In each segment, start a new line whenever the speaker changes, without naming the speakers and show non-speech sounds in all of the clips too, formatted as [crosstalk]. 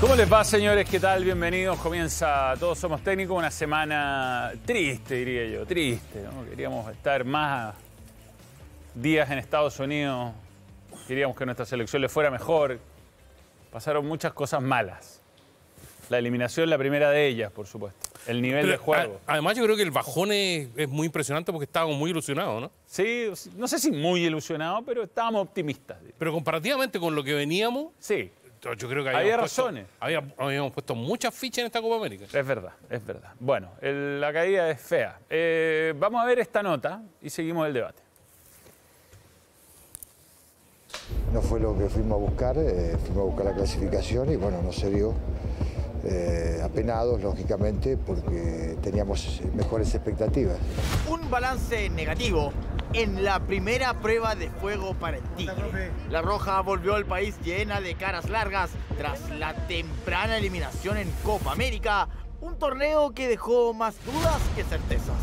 ¿Cómo les va, señores? ¿Qué tal? Bienvenidos. Comienza Todos Somos Técnicos, una semana triste, diría yo, triste. ¿no? Queríamos estar más días en Estados Unidos, queríamos que nuestra selección le fuera mejor. Pasaron muchas cosas malas. La eliminación, la primera de ellas, por supuesto. El nivel de
juego. además, yo creo que el bajón es, muy impresionante porque estábamos muy ilusionados, ¿no? Sí, no sé si muy ilusionados, pero estábamos optimistas. Pero comparativamente con lo que veníamos. Sí
creo que había razones.
habíamos puesto muchas fichas en esta Copa América. Es verdad, es verdad. Bueno,
la caída es fea. Eh, vamos a ver esta nota y seguimos el debate.
No fue lo que fuimos a buscar, eh, fuimos a buscar la
clasificación y bueno, no se dio. Eh, apenados, lógicamente, porque teníamos mejores expectativas.
Un balance negativo en la primera prueba de fuego para el Tigre. La Roja volvió al país llena de caras largas tras la temprana eliminación en Copa América, un torneo que dejó más dudas que certezas.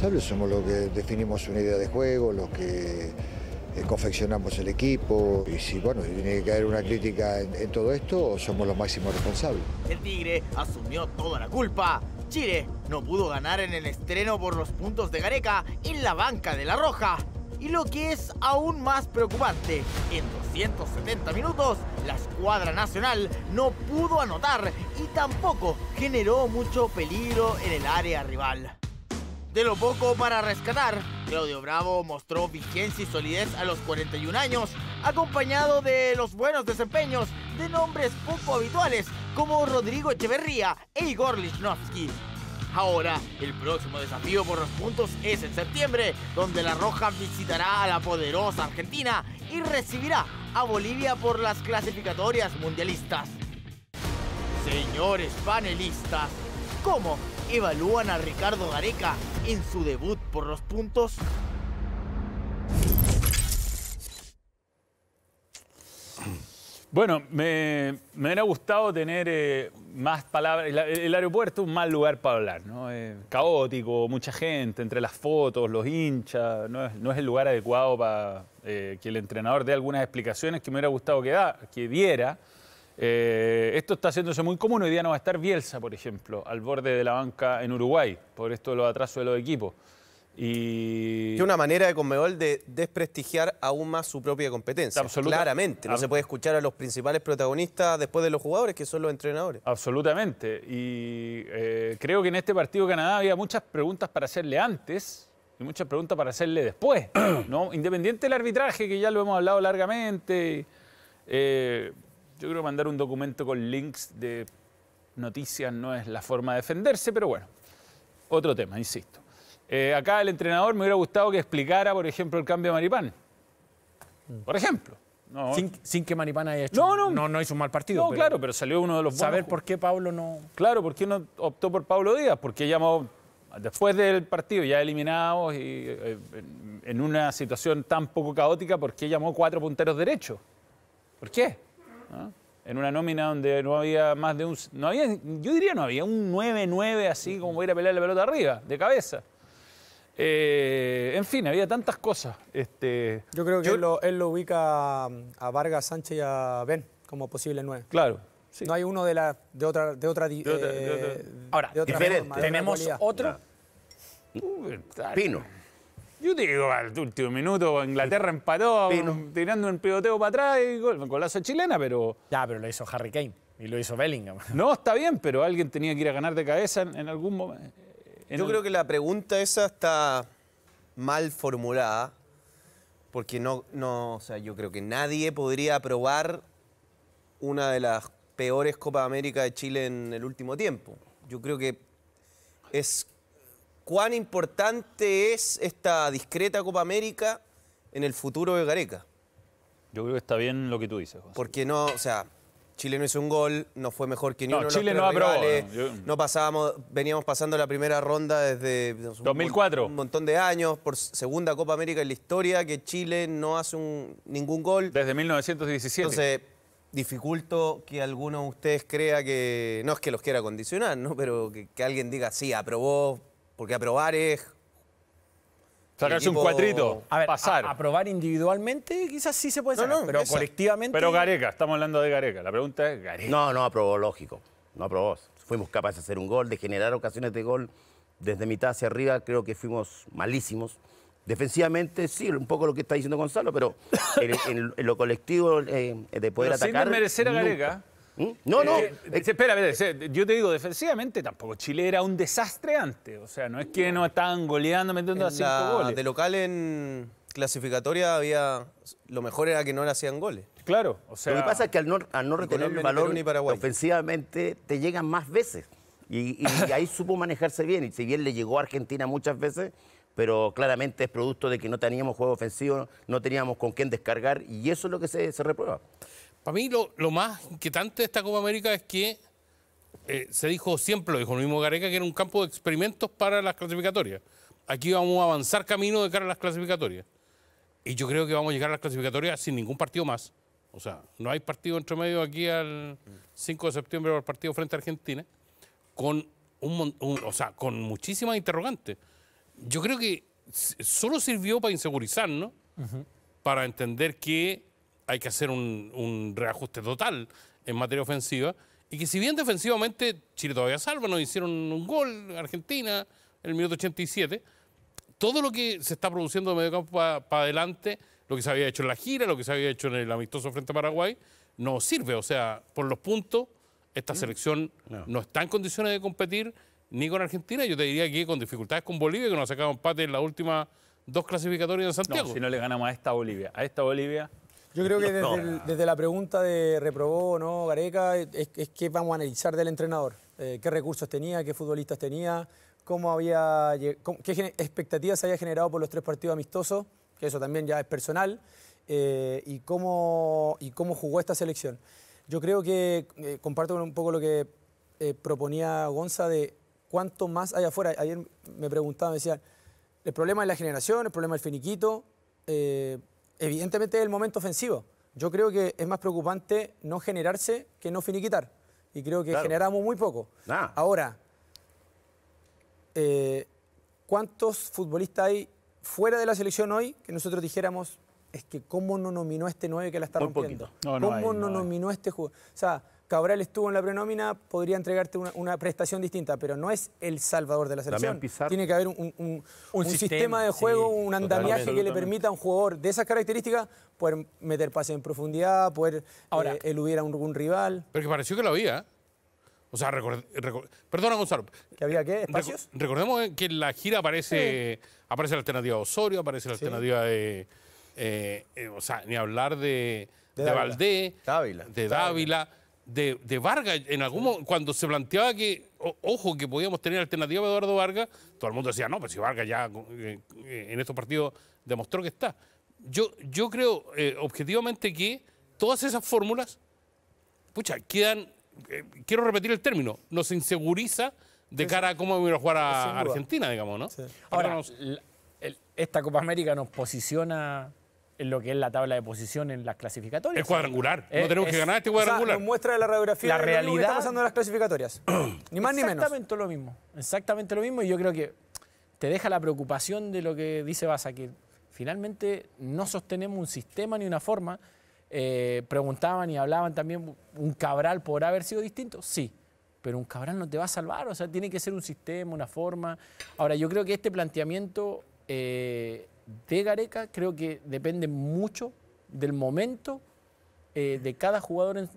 ¿Sabes? Somos los que definimos una idea de juego, los que eh, confeccionamos el equipo y si bueno, tiene que caer una crítica en, en todo esto, somos los máximos responsables.
El Tigre asumió toda la culpa, Chile no pudo ganar en el estreno por los puntos de Gareca en la banca de La Roja. Y lo que es aún más preocupante, en 270 minutos la escuadra nacional no pudo anotar y tampoco generó mucho peligro en el área rival. De lo poco para rescatar, Claudio Bravo mostró vigencia y solidez a los 41 años, acompañado de los buenos desempeños de nombres poco habituales como Rodrigo Echeverría e Igor Lichnowsky. Ahora, el próximo desafío por los puntos es en septiembre, donde La Roja visitará a la poderosa Argentina y recibirá a Bolivia por las clasificatorias mundialistas. Señores panelistas, ¿Cómo evalúan a Ricardo Gareca en su debut por los puntos?
Bueno, me, me hubiera gustado tener eh, más palabras. El, aeropuerto es un mal lugar para hablar, ¿no? caótico, mucha gente, entre las fotos, los hinchas. No es, el lugar adecuado para eh, que el entrenador dé algunas explicaciones que me hubiera gustado que, da, que diera. Eh, esto está haciéndose muy común. Hoy día no va a estar Bielsa, por ejemplo, al borde de la banca en Uruguay, por esto de los atrasos de los equipos. Y... Es una manera de Conmebol de
desprestigiar aún más su propia competencia. Claramente, no se puede
escuchar a los principales protagonistas después de los jugadores, que son los entrenadores. Absolutamente. Y eh, creo que en este partido Canadá había muchas preguntas para hacerle antes y muchas preguntas para hacerle después. [clears throat] Independiente del arbitraje, que ya lo hemos hablado largamente. Eh, yo creo mandar un documento con links de noticias no es la forma de defenderse, pero bueno, otro tema, insisto. Eh, acá el entrenador me hubiera gustado que explicara, por ejemplo, el cambio a Maripán. Mm. Por ejemplo. Sin, que Maripán haya hecho. No, no. No, hizo un mal partido. No, claro, pero salió uno de los buenos. Saber por qué Pablo no. Claro, por qué no optó por Pablo Díaz. ¿Por qué llamó. Después del partido, ya eliminados y eh, en una situación tan poco caótica, ¿por qué llamó cuatro punteros derechos? ¿Por qué? en una nómina donde no había más de un... No había, yo diría no había un 9-9 así como voy a ir a pelear la pelota arriba, de cabeza. Eh, en fin, había tantas cosas. Este,
yo creo que él, lo, ubica a Vargas, Sánchez y a Ben como posible 9. Claro. No hay uno de, la, de otra... De otra, Ahora, ¿Tenemos otra otro?
Uh, Pino.
Yo te digo, al último minuto Inglaterra empató tirando un pivoteo para atrás y gol, golazo chilena, pero Ya, pero lo hizo Harry Kane y lo hizo Bellingham. [laughs] no está bien, pero alguien tenía que ir a ganar de cabeza en, algún momento. Yo creo que la pregunta esa está mal formulada,
porque no, no, o sea, yo creo que nadie podría aprobar una de las peores Copa América de Chile en el último tiempo. Yo creo que es cuán importante es esta discreta Copa América en el futuro de Gareca. Yo creo que está
bien lo que tú dices. José.
Porque no, o sea, Chile no hizo un gol, no fue mejor que ni no, uno Chile no aprobó, no, pasábamos, veníamos pasando la primera ronda desde 2004, un, montón de años por segunda Copa América en la historia que Chile no hace ningún gol desde 1917. Entonces dificulto que alguno de ustedes crea que no es que los quiera condicionar, no, pero que alguien diga sí aprobó
porque aprobar es
Sacarse un cuadrito a
ver, pasar.
aprobar individualmente quizás sí se puede hacer. pero colectivamente... Pero Gareca,
estamos hablando de Gareca. La pregunta es
Gareca. No, no aprobó, lógico. No aprobó. Fuimos capaces de hacer un gol, de generar ocasiones de gol. Desde mitad hacia arriba creo que fuimos malísimos. Defensivamente, sí, un poco lo que está diciendo Gonzalo, pero en, lo colectivo eh, de poder atacar... Sin merecer a Gareca...
¿Mm? No, no. Eh, eh, espera, yo te digo, defensivamente tampoco. Chile era un desastre antes. O sea, no es que no estaban goleando, metiendo a cinco goles. De local en clasificatoria
había. Lo mejor era que no le hacían goles. Claro, o sea. Lo que pasa
es que al no, retener el valor ni ofensivamente, te llegan más veces. Y, [laughs] ahí supo manejarse bien. Y si bien le llegó a Argentina muchas veces, pero claramente es producto de que no teníamos juego ofensivo,
no teníamos con quién descargar. Y eso es lo que se, se reprueba. Para mí lo, más inquietante de esta Copa América es que eh, se dijo, siempre lo dijo el mismo Gareca, que era un campo de experimentos para las clasificatorias. Aquí vamos a avanzar camino de cara a las clasificatorias. Y yo creo que vamos a llegar a las clasificatorias sin ningún partido más. O sea, no hay partido entre medio aquí al 5 de septiembre para el partido frente a Argentina, con, un, o sea, con muchísimas interrogantes. Yo creo que solo sirvió para insegurizarnos, para entender que hay que hacer un, reajuste total en materia ofensiva. Y que si bien defensivamente Chile todavía salva, nos hicieron un gol, Argentina, en el minuto 87, todo lo que se está produciendo de medio campo para adelante, lo que se había hecho en la gira, lo que se había hecho en el amistoso frente a Paraguay, no sirve. O sea, por los puntos, esta mm. selección no, está en condiciones de competir ni con Argentina, yo te diría que con dificultades con Bolivia, que nos ha sacado empate en las últimas dos clasificatorias de Santiago. si no le ganamos a esta Bolivia, a esta Bolivia
yo creo que desde, la pregunta de reprobó o no Gareca, es, que vamos a analizar del entrenador. Eh, qué recursos tenía, qué futbolistas tenía, cómo había, qué expectativas había generado por los tres partidos amistosos, que eso también ya es personal, eh, y, cómo, y cómo jugó esta selección. Yo creo que eh, comparto un poco lo que proponía Gonza de cuánto más hay afuera. Ayer me preguntaban, me decían, el problema es la generación, el problema es el finiquito evidentemente es el momento ofensivo. Yo creo que es más preocupante no generarse que no finiquitar. Y creo que generamos muy poco. Ahora, eh, ¿cuántos futbolistas hay fuera de la selección hoy que nosotros dijéramos es que cómo no nominó este 9 que la está rompiendo? ¿Cómo no, nominó este jugador? O sea, Cabral estuvo en la prenómina, podría entregarte una, prestación distinta, pero no es el salvador de la selección. Tiene que haber un, sistema, de juego, un andamiaje que le permita a un jugador de esas características poder meter pases en profundidad, poder Ahora, eh, eludir a un, rival.
Pero que pareció que lo había. O sea, perdona Gonzalo. ¿Que había qué? ¿Espacios? recordemos eh, que en la gira aparece, aparece la alternativa de Osorio, aparece la alternativa de... Eh, o sea, ni hablar de, de, Valdés, Dávila. De Dávila de, de, Vargas. En algún cuando se planteaba que, ojo, que podíamos tener alternativa a Eduardo Vargas, todo el mundo decía, no, pero pues si Vargas ya eh, eh, en estos partidos demostró que está. Yo, yo creo eh, objetivamente que todas esas fórmulas, pucha, quedan, quiero repetir el término, nos inseguriza de cara a cómo vamos a jugar a Argentina, digamos, ¿no? Ahora,
esta Copa América nos posiciona en lo que es la tabla de posición en las clasificatorias. Es cuadrangular. no eh, tenemos que ganar este cuadrangular. O nos muestra la radiografía la de realidad, que está pasando en las clasificatorias. [clears throat] ni más ni menos. Exactamente lo mismo. Exactamente lo mismo. Y yo creo que te deja la preocupación de lo que dice Baza, que finalmente no sostenemos un sistema ni una forma. Eh, preguntaban y hablaban también, ¿un Cabral podrá haber sido distinto? Sí, pero un Cabral no te va a salvar, o sea, tiene que ser un sistema, una forma. Ahora, yo creo que este planteamiento eh, de Gareca creo que depende mucho del momento eh, de cada jugador.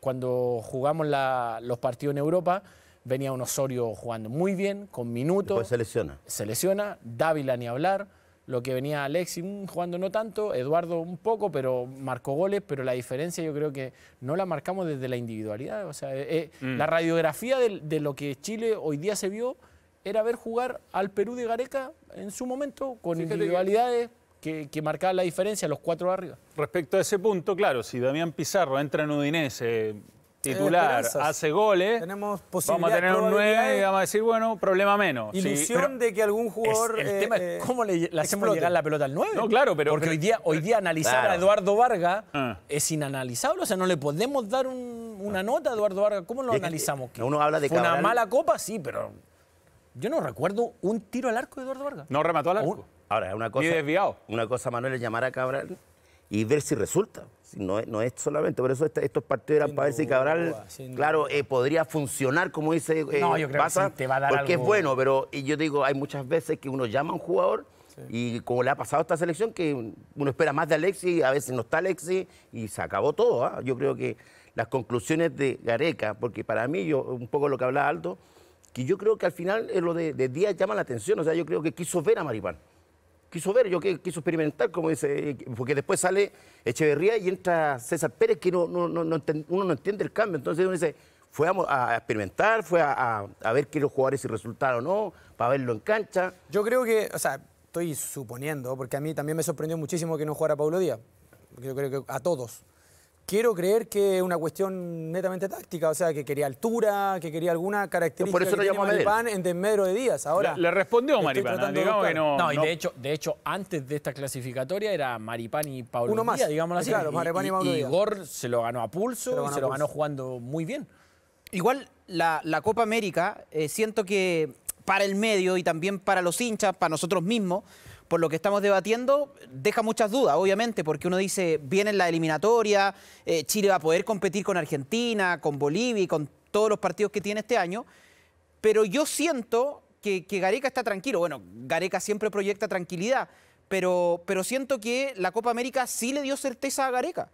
cuando jugamos los partidos en Europa, venía un Osorio jugando muy bien, con minutos. Después se lesiona. Se lesiona, Dávila ni hablar. Lo que venía Alexis jugando no tanto, Eduardo un poco, pero marcó goles, pero la diferencia yo creo que no la marcamos desde la individualidad. Eh, eh, mm. la radiografía de lo que Chile hoy día se vio era ver jugar al Perú de Gareca en su momento, con individualidades que, que marcaban la diferencia, los
cuatro arriba. Respecto a ese punto, claro, si Damián Pizarro entra en Udinese, eh, titular, eh, hace goles, vamos a tener un 9 y vamos a decir, bueno, problema menos. Ilusión
de que algún jugador... el eh, tema es cómo le, hacemos llegar la pelota al 9. No, claro, pero... Porque hoy día, hoy día analizar a Eduardo Vargas ah. es inanalizable, o sea, no le podemos dar una ah. nota a Eduardo Varga. ¿Cómo lo analizamos? uno habla de una mala copa, sí, pero yo no recuerdo un tiro al arco de Eduardo Vargas. No remató al arco.
Ahora, una cosa. Y desviado. Una cosa, Manuel, es llamar a Cabral y ver si resulta. No es, no es solamente, por eso este, estos partidos eran para ver si Cabral, claro, eh, podría funcionar, como dice eh, no, yo te va a dar porque es bueno, pero y yo digo, hay muchas veces que uno llama a un jugador y como le ha pasado a esta selección, que uno espera más de Alexis, a veces no está Alexis y se acabó todo. ¿ah? Yo creo que las conclusiones de Gareca, porque para mí, yo un poco lo que hablaba Aldo, que yo creo que al final eh, lo de, Díaz llama la atención. O sea, yo creo que quiso ver a Maripán. Quiso ver, yo que, quiso experimentar, como dice, eh, porque después sale Echeverría y entra César Pérez, que no, uno no entiende el cambio. Entonces uno dice, fue a, experimentar, fue a, ver qué los jugadores si resultaron o no, para verlo en cancha. Yo creo que, o sea, estoy suponiendo, porque a mí también me sorprendió muchísimo que no jugara Pablo
Díaz. Yo creo que a todos quiero creer que es una cuestión netamente táctica, o sea, que quería altura, que quería alguna característica por eso que llamó Maripán en desmedro de días. Ahora, le, le respondió
Maripán, digamos que no... No, y De, hecho, de hecho, antes de esta clasificatoria era Maripán
y Pablo Uno más. Díaz, así. Claro, Maripán y, y, y se lo ganó a pulso lo ganó, y se lo ganó jugando muy bien. Igual la, la Copa América, eh, siento que para el medio y también para los hinchas, para nosotros mismos, por lo que estamos debatiendo, deja muchas dudas, obviamente, porque uno dice, viene la eliminatoria, eh, Chile va a poder competir con Argentina, con Bolivia y con todos los partidos que tiene este año, pero yo siento que, Gareca está tranquilo. Bueno, Gareca siempre proyecta tranquilidad, pero, pero siento que la Copa América sí le dio certeza a Gareca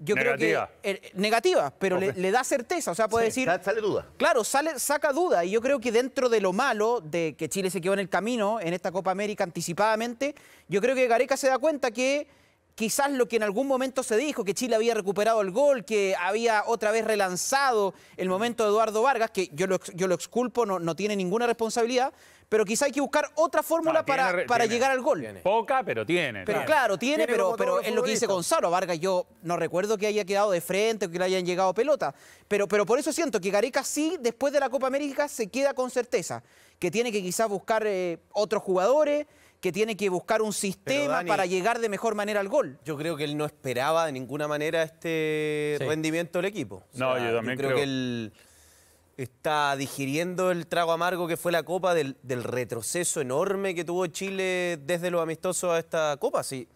yo negativa. creo que. negativa, pero le, da certeza. O sea, puede decir. Sale duda. Claro, sale, saca duda. Y yo creo que dentro de lo malo de que Chile se quedó en el camino en esta Copa América anticipadamente, yo creo que Gareca se da cuenta que quizás lo que en algún momento se dijo, que Chile había recuperado el gol, que había otra vez relanzado el momento de Eduardo Vargas, que yo lo, exculpo, no, tiene ninguna responsabilidad, pero quizá hay que buscar otra fórmula para, llegar al gol.
Poca, pero tiene. Pero claro, tiene, pero, pero
es lo que dice Gonzalo Vargas. Yo no recuerdo que haya quedado de frente o que le hayan llegado pelota. Pero, por eso siento que Gareca sí, después de la Copa América, se queda con certeza. Que tiene que quizás buscar eh, otros jugadores, que tiene que buscar un sistema para llegar de mejor manera al gol.
Yo creo que él no esperaba de ninguna manera este rendimiento del equipo. no, yo también yo creo, que él está digiriendo el trago amargo que fue la Copa del, retroceso enorme que tuvo Chile desde los amistosos a esta Copa. Sí.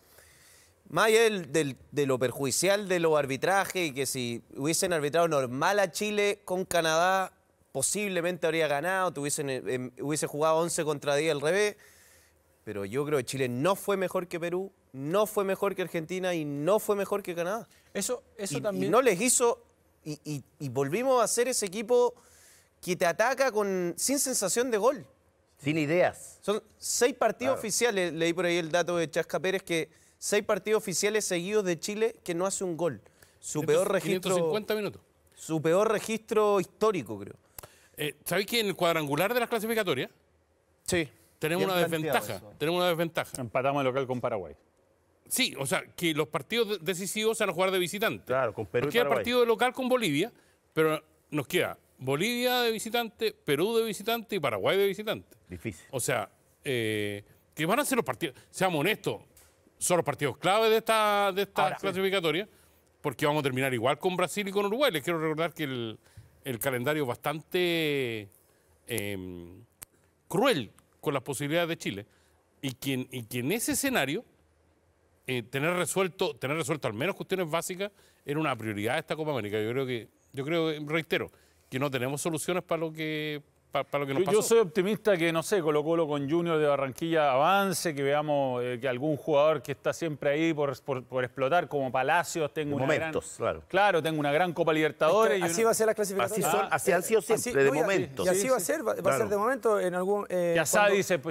Más allá de lo perjudicial de los arbitrajes y que si hubiesen arbitrado normal a Chile con Canadá, posiblemente habría ganado, tuviesen, eh, em, hubiese jugado 11 contra 10 al revés pero yo creo que Chile no fue mejor que Perú, no fue mejor que Argentina y no fue mejor que Canadá. Eso, eso también. Y no les hizo. Y, volvimos a ser ese equipo que te ataca con, sin sensación de gol. Sin ideas. Son seis partidos oficiales, leí por ahí el dato de Chasca Pérez, que seis partidos oficiales seguidos de Chile que no hace un gol. Su peor registro. 50 minutos. Su peor
registro histórico, creo. Eh, ¿Sabéis que en el cuadrangular de las clasificatorias? Sí. Tenemos una desventaja. Tenemos una desventaja. Empatamos de local con Paraguay. Sí, o sea, que los partidos decisivos se van a jugar de visitante. Claro, con Perú. Nos queda partido de local con Bolivia, pero nos queda Bolivia de visitante, Perú de visitante y Paraguay de visitante. Difícil. O sea, eh, que van a ser los partidos. Seamos honestos, son los partidos clave de esta, de esta clasificatoria, porque vamos a terminar igual con Brasil y con Uruguay. Les quiero recordar que el, calendario es bastante em, cruel con las posibilidades de Chile y que, y en ese escenario eh, tener resuelto tener resuelto al menos cuestiones básicas era una prioridad de esta Copa América. Yo creo que, yo creo, reitero, que no tenemos soluciones para lo que yo, soy
optimista que, no sé, Colo Colo con Junior de Barranquilla avance, que veamos eh, que algún jugador que está siempre ahí por, explotar, como Palacios, tengo una momentos, claro. Claro, tengo una gran Copa Libertadores. así va a ser la clasificación. Así, ah, han sido siempre, de momento. Y, así va a ser, va, a ser
de momento en algún... Eh,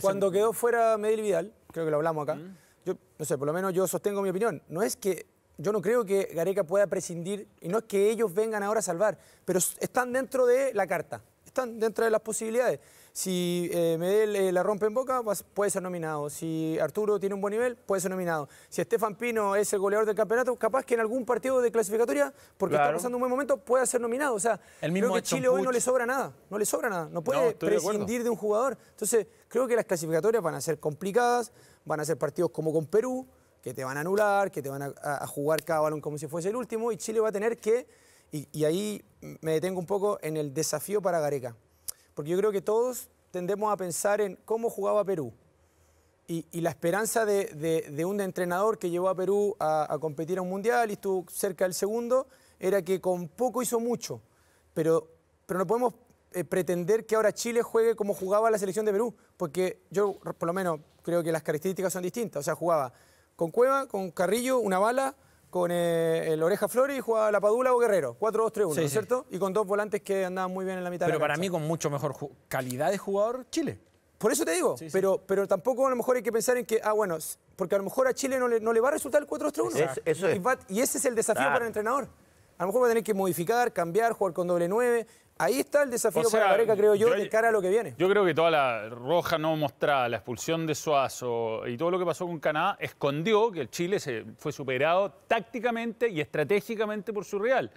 cuando, pues, quedó fuera Medellín Vidal, creo que lo hablamos acá, mm. yo, no sé, por lo menos yo sostengo mi opinión. No es que yo no creo que Gareca pueda prescindir, y no es que ellos vengan ahora a salvar, pero están dentro de la carta están dentro de las posibilidades. Si eh, Medel eh, la rompe en boca, puede ser nominado. Si Arturo tiene un buen nivel, puede ser nominado. Si Estefan Pino es el goleador del campeonato, capaz que en algún partido de clasificatoria, porque está pasando un buen momento, pueda ser nominado. O sea, creo que Chile hoy no le sobra nada. No le sobra nada. No puede prescindir de, un jugador. Entonces, creo que las clasificatorias van a ser complicadas, van a ser partidos como con Perú, que te van a anular, que te van a jugar cada balón como si fuese el último, y Chile va a tener que y, ahí me detengo un poco en el desafío para Gareca, porque yo creo que todos tendemos a pensar en cómo jugaba Perú. Y, la esperanza de, un entrenador que llevó a Perú a, competir a un mundial y estuvo cerca del segundo era que con poco hizo mucho. Pero, pero no podemos eh, pretender que ahora Chile juegue como jugaba la selección de Perú, porque yo por lo menos creo que las características son distintas. O sea, jugaba con Cueva, con Carrillo, una bala, con eh, el Oreja Flores y jugaba La Padula o Guerrero, 4-2-3-1, ¿cierto? Y con dos volantes que andaban muy bien en la mitad Pero de la para mí
con mucho mejor calidad de jugador Chile. Por eso te digo,
Pero, pero tampoco a lo mejor hay que pensar en que, ah, bueno, porque a lo mejor a Chile no le, no le va a resultar el 4-2-3-1. es. Y, ese es el desafío ah. para el entrenador. A lo mejor va a tener que modificar, cambiar, jugar con doble nueve. Ahí está el desafío para creo yo, de cara a lo que viene.
Yo creo que toda la roja no mostrada, la expulsión de Suazo y todo lo que pasó con Canadá escondió que el Chile se fue superado tácticamente y estratégicamente por su Real.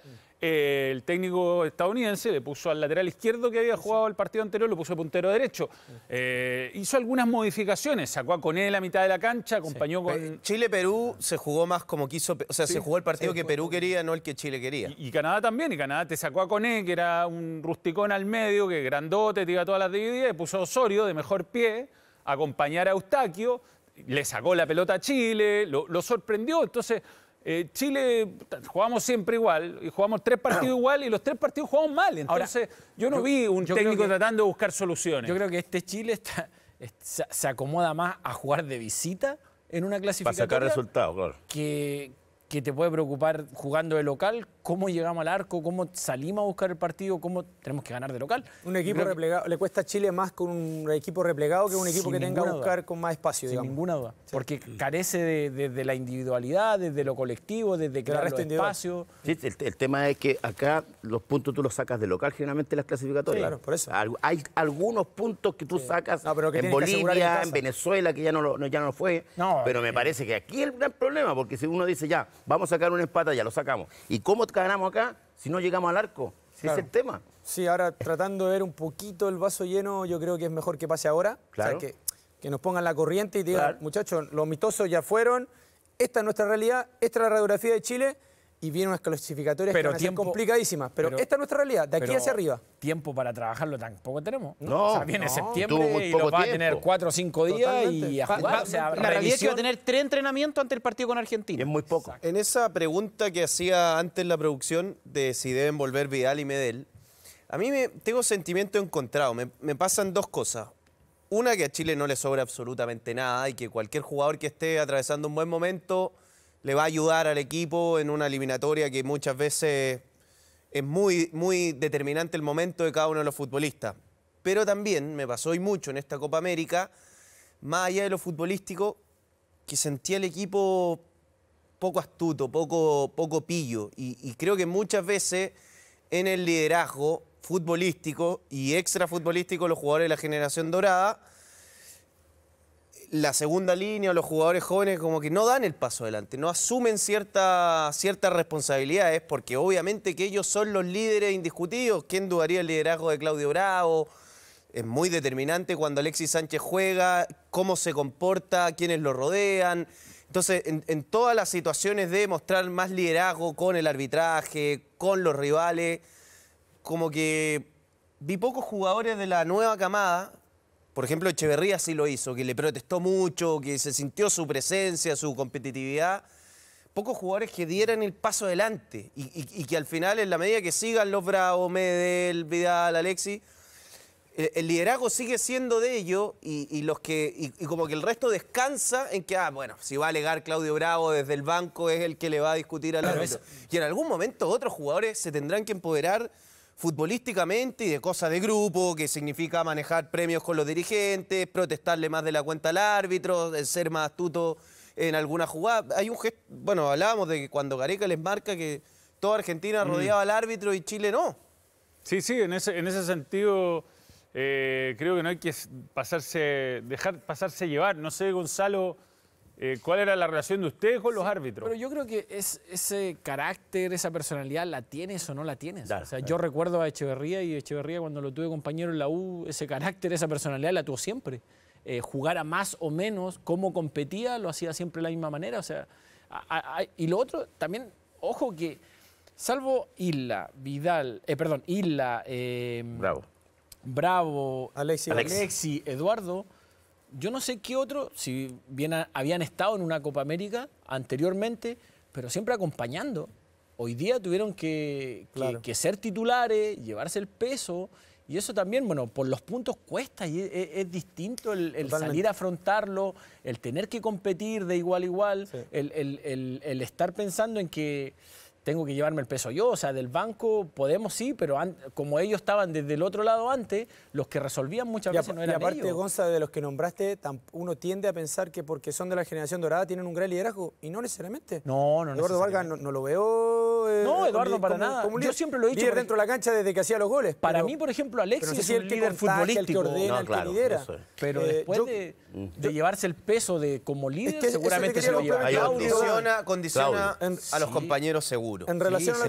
Eh, el técnico estadounidense le puso al lateral izquierdo que había jugado el partido anterior, lo puso puntero derecho. Eh, hizo algunas modificaciones, sacó a Coné la mitad de la cancha, acompañó con... Chile-Perú se jugó más como quiso, o sea, se jugó el partido que Perú quería, no el que Chile quería. Y, Canadá también, y Canadá te sacó a Coné, que era un rusticón al medio, que grandote, tira todas las divididas, le puso a Osorio de mejor pie, acompañar a Eustaquio, le sacó la pelota a Chile, lo sorprendió, entonces... Eh, Chile jugamos siempre igual, y jugamos tres partidos [coughs] igual y los tres partidos jugamos mal. Entonces, yo no vi un técnico tratando de buscar soluciones. Yo creo que este Chile está,
se acomoda más a jugar de visita en una clasificación Para sacar resultados, claro. Que, que te puede preocupar jugando de local cómo llegamos al arco, cómo salimos a buscar el partido, cómo tenemos que ganar de local. Un equipo replegado, le cuesta a Chile más con un equipo replegado que un equipo que tenga que buscar
con más espacio, Sin ninguna duda,
porque carece de, la individualidad, desde lo colectivo, desde crear los espacios.
Sí, el, tema es que acá los puntos tú los sacas de local, generalmente las clasificatorias. claro, por eso. Hay algunos puntos que tú sacas en Bolivia, en, Venezuela, que ya no, lo, ya no fue, pero me eh. parece que aquí es el gran problema, porque si uno dice ya, vamos a sacar un empate, ya lo sacamos. ¿Y cómo ganamos acá si no llegamos al arco. es el tema.
Sí, ahora tratando de ver un poquito el vaso lleno, yo creo que es mejor que pase ahora. Claro. que, que, nos pongan la corriente y digan, muchachos, los mitosos ya fueron, esta es nuestra realidad, esta es la radiografía de Chile y vienen unas clasificatorias pero que van tiempo, complicadísimas. Pero, esta es nuestra realidad, de
aquí hacia
arriba. Tiempo para trabajarlo tan poco tenemos. No, o sea, viene septiembre y lo va a tener cuatro o cinco días y a jugar. la realidad es a
tener tres entrenamientos antes del partido con Argentina. es muy
poco. En esa pregunta que hacía antes la producción de si deben volver Vidal y Medel, a mí me, tengo sentimiento encontrado. Me, me pasan dos cosas. Una, que a Chile no le sobra absolutamente nada y que cualquier jugador que esté atravesando un buen momento le va a ayudar al equipo en una eliminatoria que muchas veces es muy, muy determinante el momento de cada uno de los futbolistas. Pero también me pasó y mucho en esta Copa América, más allá de lo futbolístico, que sentía el equipo poco astuto, poco, poco pillo. Y, creo que muchas veces en el liderazgo futbolístico y extrafutbolístico los jugadores de la generación dorada la segunda línea los jugadores jóvenes como que no dan el paso adelante, no asumen ciertas responsabilidades, porque obviamente que ellos son los líderes indiscutidos. ¿Quién dudaría el liderazgo de Claudio Bravo? Es muy determinante cuando Alexis Sánchez juega, cómo se comporta, quiénes lo rodean. Entonces, en, en todas las situaciones de mostrar más liderazgo con el arbitraje, con los rivales, como que vi pocos jugadores de la nueva camada por ejemplo, Echeverría sí lo hizo, que le protestó mucho, que se sintió su presencia, su competitividad. Pocos jugadores que dieran el paso adelante y, que al final, en la medida que sigan los Bravos, Medel, Vidal, Alexis, el, liderazgo sigue siendo de ellos y, los que y, como que el resto descansa en que, ah, bueno, si va a alegar Claudio Bravo desde el banco es el que le va a discutir la mesa. Y en algún momento otros jugadores se tendrán que empoderar futbolísticamente y de cosas de grupo, que significa manejar premios con los dirigentes, protestarle más de la cuenta al árbitro, ser más astuto en alguna jugada. Hay un gesto, bueno,
hablábamos de que cuando Gareca les marca que toda Argentina mm. rodeaba al árbitro y Chile no. Sí, sí, en ese, sentido eh, creo que no hay que pasarse, dejar pasarse llevar. No sé, Gonzalo eh, ¿Cuál era la relación de ustedes con los árbitros?
Pero yo creo que ese carácter, esa personalidad, ¿la tienes o no la tienes? yo recuerdo a Echeverría y Echeverría cuando lo tuve compañero en la U, ese carácter, esa personalidad la tuvo siempre. Eh, jugara más o menos, cómo competía, lo hacía siempre de la misma manera. O sea, y lo otro, también, ojo que, salvo Isla, Vidal, eh, perdón, Isla, eh, Bravo. Bravo, Alexi Eduardo, yo no sé qué otro, si bien habían estado en una Copa América anteriormente, pero siempre acompañando. Hoy día tuvieron que, que, ser titulares, llevarse el peso, y eso también, bueno, por los puntos cuesta, y es, distinto el, salir a afrontarlo, el tener que competir de igual a igual, el estar pensando en que tengo que llevarme el peso yo, o sea, del banco podemos sí, pero como ellos estaban desde el otro lado antes, los que resolvían muchas veces no eran y aparte, Gonza,
de los que nombraste, uno tiende a pensar que porque son de la generación dorada tienen un gran liderazgo, y no necesariamente. No, no Eduardo Vargas no, lo veo... Eh, no, Eduardo, para nada. yo siempre lo he dicho. dentro de la cancha desde que hacía
los goles. Para mí, por ejemplo, Alexis es el líder futbolístico. no, Pero después de, llevarse el peso de como líder, seguramente se lo lleva. condiciona a los compañeros
seguros. En relación, a, lo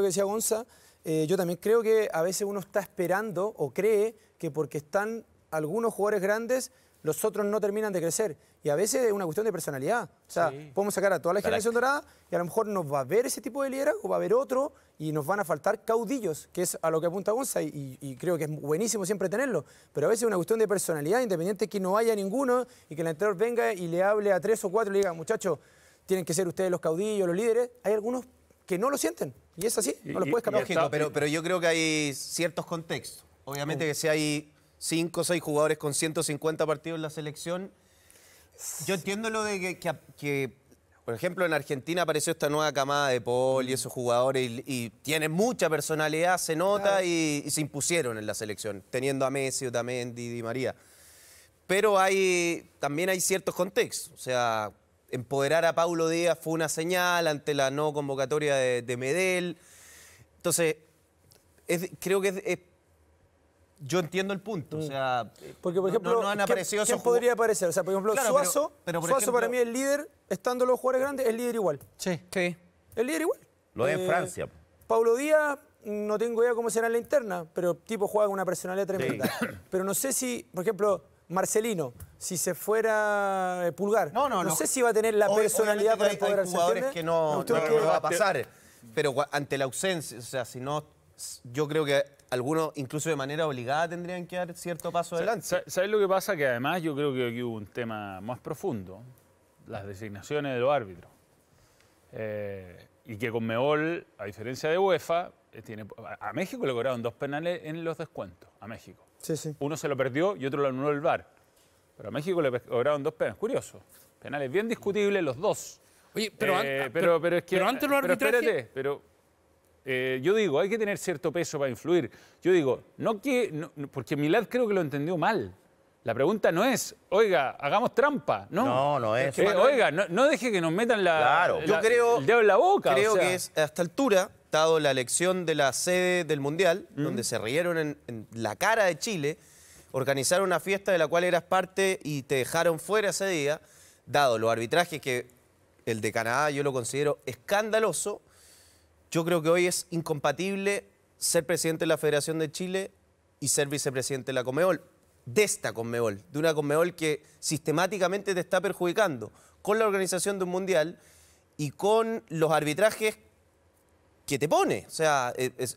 que decía
Gonza, eh,
yo también creo que a veces uno está esperando o cree que porque están algunos jugadores grandes, los otros no terminan de crecer. Y a veces es una cuestión de personalidad. O sea, podemos sacar a toda la generación dorada y a lo mejor nos va a ver ese tipo de o va a haber otro y nos van a faltar caudillos, que es a lo que apunta Gonza y, y creo que es buenísimo siempre tenerlo. Pero a veces es una cuestión de personalidad, independiente que no haya ninguno y que el entrenador venga y le hable a tres o cuatro y le diga, muchachos, tienen que ser ustedes los caudillos, los líderes, hay algunos que no lo sienten. Y es así, no lo puedes cambiar. Lógico, pero, yo
creo que hay ciertos contextos. Obviamente uh. que si hay cinco o seis jugadores con 150 partidos en la selección, yo entiendo lo de que, por ejemplo, en Argentina apareció esta nueva camada de Paul y mm. esos jugadores y, tiene tienen mucha personalidad, se nota y, se impusieron en la selección, teniendo a Messi, o también Di María. Pero hay, también hay ciertos contextos, o sea, empoderar a Paulo Díaz fue una señal ante la no convocatoria de, de Medel. Entonces, creo que es, yo entiendo el punto. O mm. sea, porque por ejemplo, ¿quién, podría
aparecer? O sea, por ejemplo, Suazo, Suazo para mí el líder, estando los jugadores grandes, es líder igual. Sí. sí. El líder igual. Lo es en eh, Francia. Paulo Díaz, no tengo idea cómo será en la interna, pero tipo juega con una personalidad tremenda. Pero no sé si, por ejemplo, Marcelino, si se fuera eh, Pulgar, no, sé si va a tener la personalidad para empoderar poder hay jugadores que no, va a pasar.
Pero ante la ausencia, o sea, si no,
yo creo que algunos, incluso de manera obligada, tendrían que dar cierto paso adelante. ¿Sabes lo que pasa? Que además yo creo que aquí hubo un tema más profundo, las designaciones de los árbitros. Eh, y que con Meol a diferencia de UEFA, eh, tiene, a México le cobraron dos penales en los descuentos, a México. Uno se lo perdió y otro lo anuló el VAR. Pero a México le cobraron dos penales. Curioso. Penales bien discutibles los dos. Oye, pero, eh, ah, pero, antes lo arbitraje... pero eh, yo digo, hay que tener cierto peso para influir. Yo digo, no que... porque Milad creo que lo entendió mal. La pregunta no es, oiga, hagamos trampa, ¿no? No, no es. oiga, no, deje que nos metan la, claro. yo creo, el dedo en la boca. Creo que es,
hasta esta altura dado la elección de la sede del Mundial, donde se rieron en, la cara de Chile, organizaron una fiesta de la cual eras parte y te dejaron fuera ese día, dado los arbitrajes que el de Canadá yo lo considero escandaloso, yo creo que hoy es incompatible ser presidente de la Federación de Chile y ser vicepresidente de la Comeol, de esta Comeol, de una Comeol que sistemáticamente te está perjudicando con la organización de un mundial y con los arbitrajes que te pone. O sea, te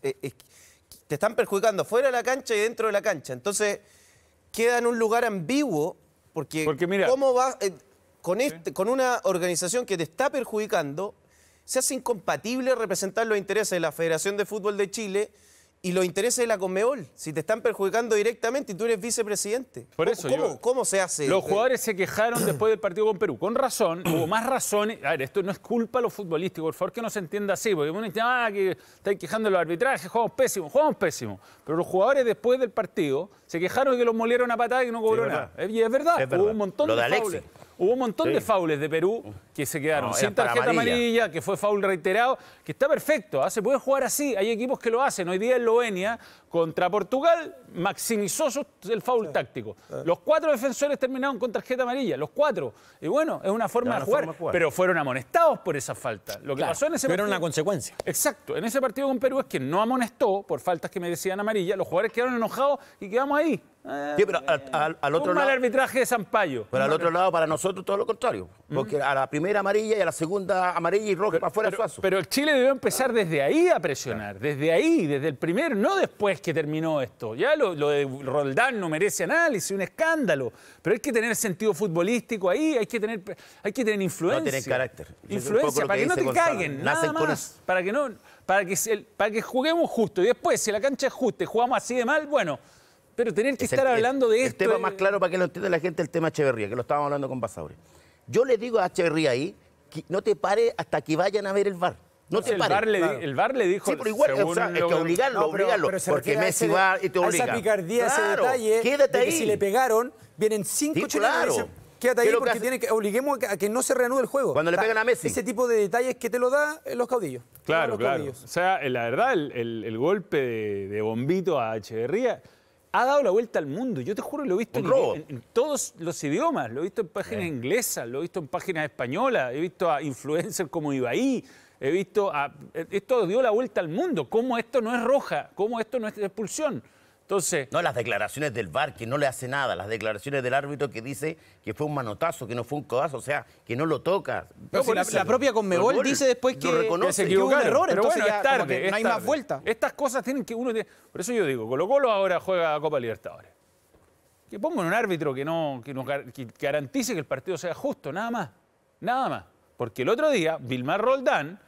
están perjudicando fuera de la cancha y dentro de la cancha. Entonces, queda en un lugar ambiguo porque, ¿cómo va eh, con, este, con una organización que te está perjudicando? Se hace incompatible representar los intereses de la Federación de Fútbol de Chile y los intereses de la Conmebol, si te están perjudicando directamente y tú eres vicepresidente.
¿Cómo, se hace? Los jugadores se quejaron después del partido con Perú, con razón, [clears throat] hubo más razones. A ver, esto no es culpa a los futbolísticos, por favor que no se entienda así, porque uno dice, ah, que están quejando los arbitrajes, jugamos pésimo, jugamos pésimo. Pero los jugadores después del partido se quejaron de que los molieron a patada y que no cobró nada. Y es verdad, hubo un montón de, de Hubo un montón de faules de Perú que se quedaron sin tarjeta amarilla. que fue faul reiterado, que está perfecto, ¿ah? se puede jugar así, hay equipos que lo hacen. Hoy día Loenia contra Portugal maximizó el foul táctico. Los cuatro defensores terminaron con tarjeta amarilla, los cuatro. Y bueno, es una forma, de jugar, pero fueron amonestados por esa falta. Lo que pasó en ese una consecuencia. Exacto. En ese partido con Perú es que no amonestó por faltas que me decían amarilla, los jugadores quedaron enojados y quedamos ahí. Sí, pero eh, al otro un mal arbitraje de Sampaio. Pero al otro lado, para nosotros, todo lo contrario. Porque
a la primera amarilla y a la segunda
amarilla y roja para afuera pero, Suazo. Pero el Chile debió empezar desde ahí a presionar, desde ahí, desde el primero, no después que terminó esto. Ya lo, de Roldán no merece análisis, un escándalo. Pero hay que tener sentido futbolístico ahí, hay que tener, hay que tener influencia. No tener carácter. Influencia, para que, no te Gonzalo. nada más. para que no, para que, para que juguemos justo. Y después, si la cancha es justa y jugamos así de mal, bueno. Pero tener que estar hablando de esto. El tema más claro para que lo
entienda la gente, el tema Echeverría, que lo estábamos hablando con Basauri. Yo le digo a Echeverría ahí, que no te pare hasta que vayan a ver el VAR. No te el El bar le dijo. Sí, pero igual, es que obligarlo, porque Messi va y te obliga. esa picardía, ese detalle. Quédate Que si le pegaron, vienen
cinco sí, qué Quédate ahí porque tiene que, obliguemos a que no se reanude el juego. Cuando le pegan a Messi. Ese tipo de detalles que te lo da eh, los caudillos. Claro, claro. O
sea, la verdad, el, golpe de, bombito a Echeverría ha dado la vuelta al mundo. Yo te juro, lo he visto en, todos los idiomas. Lo he visto en páginas eh. inglesas, lo he visto en páginas españolas, he visto a influencers como Ibaí. He visto, esto dio la vuelta al mundo, cómo esto no es roja, cómo esto no es expulsión. Entonces... No, las declaraciones del VAR, que no le hace nada, las declaraciones del
árbitro que dice que fue un manotazo, que no fue un codazo, o sea, que no lo toca. la, propia Conmebol dice después que, reconoce, que, un error, entonces tarde, no hay más
vuelta. Estas cosas tienen que uno... Por eso yo digo, Colo Colo ahora juega a Copa Libertadores. Que pongan un árbitro que, no, que, que garantice que el partido sea justo, nada más, nada más. Porque el otro día, Vilmar Roldán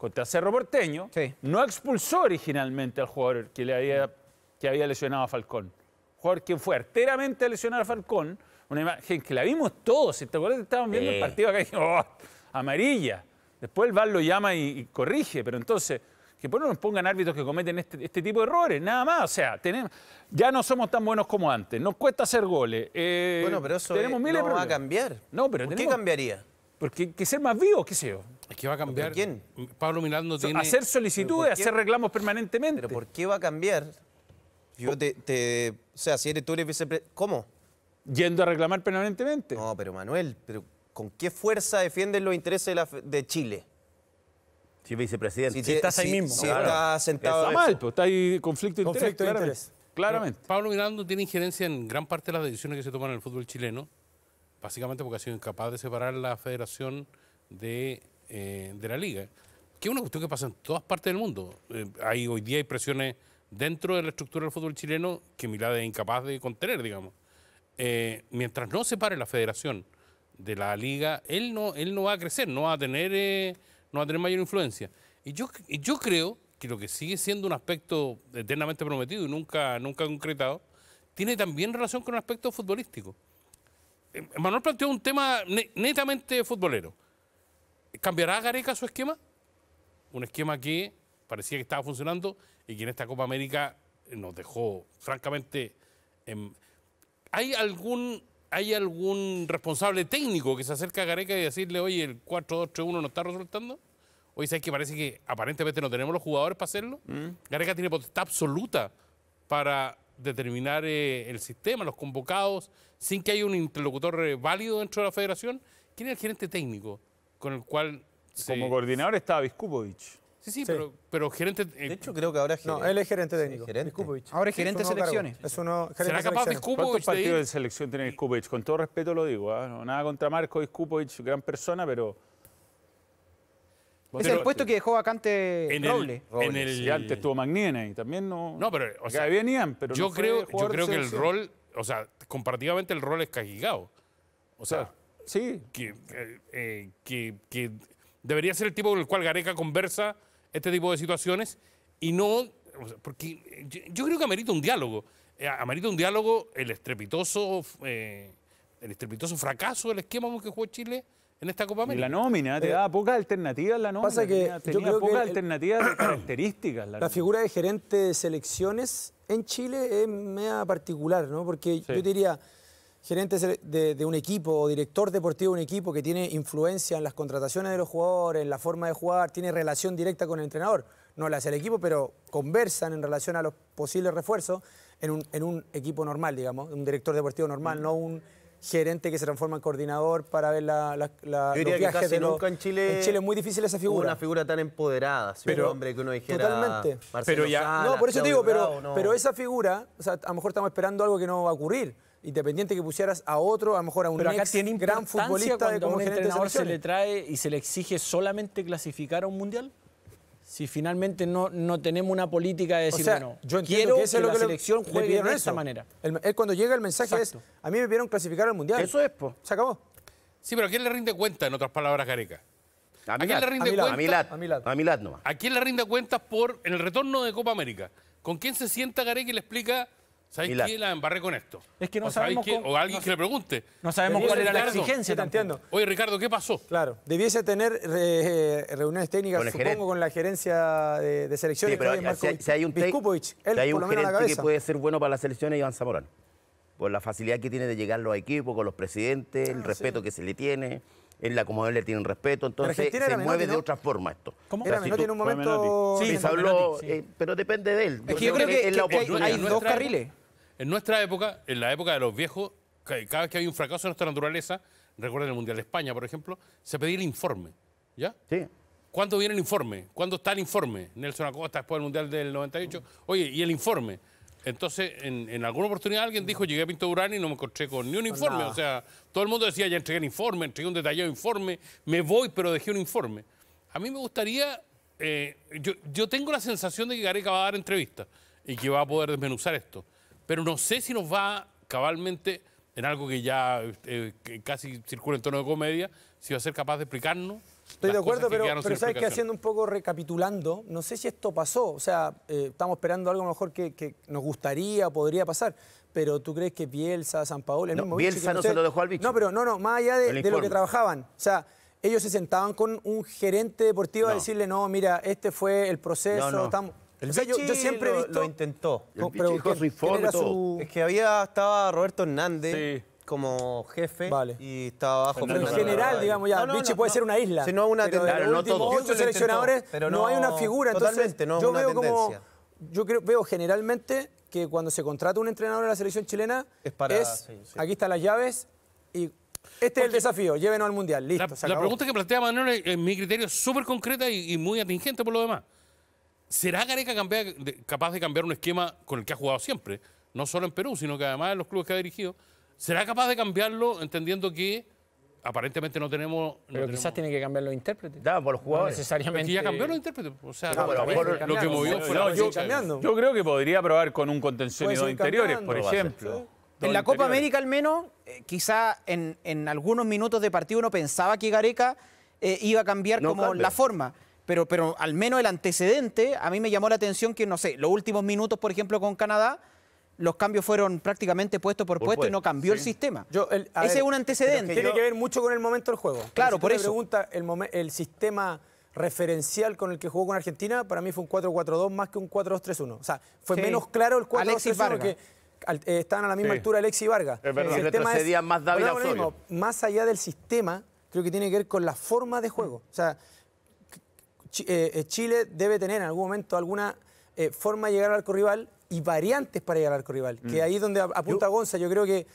contra Cerro Porteño, no expulsó originalmente al jugador que, le había, que había lesionado a Falcón. Jugador que fue arteramente a lesionar a Falcón, una imagen que la vimos todos, te estaban viendo el partido acá [laughs] oh, amarilla. Después el VAR lo llama y, corrige, pero entonces, que por no nos pongan árbitros que cometen este, este, tipo de errores, nada más. O sea, tenemos, ya no somos tan buenos como antes, nos cuesta hacer goles. Eh, bueno, pero eso tenemos miles no va a cambiar. No, pero ¿Por qué cambiaría? Porque hay que ser más vivos, qué sé yo.
Es que va a cambiar. ¿Quién? Pablo Mirando tiene. Hacer solicitudes, hacer
reclamos permanentemente. ¿Pero por qué va a
cambiar? Yo te, o sea, si eres tú eres vicepresidente. ¿Cómo? Yendo a reclamar permanentemente. No, pero Manuel, pero ¿con qué fuerza defienden los intereses de, Chile?
Sí, vicepresidente. Si, estás ahí mismo. estás sentado. Está mal, pues está ahí conflicto de interés. Claramente.
Pablo Miranda tiene injerencia en gran parte de las decisiones que se toman en el fútbol chileno, básicamente porque ha sido incapaz de separar la federación de eh, de la liga, que es una cuestión que pasa en todas partes del mundo. Eh, hay, hoy día hay presiones dentro de la estructura del fútbol chileno que Milad es incapaz de contener, digamos. Eh, mientras no se pare la federación de la liga, él no, él no va a crecer, no va a tener, no va a tener mayor influencia. Y yo, yo creo que lo que sigue siendo un aspecto eternamente prometido y nunca, nunca concretado, tiene también relación con un aspecto futbolístico. Manuel planteó un tema netamente futbolero. ¿Cambiará Gareca su esquema? Un esquema que parecía que estaba funcionando y que en esta Copa América eh, nos dejó, francamente, ¿hay algún hay algún responsable técnico que se acerca a Gareca y decirle, oye, el 4-2-3-1 no está resultando? Hoy sabes que parece que aparentemente no tenemos los jugadores para hacerlo. Mm. Gareca tiene potestad absoluta para determinar eh, el sistema, los convocados, sin que haya un interlocutor eh, válido dentro de la federación. ¿Quién es el gerente técnico con el cual... Como coordinador estaba Viskupovic. Sí, sí, Pero, pero, gerente... de eh, hecho,
creo que ahora es gerente. No, él es gerente técnico, gerente. Ahora es gerente de selecciones. Es uno, ¿Será capaz Viskupovic ¿Cuántos partidos de,
selección tiene Viskupovic? Con todo respeto lo digo, ¿ah? nada contra Marco Viskupovic, gran persona, pero... Es el puesto
que dejó vacante en Roble. El, En el, antes estuvo
Magnien y también no...
No, pero... O sea, pero yo, creo, yo creo que el rol, o sea, comparativamente el rol es cajigado. O sea, sí. Eh, eh, que, que, debería ser el tipo con el cual Gareca conversa este tipo de situaciones y no, porque yo, creo que amerita un diálogo, eh, amerita un diálogo el estrepitoso, el estrepitoso fracaso del esquema que jugó Chile en esta Copa América. Y la nómina, te da
pocas alternativas la nómina. Pasa que creo pocas
alternativas
de [clears throat] características. La, figura de gerente de
selecciones en Chile es media particular, ¿no? Porque yo diría gerentes de, un equipo o director deportivo de un equipo que tiene influencia en las contrataciones de los jugadores, en la forma de jugar, tiene relación directa con el entrenador. No la hace el equipo, pero conversan en relación a los posibles refuerzos en un, equipo normal, digamos, un director deportivo normal, no un gerente que se transforma en coordinador para ver la, la, que casi de en Chile. En Chile es muy difícil esa figura. Una
figura tan empoderada, si pero, hombre que uno dijera. Totalmente. Marcelo pero ya, no, por eso digo,
pero, esa figura, a lo mejor estamos esperando algo que no va a ocurrir Independiente que pusieras a otro, a lo mejor a un Pero acá ex gran futbolista de como un entrenador se le
trae y se le exige solamente clasificar a un mundial. Si finalmente no, no tenemos una política de decir, bueno, yo quiero que, la selección juegue de esta manera. Es cuando llega el mensaje eso. es, a mí me pidieron clasificar
al
mundial. Eso es,
Se acabó. Sí, pero ¿a quién le rinde cuenta, en otras palabras, Gareca? A, quién le rinde cuentas? A A Milat. A nomás. ¿A quién le rinde cuentas por en el retorno de Copa América? ¿Con quién se sienta Gareca y le explica ¿Sabéis quién La embarré con esto. Es que no sabemos. o alguien que le pregunte. No sabemos cuál era la exigencia, te entiendo. Oye, Ricardo, ¿qué pasó? Claro,
debiese tener eh, eh, reuniones técnicas, con supongo, con la gerencia de, selecciones. Sí, pero si,
hay, un, un gerente que puede ser bueno para las selecciones, Iván Zamorano. Por la facilidad que tiene de llegar los equipos, con los presidentes, el ah, respeto que se le tiene en la comodidad le tienen respeto, entonces se mueve de otra forma esto. ¿Cómo? un momento... Sí, pero depende de él. Es que yo, creo que, hay, dos carriles.
En nuestra época, en la época de los viejos, cada vez que hay un fracaso en nuestra naturaleza, recuerden el Mundial de España, por ejemplo, se pedía el informe. ¿Ya? Sí. ¿Cuándo viene el informe? ¿Cuándo está el informe? Nelson Acosta después del Mundial del 98. Oye, ¿y el informe? Entonces, en, alguna oportunidad alguien dijo, llegué a Pinto Durán y no me encontré con ni un informe. O sea, todo el mundo decía, ya entregué el informe, entregué un detallado informe, me voy, pero dejé un informe. A mí me gustaría, eh, yo, tengo la sensación de que Gareca va a dar entrevistas y que va a poder desmenuzar esto pero no sé si nos va cabalmente en algo que ya eh, casi circula en tono de comedia, si va a ser capaz de explicarnos. Estoy de acuerdo, pero, sabes que haciendo
un poco recapitulando, no sé si esto pasó, o sea, eh, estamos esperando algo mejor que, nos gustaría, podría pasar, pero tú crees que Bielsa, San Paolo, el no, mismo Bielsa no se lo dejó al bicho. No, pero no, no, más allá de, lo que trabajaban, o sea, ellos se sentaban con un gerente deportivo a decirle, no, mira, este fue el proceso, Estamos... El o yo, siempre lo,
intentó. Es que había, estaba Roberto Hernández. como jefe vale. y estaba abajo. Pero en general, digamos, ya, el puede ser una isla. una pero los seleccionadores no, hay una figura. Totalmente, yo veo Como,
yo veo generalmente que cuando se contrata un entrenador en la selección chilena es, aquí están las llaves y este es el desafío, llévenos al Mundial, listo, la, pregunta
que plantea Manuel, en mi criterio, es súper concreta y muy atingente por lo demás. ¿Será Gareca capaz de cambiar un esquema con el que ha jugado siempre? No solo en Perú, sino que además en los clubes que ha dirigido. ¿Será capaz de cambiarlo entendiendo que aparentemente no tenemos. Pero quizás tiene que cambiar los intérpretes. Da, por los jugadores.
necesariamente. ya cambió los
intérpretes.
O
sea, lo, que movió fue yo,
yo creo que podría probar con un contención de interiores, por ejemplo. En la Copa América,
al menos, eh, quizás en, algunos minutos de partido uno pensaba que Gareca eh, iba a cambiar como la forma pero, al menos el antecedente, a mí me llamó la atención que, no sé, los últimos minutos, por ejemplo, con Canadá, los cambios fueron prácticamente puesto por, puesto, y no cambió el sistema. Ese es un antecedente. tiene que
ver mucho con el momento del juego. Claro, por eso. pregunta el, sistema referencial con el que jugó con Argentina, para mí fue un 4-4-2 más que un 4-2-3-1. O sea, fue menos claro el 4-2-3-1 porque eh, estaban a la misma altura Alexis y Vargas. Es verdad. El tema es, más Más allá del sistema, creo que tiene que ver con la forma de juego. O sea, eh, eh, Chile debe tener en algún momento alguna eh, forma de llegar al arco rival y variantes para llegar al arco rival. Que mm. ahí es donde apunta Gonza. Yo creo que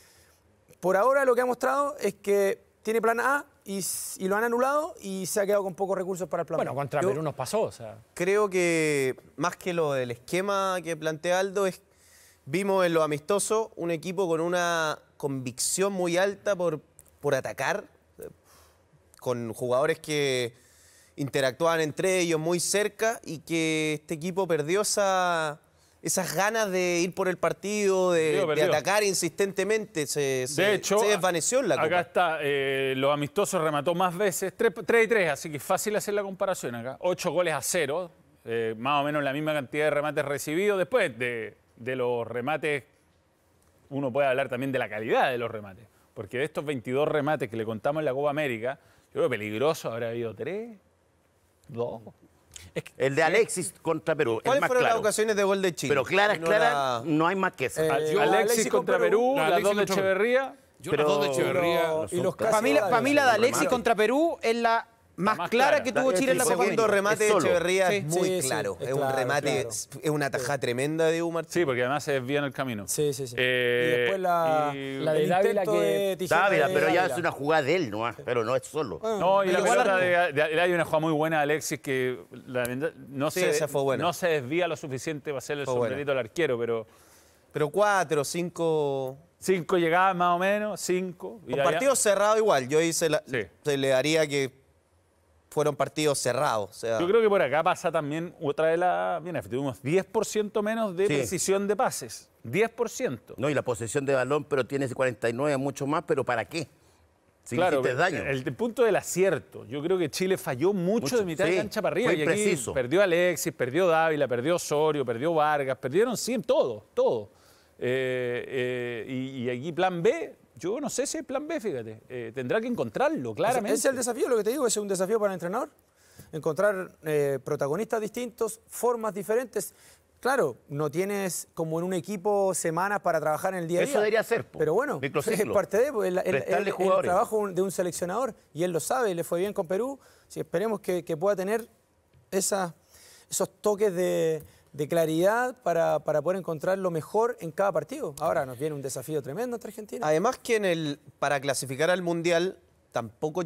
por ahora lo que ha mostrado es que tiene plan A y, lo han anulado y se ha quedado con pocos recursos para
el plan B. Bueno, contra Perú nos pasó.
Creo que más que lo del esquema que plantea Aldo es vimos en lo amistoso un equipo con una convicción muy alta por, por atacar, con jugadores que interactuaban entre ellos muy cerca y que este equipo perdió esas ganas de ir por el partido, de, atacar insistentemente. Se, desvaneció
en la Acá está, eh, los amistosos remató más veces, 3, y 3, así que es fácil hacer la comparación acá. 8 goles a 0, eh, más o menos la misma cantidad de remates recibidos. Después de, los remates, uno puede hablar también de la calidad de los remates. Porque de estos 22 remates que le contamos en la Copa América, yo creo peligroso habrá habido tres Dos. El de Alexis contra Perú. ¿Cuáles fueron las ocasiones de gol de Chile? Pero claras, no claras,
no hay más que eso. Eh, Alexis, contra Perú, la de Echeverría. pero... la de
Echeverría.
No, de Alexis contra Perú es la más, clara, que tuvo Chile en la Copa remate de Echeverría es muy claro. es, un remate,
es una tajada tremenda de Umar.
Sí, porque además desvía en el camino. Sí, sí, sí. Eh, y después la, la de Dávila que... Dávila, pero ya es una jugada de él, ¿no? Pero no es solo. no, y la pelota de, de, hay una jugada muy buena de Alexis que no, se, no se desvía lo suficiente para hacerle el sombrerito al arquero, pero... Pero cuatro, cinco... Cinco llegadas más o menos, cinco.
Un partido cerrado igual, yo hice la, se le haría que fueron partidos cerrados.
Yo
creo que por acá pasa también otra de las... Bien, tuvimos 10% menos de precisión de pases.
10%. No, y la posesión de balón, pero tienes 49, mucho más, pero ¿para
qué? claro, El, el, punto del acierto. Yo creo que Chile falló mucho, de mitad de cancha para arriba. preciso. perdió Alexis, perdió Dávila, perdió Osorio, perdió Vargas, perdieron sí, todo, todo. Eh, eh, y, aquí plan B, yo no sé si el plan B, fíjate. Eh, tendrá que encontrarlo, claramente. Ese es el
desafío, lo que te digo, es un desafío para el entrenador. Encontrar eh, protagonistas distintos, formas diferentes. Claro, no tienes como en un equipo semanas para trabajar en el día a día. Eso debería ser. Pero bueno, es parte de pues, el, el, trabajo de un seleccionador. Y él lo sabe, le fue bien con Perú. Si esperemos que, pueda tener esos toques de, de claridad para, poder encontrar lo mejor en cada partido. Ahora nos viene un desafío tremendo esta Argentina.
Además que en el, para clasificar al Mundial tampoco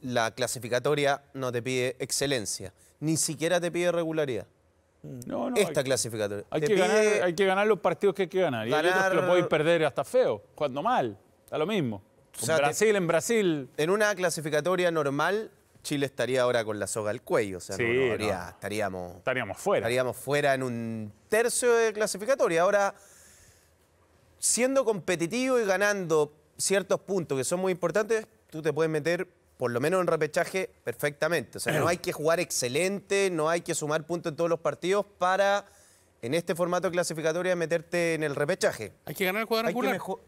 la clasificatoria no te pide
excelencia, ni siquiera te pide regularidad.
No, no, Esta clasificatoria.
Hay que, ganar, hay que, ganar, los partidos que hay que ganar. Y hay que lo podéis perder hasta feo, cuando mal. Da lo mismo. O Brasil, en Brasil. En una clasificatoria normal, Chile estaría ahora con la soga
al cuello, o sea, Estaríamos, estaríamos fuera. Estaríamos fuera en un tercio de clasificatoria. Ahora, siendo competitivo y ganando ciertos puntos que son muy importantes, tú te puedes meter por lo menos en repechaje perfectamente. O sea, no hay que jugar excelente, no hay que sumar puntos en todos los partidos para, en este formato clasificatoria meterte en el repechaje.
Hay que ganar el cuadrangular. Hay que,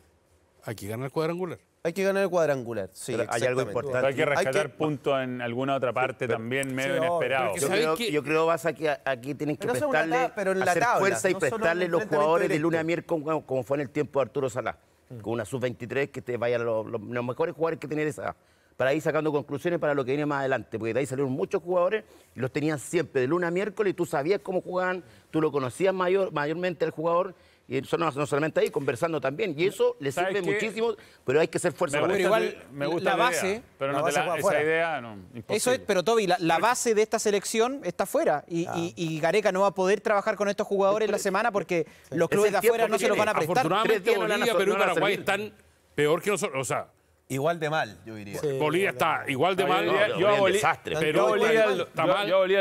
hay que ganar el cuadrangular.
Hay
que ganar el cuadrangular, sí. hay algo importante. hay que rescatar puntos en alguna otra parte también medio inesperado. Yo creo, que... aquí tienes que la hacer fuerza y prestarle
los jugadores de lunes a miércoles como, fue en el tiempo de Arturo Salá. Mm. Con una sub-23 que te vayan los, mejores jugadores que tener esa para ir sacando conclusiones para lo que viene más adelante, porque de ahí salieron muchos jugadores y los tenían siempre de lunes a miércoles y tú sabías cómo jugaban, tú lo conocías mayor, mayormente el jugador y no, no solamente ahí, conversando también. Y eso le sirve muchísimo, pero hay que ser fuerza.
Me gusta, igual la, base, idea, pero no esa idea Eso es, pero Toby, la, base de esta selección está afuera. y, Gareca no va a poder trabajar con estos jugadores la semana porque
los clubes de afuera no se los van a prestar. Afortunadamente Bolivia, Perú y Paraguay están peor que nosotros, o sea, Igual de mal, yo diría. Bolivia está igual de mal. Yo, a Bolivia,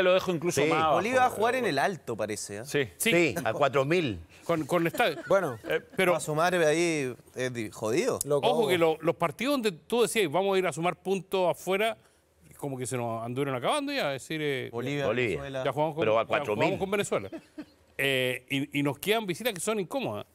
lo, dejo incluso más. Bolivia va a
jugar en el alto, parece. ¿eh? Sí. sí. a 4.000.
Con, [laughs] Bueno, eh, pero. A sumar ahí jodido. Ojo, que los partidos donde tú decías, vamos a ir a sumar puntos afuera, como que se nos anduvieron acabando ya. a decir, eh, Bolivia, Ya jugamos con, a con Venezuela. [laughs] y, y nos quedan visitas que son incómodas.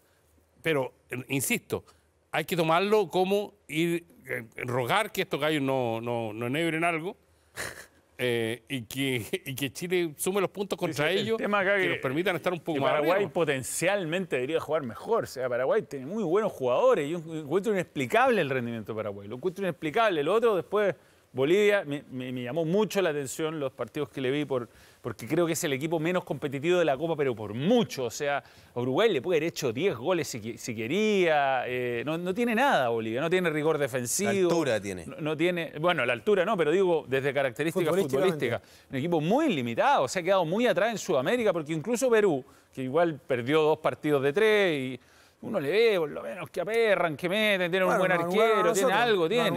Pero, insisto, hay que tomarlo como ir eh, rogar que estos gallos no, no, no algo. [laughs] Eh, y, que, Chile sume los puntos contra ellos que, nos permitan estar un poco más Paraguay
potencialmente debería jugar mejor. sea, Paraguay tiene muy buenos jugadores. y encuentro inexplicable el rendimiento de Paraguay. Lo encuentro inexplicable. El otro, después, Bolivia, me llamó mucho la atención los partidos que le vi por porque creo que es el equipo menos competitivo de la Copa, pero por mucho. O sea, Uruguay le puede haber hecho 10 goles si, quería. Eh, no, tiene nada Bolivia, no tiene rigor defensivo. La altura tiene. No, tiene. Bueno, la altura no, pero digo desde características futbolísticas. Un equipo muy limitado, se ha quedado muy atrás en Sudamérica, porque incluso Perú, que igual perdió dos partidos de tres y uno le ve por lo menos que aperran, que meten, tienen un buen arquero, tiene algo, tiene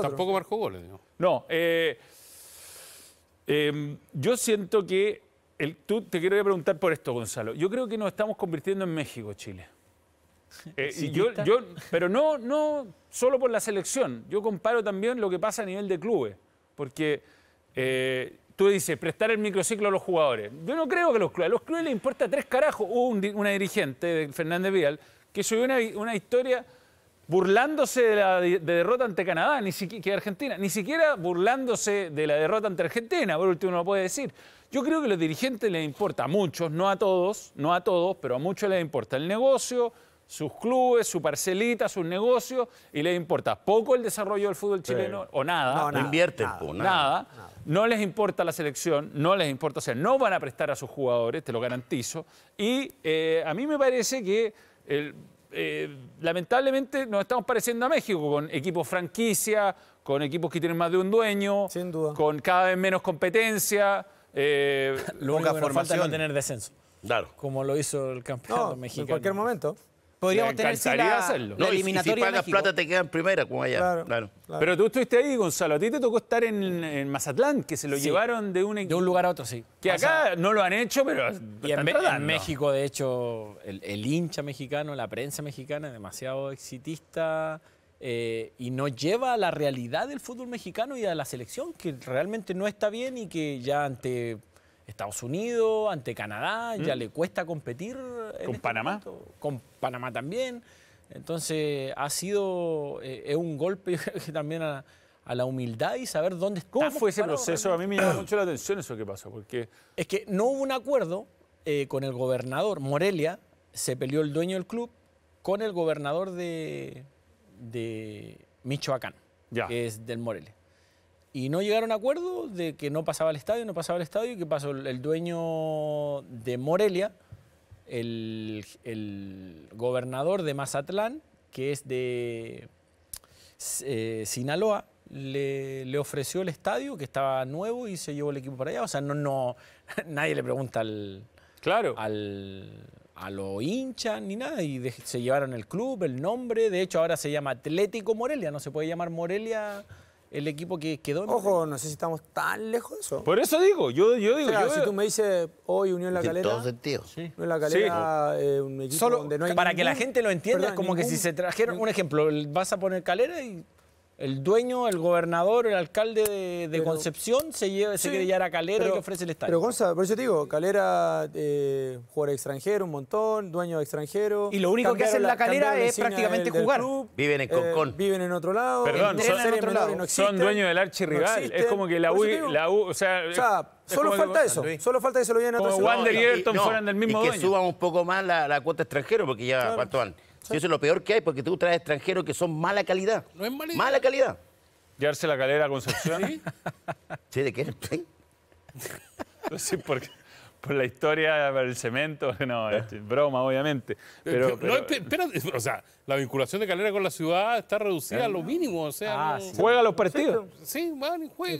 Tampoco marcó goles. No, no eh, Em, yo siento que, el, tú te quiero preguntar por esto, Gonzalo. Yo creo que nos estamos convirtiendo en México, Chile. [laughs] Eh, pero no, no solo por la selección, yo comparo también lo que pasa a nivel de clubes, porque eh, tú dices, prestar el microciclo a los jugadores. Yo no creo que los clubes, a los clubes les importa tres carajos. Hubo una dirigente, de Fernández Vial, que subió una, una historia burlándose de la derrota ante Canadá, ni siquiera Argentina, ni siquiera burlándose de la derrota ante Argentina, por último lo puede decir. Yo creo que a los dirigentes les importa a muchos, no a todos, no a todos, pero a muchos les importa el negocio, sus clubes, su parcelita, sus negocios, y les importa poco el desarrollo del fútbol chileno o nada. No, invierten, nada, nada. No les importa la selección, no les importa, o sea, no van a prestar a sus jugadores, te lo garantizo. Y eh, a mí me parece que eh, lamentablemente nos estamos pareciendo a México, con equipos franquicia, con equipos que tienen más de un dueño, con cada vez menos competencia. Eh, [laughs] lo que no tener
descenso. Claro. Como lo hizo el campeonato no,
mexicano. En cualquier momento. Podríamos tener sí, hacerlo. no, eliminatoria y si pagas plata te quedan primera, como allá. Pero tú estuviste ahí, Gonzalo. A ti te tocó estar en, Mazatlán, que se lo llevaron de un... lugar a otro, sí. Que acá no lo han hecho, pero... en, México, de hecho, el,
hincha mexicano, la prensa mexicana, es demasiado exitista eh, y no lleva a la realidad del fútbol mexicano y a la selección, que realmente no está bien y que ya ante Estados Unidos, ante Canadá, ya mm. le cuesta competir. ¿Con este Panamá? Con Panamá también. Entonces ha sido eh, es un golpe [laughs] también a, la humildad y saber dónde ¿Cómo fue ese proceso? A mí me llamó mucho la atención eso que pasó. porque Es que no hubo un acuerdo eh, con el gobernador. Morelia se peleó el dueño del club con el gobernador de, de Michoacán, que es del Morelia. Y no llegaron a acuerdo de que no pasaba el estadio, no pasaba el estadio. ¿Y qué pasó? El dueño de Morelia, el, gobernador de Mazatlán, que es de eh, Sinaloa, le, ofreció el estadio, que estaba nuevo, y se llevó el equipo para allá. O sea, no, no, [laughs] nadie le pregunta al... Claro. Al, a los hinchas ni nada. Y se llevaron el club, el nombre. De hecho, ahora se llama Atlético Morelia. No se puede llamar Morelia el equipo que quedó. Ojo, no sé si estamos tan lejos de eso.
Por eso digo, yo, yo digo. O si tú
me dices hoy Unión La Calera.
En Sí. La Calera, eh, un
equipo Solo donde no hay. Para que la gente lo entienda, es como que si se trajeron. Un ejemplo, vas a poner Calera y el dueño, el gobernador, el alcalde de, Concepción se, lleva, quiere llevar a Calera y ofrece el estadio. Pero
Gonza, por eso te digo, Calera, eh, jugador extranjero, un montón, dueño extranjero. Y lo único que hace en la Calera es prácticamente jugar. viven en eh, Concón. viven en otro lado.
Perdón, son, en otro lado. son dueños del archirrival. Rival, es como que la U, la U o sea... O sea Solo falta, eso,
solo falta que se lo lleven a Como Wander y fueran del mismo y que suban un poco más la, cuota extranjero, porque ya, claro. ¿cuánto eso es lo peor que hay, porque tú traes extranjeros que son mala calidad. No es malidad. Mala calidad.
Llevarse la calera Concepción. ¿Sí? ¿Sí? ¿De qué? [laughs] No sé por qué por la historia, del el cemento, [laughs] no, eh. broma, obviamente.
Eh, pero, o sea, la vinculación de Calera con la ciudad está reducida a lo eh. mínimo, o sea... Ah, Juega los partidos. Sí, van y juegan.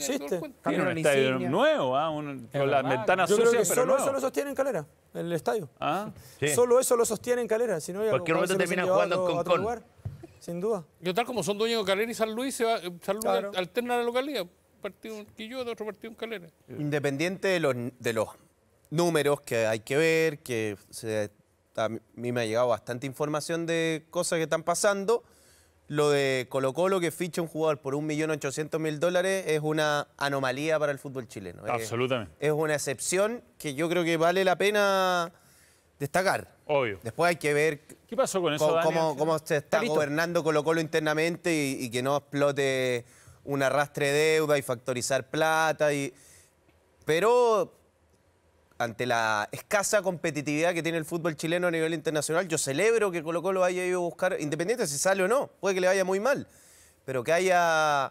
Tiene un estadio nuevo, ah, con las ventanas sucias, solo eso lo
sostiene en Calera, el estadio. Ah, Solo eso lo sostiene
en Calera, si no... Cualquier momento terminan jugando con Con Lugar, sin duda. Y tal como son dueños de Calera y San Luis, se va, San Luis alterna la localidad partido en Quillota, otro partido en Calera.
Independiente de los, de los números que hay que ver, que a mí me ha llegado bastante información de cosas que están pasando. Lo de Colo Colo que ficha un jugador por 1.800.000 dólares es una anomalía para el fútbol chileno. Absolutamente. Es, una excepción que yo creo que vale la pena destacar. Obvio. Después hay que ver ¿Qué pasó con eso, cómo, cómo, se está gobernando Colo Colo internamente y, que no explote un arrastre de deuda y factorizar plata. Y... Pero ante la escasa competitividad que tiene el fútbol chileno a nivel internacional, yo celebro que Colo Colo haya ido a buscar, independiente si sale o no, puede que le vaya muy mal, pero que haya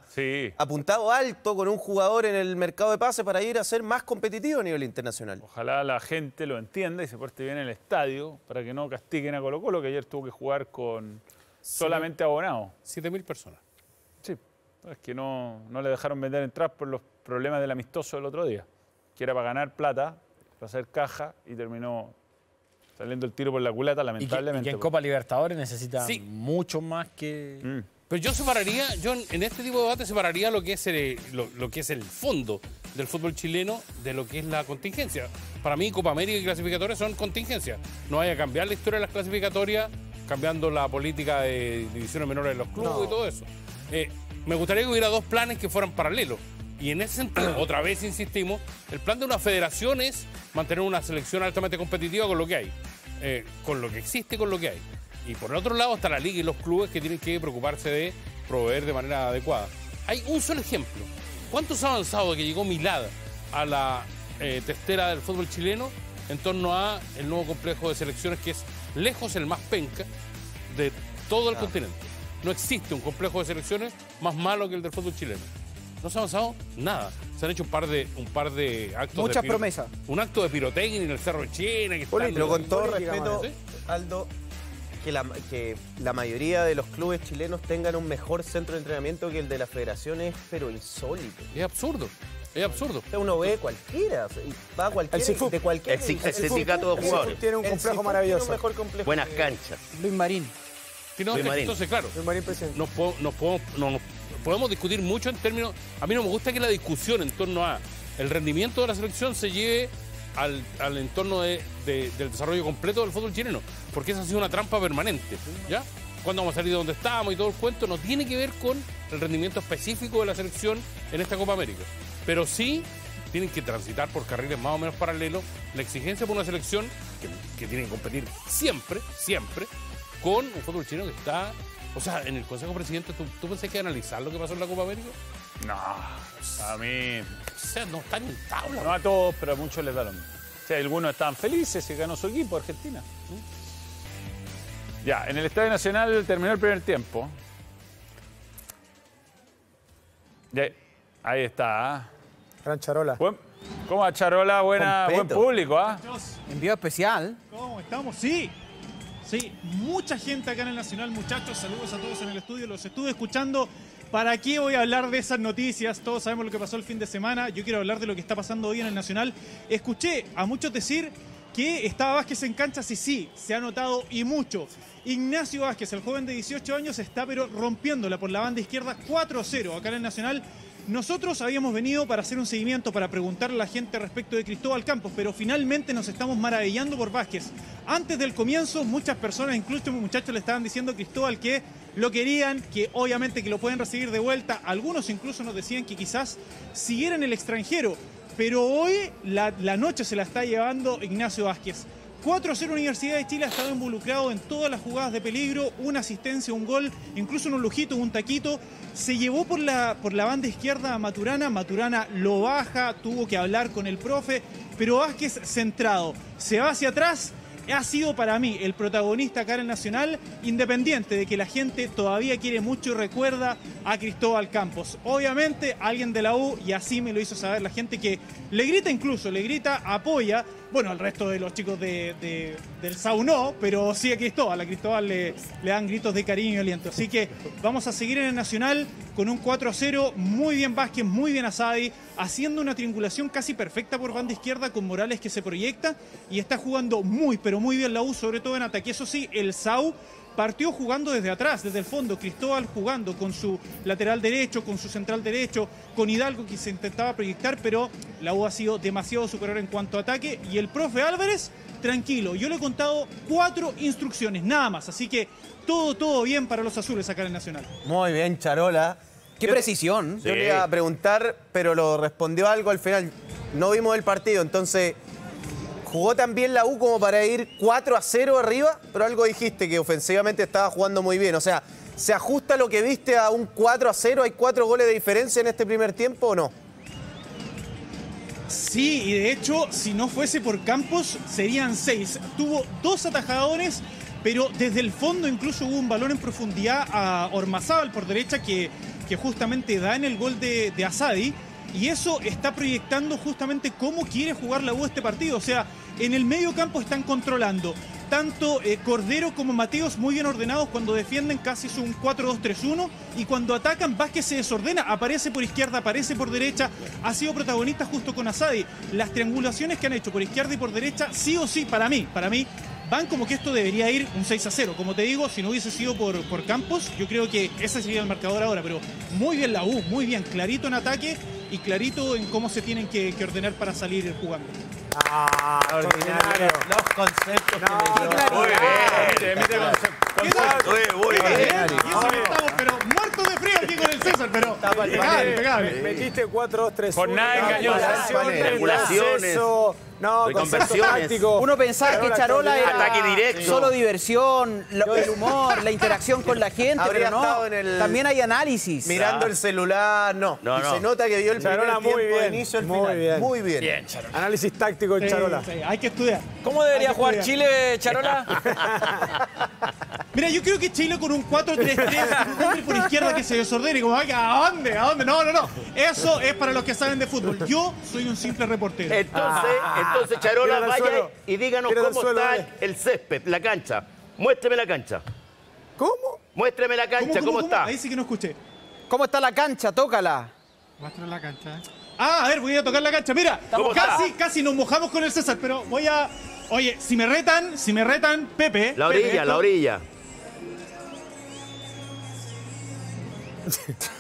apuntado alto con un jugador en el mercado de pases para ir a ser más
competitivo a nivel internacional. Ojalá la gente lo entienda y se porte bien en el estadio para que no castiguen a Colo Colo, que ayer tuvo que jugar con solamente abonados. 7.000 personas. Sí, es que no, no le dejaron vender entradas por los problemas del amistoso del otro día, que era para ganar plata hacer caja y terminó saliendo el tiro por la culata, lamentablemente. Y pues. en Copa
Libertadores necesita mucho más que... Mm. Pero yo
separaría, yo en este tipo de debate separaría lo que es el, lo, que es el fondo del fútbol chileno de lo que es la contingencia. Para mí Copa América y clasificatorias son contingencias. No vaya a cambiar la historia de las clasificatorias cambiando la política de divisiones menores de los clubes y todo eso. Eh, me gustaría que hubiera dos planes que fueran paralelos. Y en ese sentido, [clears throat] otra vez insistimos, el plan de una federación es mantener una selección altamente competitiva con lo que hay, eh, con lo que existe y con lo que hay. Y por el otro lado está la liga y los clubes que tienen que preocuparse de proveer de manera adecuada. Hay un solo ejemplo. ¿Cuántos ha avanzado de que llegó Milad a la eh, testera del fútbol chileno en torno a el nuevo complejo de selecciones que es lejos el más penca de todo el continente? No existe un complejo de selecciones más malo que el del fútbol chileno. No se ha avanzado nada. Se han hecho un par de, un par de actos. Muchas promesas. Un acto de pirotecnia en el Cerro de Que pero con todo respeto,
Aldo, que la, que la mayoría de los clubes chilenos tengan un mejor centro de entrenamiento que el de la Federación es, pero insólito. Es absurdo. Es absurdo. Uno ve cualquiera,
va cualquiera, de cualquier... El, de jugadores. Tiene un complejo maravilloso.
Buenas canchas.
Luis Marín. Luis Marín. Entonces, claro, Luis Marín presente no, podemos discutir mucho en términos. A mí no me gusta que la discusión en torno a el rendimiento de la selección se lleve al, entorno del desarrollo completo del fútbol chileno, porque esa ha sido una trampa permanente. ¿Ya? Cuando vamos a salir de donde estábamos y todo el cuento, no tiene que ver con el rendimiento específico de la selección en esta Copa América. Pero sí tienen que transitar por carriles más o menos paralelos la exigencia por una selección que, que tiene que competir siempre, siempre, con un fútbol chileno que está o sea, en el Consejo Presidente, ¿tú, ¿tú pensé que analizar lo que pasó en la Copa América? No, a mí... O sea, no están en tabla. No a todos,
pero a muchos les daron. O sea, algunos están felices, se ganó su equipo, Argentina. Ya, en el Estadio Nacional terminó el primer tiempo. ahí está. ¿ah? Gran Charola. ¿Cómo va, Charola? Buena, buen público, ¿ah? Envío especial. ¿Cómo estamos? Sí.
Sí, mucha gente acá en el Nacional, muchachos. Saludos a todos en el estudio. Los estuve escuchando. ¿Para qué voy a hablar de esas noticias? Todos sabemos lo que pasó el fin de semana. Yo quiero hablar de lo que está pasando hoy en el Nacional. Escuché a muchos decir que estaba Vázquez en cancha, sí, sí, se ha notado y mucho. Ignacio Vázquez, el joven de 18 años, está pero rompiéndola por la banda izquierda 4-0 acá en el Nacional. Nosotros habíamos venido para hacer un seguimiento, para preguntarle a la gente respecto de Cristóbal Campos, pero finalmente nos estamos maravillando por Vázquez. Antes del comienzo, muchas personas, incluso muchachos, le estaban diciendo a Cristóbal que lo querían, que obviamente que lo pueden recibir de vuelta. Algunos incluso nos decían que quizás siguiera en el extranjero, pero hoy la, la noche se la está llevando Ignacio Vázquez. 4-0 Universidad de Chile ha estado involucrado en todas las jugadas de peligro, una asistencia, un gol, incluso un lujito, un taquito. Se llevó por la, por la banda izquierda a Maturana, Maturana lo baja, tuvo que hablar con el profe, pero Vázquez centrado, se va hacia atrás. Ha sido para mí el protagonista acá en Nacional, independiente de que la gente todavía quiere mucho y recuerda a Cristóbal Campos. Obviamente, alguien de la U, y así me lo hizo saber la gente, que le grita incluso, le grita, apoya bueno, al resto de los chicos del SAU no, pero sí a Cristóbal. A Cristóbal le, le dan gritos de cariño y aliento. Así que vamos a seguir en el Nacional con un 4-0. Muy bien Vázquez, muy bien Asadi, haciendo una triangulación casi perfecta por banda izquierda con Morales que se proyecta y está jugando muy, pero muy bien la U, sobre todo en ataque. Eso sí, el SAU partió jugando desde atrás, desde el fondo, Cristóbal jugando con su lateral derecho, con su central derecho, con Hidalgo que se intentaba proyectar, pero la U ha sido demasiado superior en cuanto a ataque y el profe Álvarez, tranquilo, yo le he contado cuatro instrucciones, nada más, así que todo, todo bien para los azules acá en el Nacional.
Muy bien, Charola. Qué precisión. Yo le iba a preguntar, pero lo respondió algo al final. No vimos el partido, entonces jugó también la U como para ir 4 a 0 arriba, pero algo dijiste que ofensivamente estaba jugando muy bien. O sea, ¿se ajusta lo que viste a un 4 a 0? ¿Hay cuatro goles de diferencia en este primer tiempo o no?
Sí, y de hecho, si no fuese por Campos, serían seis. Tuvo dos atajadores, pero desde el fondo incluso hubo un balón en profundidad a Ormazábal por derecha que, justamente da en el gol de, de Asadi. Y eso está proyectando justamente cómo quiere jugar la U este partido. O sea, en el medio campo están controlando. Tanto eh, Cordero como Mateos muy bien ordenados cuando defienden casi es un 4-2-3-1 y cuando atacan Vázquez se desordena, aparece por izquierda, aparece por derecha, ha sido protagonista justo con Asadi. Las triangulaciones que han hecho por izquierda y por derecha, sí o sí, para mí, para mí, van como que esto debería ir un 6 a 0. Como te digo, si no hubiese sido por, por Campos, yo creo que ese sería el marcador ahora, pero muy bien la U, muy bien, clarito en ataque y clarito en cómo se tienen que, que ordenar para salir jugando. Ah, ordinario. Los conceptos no, que me claro. Muy bien. Mire, mire
Muy bien. ¿Eh? Y eso que
estamos, pero muertos de frío aquí con el César,
pero. pegable, pegable. Metiste 4, 2, 3, 1 Jornada engañosa. Triangulaciones. No, de conversiones. Uno pensaba que Charola era solo diversión,
el humor, la interacción con la gente, pero no. También hay análisis.
Mirando el celular, no. Y se nota que vio el Charola primer muy bien, inicio el muy final. Bien. Muy bien.
análisis táctico en Charola. hay que estudiar.
¿Cómo debería jugar Chile, Charola?
Mira, yo creo que Chile con un 4-3-3, un por izquierda que se desordene, como, ¿a dónde? ¿A dónde? No, no, no. Eso es para los que saben de fútbol. Yo soy un simple reportero. Entonces, ah entonces ah, Charola vaya y díganos cómo está
el césped, la cancha.
Muéstreme la cancha. ¿Cómo? Muéstreme la cancha, ¿cómo, está? Ahí sí que no escuché. ¿Cómo está la
cancha? Tócala. Muestra la cancha. Eh. Ah, a ver, voy a tocar la cancha. Mira, casi, casi nos mojamos con el César, pero voy a... Oye, si me retan, si me retan, Pepe... La orilla, la orilla.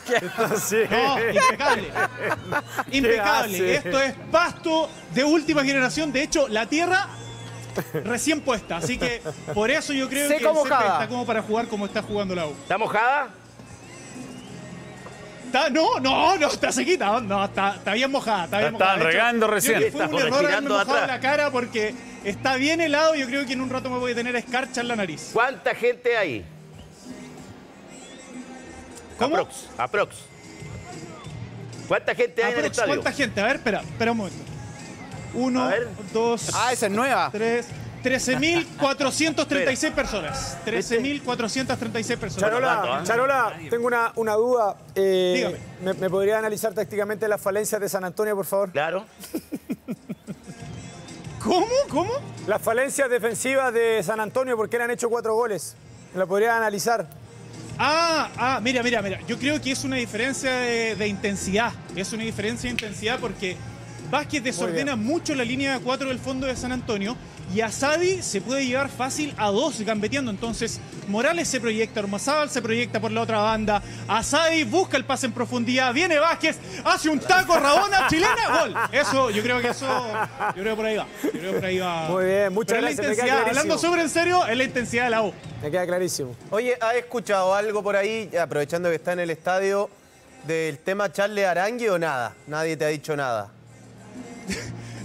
¿Qué? [laughs] No, impecable. Impecable. Esto es pasto de última generación. De hecho, la tierra recién puesta. Así que por eso yo creo que está como para jugar como está jugando la U. ¿Está mojada? no, no, no, está sequita. No, está, bien mojada. Está Están regando recién. fue un error haberme la cara porque está bien helado. Yo creo que en un rato me voy a tener escarcha en la nariz. ¿Cuánta gente hay? ¿Cómo? Aprox, aprox. ¿Cuánta gente hay en el estadio? ¿Cuánta gente? A ver, espera, espera un momento. Uno, dos. Ah, esa es nueva. Tres. 13.436 personas. 13.436 personas. Charola, Charola
tengo una, una duda. Eh, Dígame. ¿me, podría analizar tácticamente las falencias de San Antonio, por favor? Claro. [laughs] ¿Cómo? ¿Cómo? Las falencias defensivas de San Antonio, porque le han hecho cuatro
goles. ¿Me ¿La podría analizar? Ah, ah, mira, mira, mira. Yo creo que es una diferencia de, de intensidad. Es una diferencia de intensidad porque Vázquez desordena mucho la línea de cuatro del fondo de San Antonio y Asadi se puede llevar fácil a dos gambeteando. Entonces, Morales se proyecta, Ormazábal se proyecta por la otra banda. Asadi busca el pase en profundidad, viene Vázquez, hace un taco, Rabona, chilena, gol. Eso, yo creo que eso, yo creo que por ahí va. Yo creo por ahí va. Muy bien, muchas gracias. La hablando sobre en serio, es la intensidad de la
U. Me queda clarísimo. Oye, ¿ha escuchado algo por ahí, aprovechando que está en el estadio, del tema Charle Arangui o nada?
Nadie te ha dicho nada.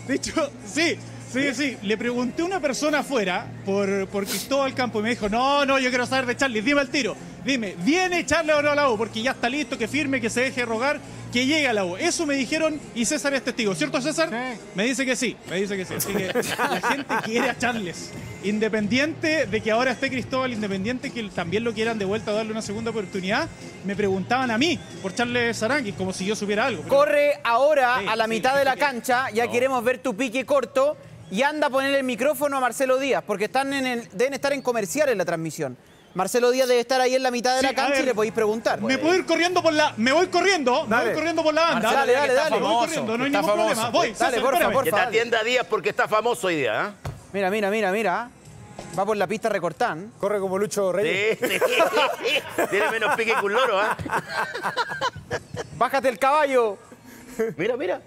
De hecho, sí, sí, sí. Le pregunté a una persona afuera por, por al Campo y me dijo, no, no, yo quiero saber de Charlie, dime el tiro. Dime, ¿viene Charlie o no Porque ya está listo, que firme, que se deje rogar que llega a la voz. Eso me dijeron y César es testigo. ¿Cierto, César? Me dice que sí, me dice que sí. [laughs] la gente quiere a Charles. Independiente de que ahora esté Cristóbal, independiente que también lo quieran de vuelta, darle una segunda oportunidad, me preguntaban a mí por Charles Arangui como si yo supiera algo. Corre ahora a la mitad de la cancha, ya queremos ver tu
pique corto, y anda a poner el micrófono a Marcelo Díaz, porque están en deben estar en comercial en la transmisión. Marcelo Díaz debe estar ahí en la mitad de la cancha y le podéis preguntar. Me puedo ir corriendo por la. Me voy corriendo, me voy corriendo por la banda. dale, dale, dale. Me voy corriendo, no hay ningún famoso. problema. Voy, dale, por porfa, porfa, Que te atienda
Díaz porque está famoso hoy día. ¿eh?
Mira, mira, mira, mira. Va por la pista recortán.
Corre como Lucho Reyes.
Tiene menos pique que un loro, ¿eh? Bájate el caballo. Mira, mira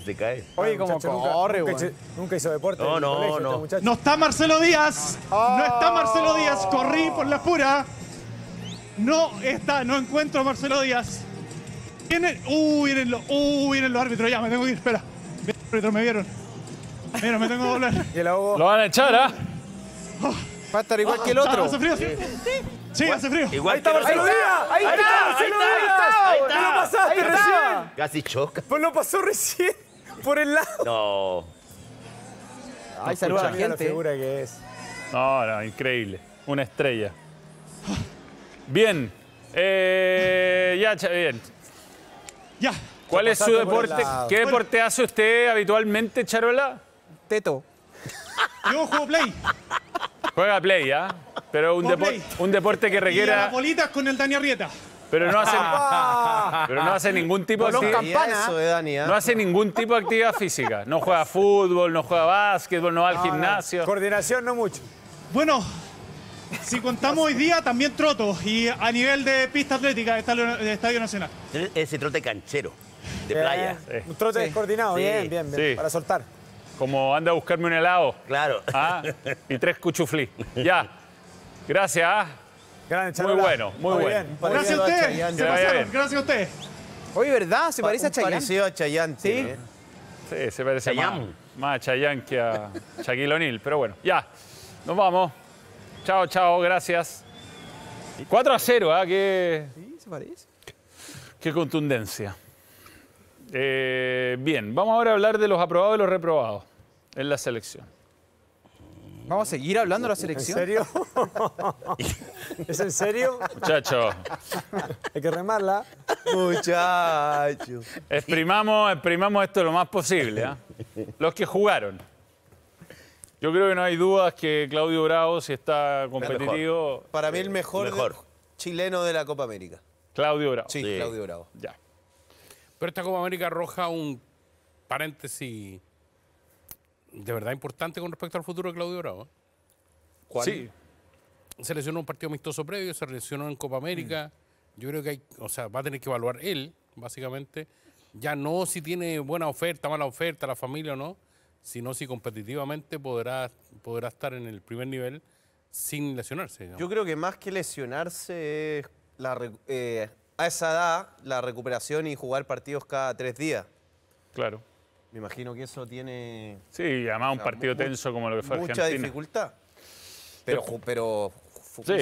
te cae. Ah, Oye, como corre, nunca, nunca, hizo deporte. No, no, no. Este no está Marcelo Díaz. No está ah. Marcelo Díaz. Corrí por la pura. No está, no encuentro a Marcelo Díaz. Vienen, uh, vienen los, uh, vienen los árbitros. Ya, me tengo que ir, espera. Los árbitros me vieron. Mira, me tengo que doblar.
[laughs] Lo van a echar, ¿ah?
¿eh? Va a estar igual que el ah, otro. Hace frío, sí. Sí, sí hace frío. Igual ahí está Marcelo Díaz. Ahí está. Ahí está.
Casi choca. Pues lo pasó recién por el lado.
No. Ay, saluda a la gente. que es. No, no, increíble. Una estrella. Bien. Eh, ya, bien. Ya. ¿Cuál es su deporte? ¿Qué deporte hace usted habitualmente, Charola? Teto. Yo juego play. Juega play, ¿ah? Pero un, deporte que requiera... las
bolitas con el Dani Arrieta.
Pero no hace, [laughs] no hace ningún tipo de actividad. ¿eh? No hace ningún tipo de actividad física. No juega fútbol, no juega básquetbol, no va al gimnasio. Coordinación no mucho. Bueno,
si contamos hoy día, también troto. Y a nivel de pista atlética de Estadio Nacional.
Ese trote canchero, de playa. Un trote descoordinado, bien, bien, bien. Para soltar. Como anda a buscarme un helado. Claro. Ah, y tres cuchuflí. Ya. Gracias. Ah. Muy bueno, muy, bueno. Gracias a usted. Gracias
a usted. Oye, ¿verdad?
Se parece a Chayanne. a
sí. ¿eh? Sí, se parece Más, más, a Chayanne que a Shaquille O'Neal. Pero bueno, ya. Nos vamos. Chao, chao. Gracias. 4 a 0, ¿ah? ¿eh? Qué... Sí, se parece. Qué contundencia. Eh, bien, vamos ahora a hablar de los aprobados y los reprobados en la selección. ¿Vamos a seguir hablando de la selección? ¿En serio? [laughs] ¿Es en serio? Muchacho. Hay que remarla. Muchacho. Exprimamos, esto lo más posible. ¿ah? Los que jugaron. Yo creo que no hay dudas que Claudio Bravo, si está
competitivo... Para mí el eh, mejor, chileno de la Copa América.
Claudio Bravo. Sí, sí, Claudio Bravo.
Ya. Pero esta Copa América arroja un paréntesis de verdad importante con respecto al futuro de Claudio Bravo. ¿Cuál? Sí. Se lesionó un partido amistoso previo, se lesionó en Copa América. Yo creo que hay, o sea, va a tener que evaluar él, básicamente. Ya no si tiene buena oferta, mala oferta, la familia o no, sino si competitivamente podrá, podrá estar en el primer nivel sin lesionarse.
Yo creo que más que lesionarse es eh, a esa edad la recuperación y jugar partidos cada tres días. Claro. Me imagino que eso
tiene. Sí, además un partido tenso como lo que fue mucha Argentina. Mucha dificultad. Pero, pero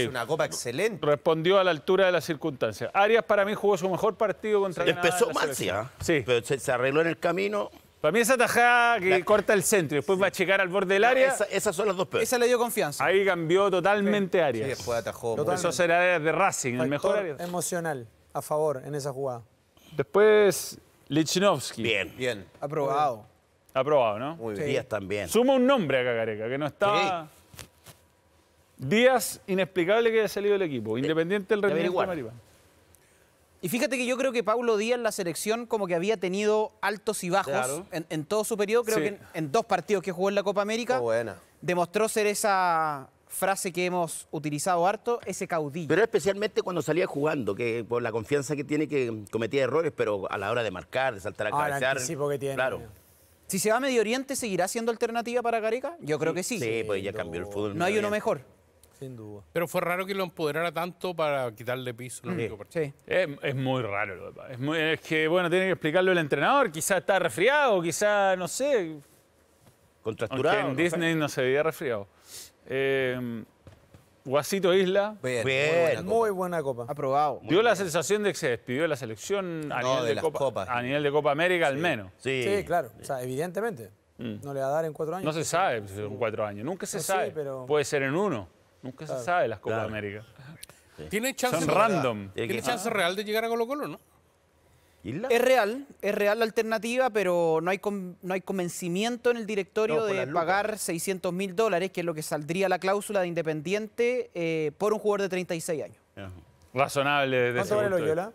una copa excelente. Respondió a la altura de las circunstancias. Arias para mí jugó su mejor partido contra Empezó Empezó mal, sí, ¿ah? pero se, arregló en el camino. Para mí esa tajada que corta el centro y después va a checar al borde del área. esas son las dos peores. Esa le dio confianza. Ahí cambió totalmente Arias. Sí, después atajó. Eso será de Racing, el mejor Arias.
Emocional a favor en esa jugada.
Después Lichnowsky. Bien. Bien.
Aprobado.
Aprobado, ¿no? Muy bien. Díaz también. Suma un nombre acá, Careca, que no estaba... Díaz, inexplicable que haya salido del equipo, independiente del rendimiento de Y
fíjate que yo creo que Pablo Díaz en la selección como que había tenido altos y bajos en, todo su periodo. Creo que en, dos partidos que jugó en la Copa América demostró ser esa, frase que hemos utilizado harto, ese caudillo. Pero especialmente cuando salía jugando, que por la confianza que
tiene que cometía errores, pero a la hora de marcar, de saltar a ah, cabecear. que tiene. Claro.
Si se va a Medio Oriente, ¿seguirá siendo alternativa para Careca?
Yo
creo que sí. Sí, pues ya cambió el fútbol. No hay uno
mejor.
Sin
duda. Pero fue raro que lo empoderara tanto para quitarle piso. sí. es, muy
raro. Es, es que, bueno, tiene que explicarlo el entrenador. Quizá está resfriado, quizá, no sé. Contracturado. en Disney no se veía resfriado. Eh, Guasito Isla.
muy buena copa. Aprobado.
Dio la sensación de que se despidió de la selección a, nivel, de copa, a nivel, de copa, América al menos. Sí,
claro. evidentemente. Mm. No le va a dar en cuatro años. No se
sabe pues, en cuatro años. Nunca se sabe. Pero... Puede ser en uno. Nunca se sabe las Copas América. ¿Tiene chance, random. ¿Tiene chance
real de llegar a Colo Colo, no? Es real, es real la alternativa, pero no hay, no hay convencimiento en el directorio de pagar 600 mil dólares, que es lo que saldría la cláusula de Independiente eh, por un jugador de 36 años.
Razonable. De ¿Cuánto vale Loyola?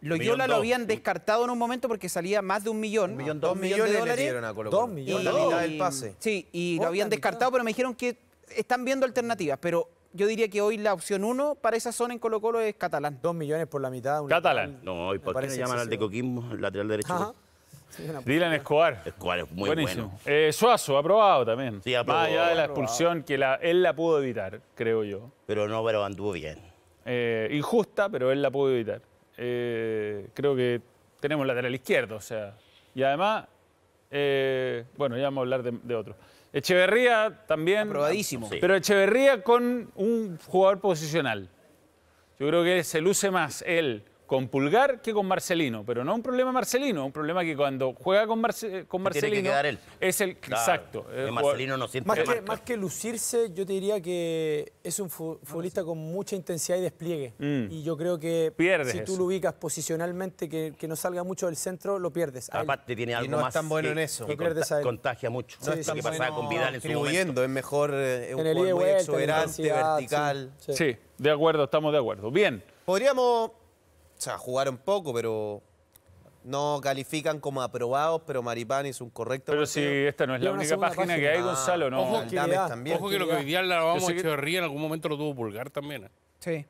Loyola lo habían
descartado en un momento porque salía más de un millón. Un millón, dos, millones, de dólares. Le Dos millones. la mitad del pase. Sí, y lo habían descartado, pero me dijeron que están viendo alternativas, pero yo diría que hoy la opción uno para esa zona en Colo Colo es Catalán. Dos millones por la mitad.
Catalán.
no, hoy por qué se llama el de Coquimbo, lateral derecho? Dylan Escobar. Escobar es muy bueno. Eh, Suazo, aprobado también. Sí, aprobado. Más allá de la expulsión que él la pudo evitar, creo yo. Pero no, pero anduvo bien. Eh, injusta, pero él la pudo evitar. Eh, creo que tenemos lateral izquierdo, o sea. Y además, bueno, ya vamos a hablar de otro. Echeverría también. Aprobadísimo. Pero Echeverría con un jugador posicional. Yo creo que se luce más él con Pulgar que con Marcelino, pero no un problema Marcelino, un problema que cuando juega con, con Marcelino tiene que quedar él. es el exacto. Eh, Marcelino no siente más que,
más que lucirse, yo te diría que es un futbolista con mucha intensidad y despliegue. Mm. Y yo creo que Pierdes si tú lo ubicas posicionalmente, que, que, no salga mucho del centro, lo pierdes.
Aparte tiene algo y no más es tan bueno en eso. Que
contagia mucho. No, es que bueno con Vidal en su momento. es mejor eh, en el juego muy exuberante, vertical. sí, de acuerdo, estamos de acuerdo. Bien.
Podríamos sea, jugaron poco, pero no califican como aprobados, pero Maripán es un correcto.
Pero si esta no es la única página, que hay, Gonzalo, no. Ojo que, lo que vivía la vamos a Echeverría en algún momento lo tuvo Pulgar también. ¿eh? Sí.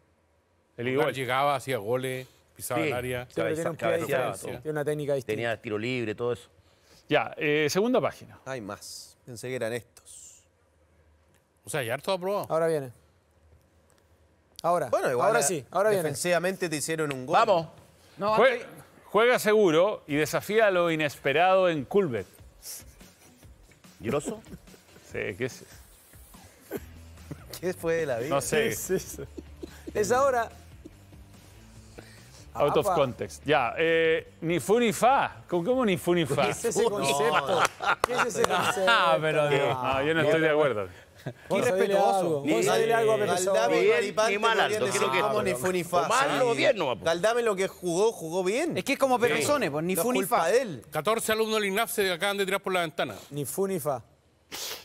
El igual llegaba, hacía goles, pisaba el área. Sí, Tenía una técnica distinta. Tenía tiro libre, todo eso. Ya, eh,
segunda página. Hay más. Pensé que eran estos. O sea, ya todo aprobado. Ahora viene. Ahora, bueno, igual ahora sí, ahora defensivamente te hicieron un gol. Vamos.
juega seguro y desafía lo inesperado en Culbert. ¿Groso? sí, ¿qué es
¿Qué fue de la vida? No sé. Es, es ahora.
Out of context. Ya, eh, ni fu ni fa. ¿Cómo ni fu ni fa? ¿Qué es ese [laughs] concepto? es ese concepto? [laughs] Ah, pero Dios. No, yo no estoy de acuerdo.
[laughs] Irrespetuoso. Ni, dile algo a Maripán, creo que como ni fue ni fa. Mal o bien
Galdame lo que jugó, jugó bien. Es que es como
Pepezones, pues ni fue ni fa. 14 alumnos del INAF se acaban de tirar por la ventana. Ni fue ni fa.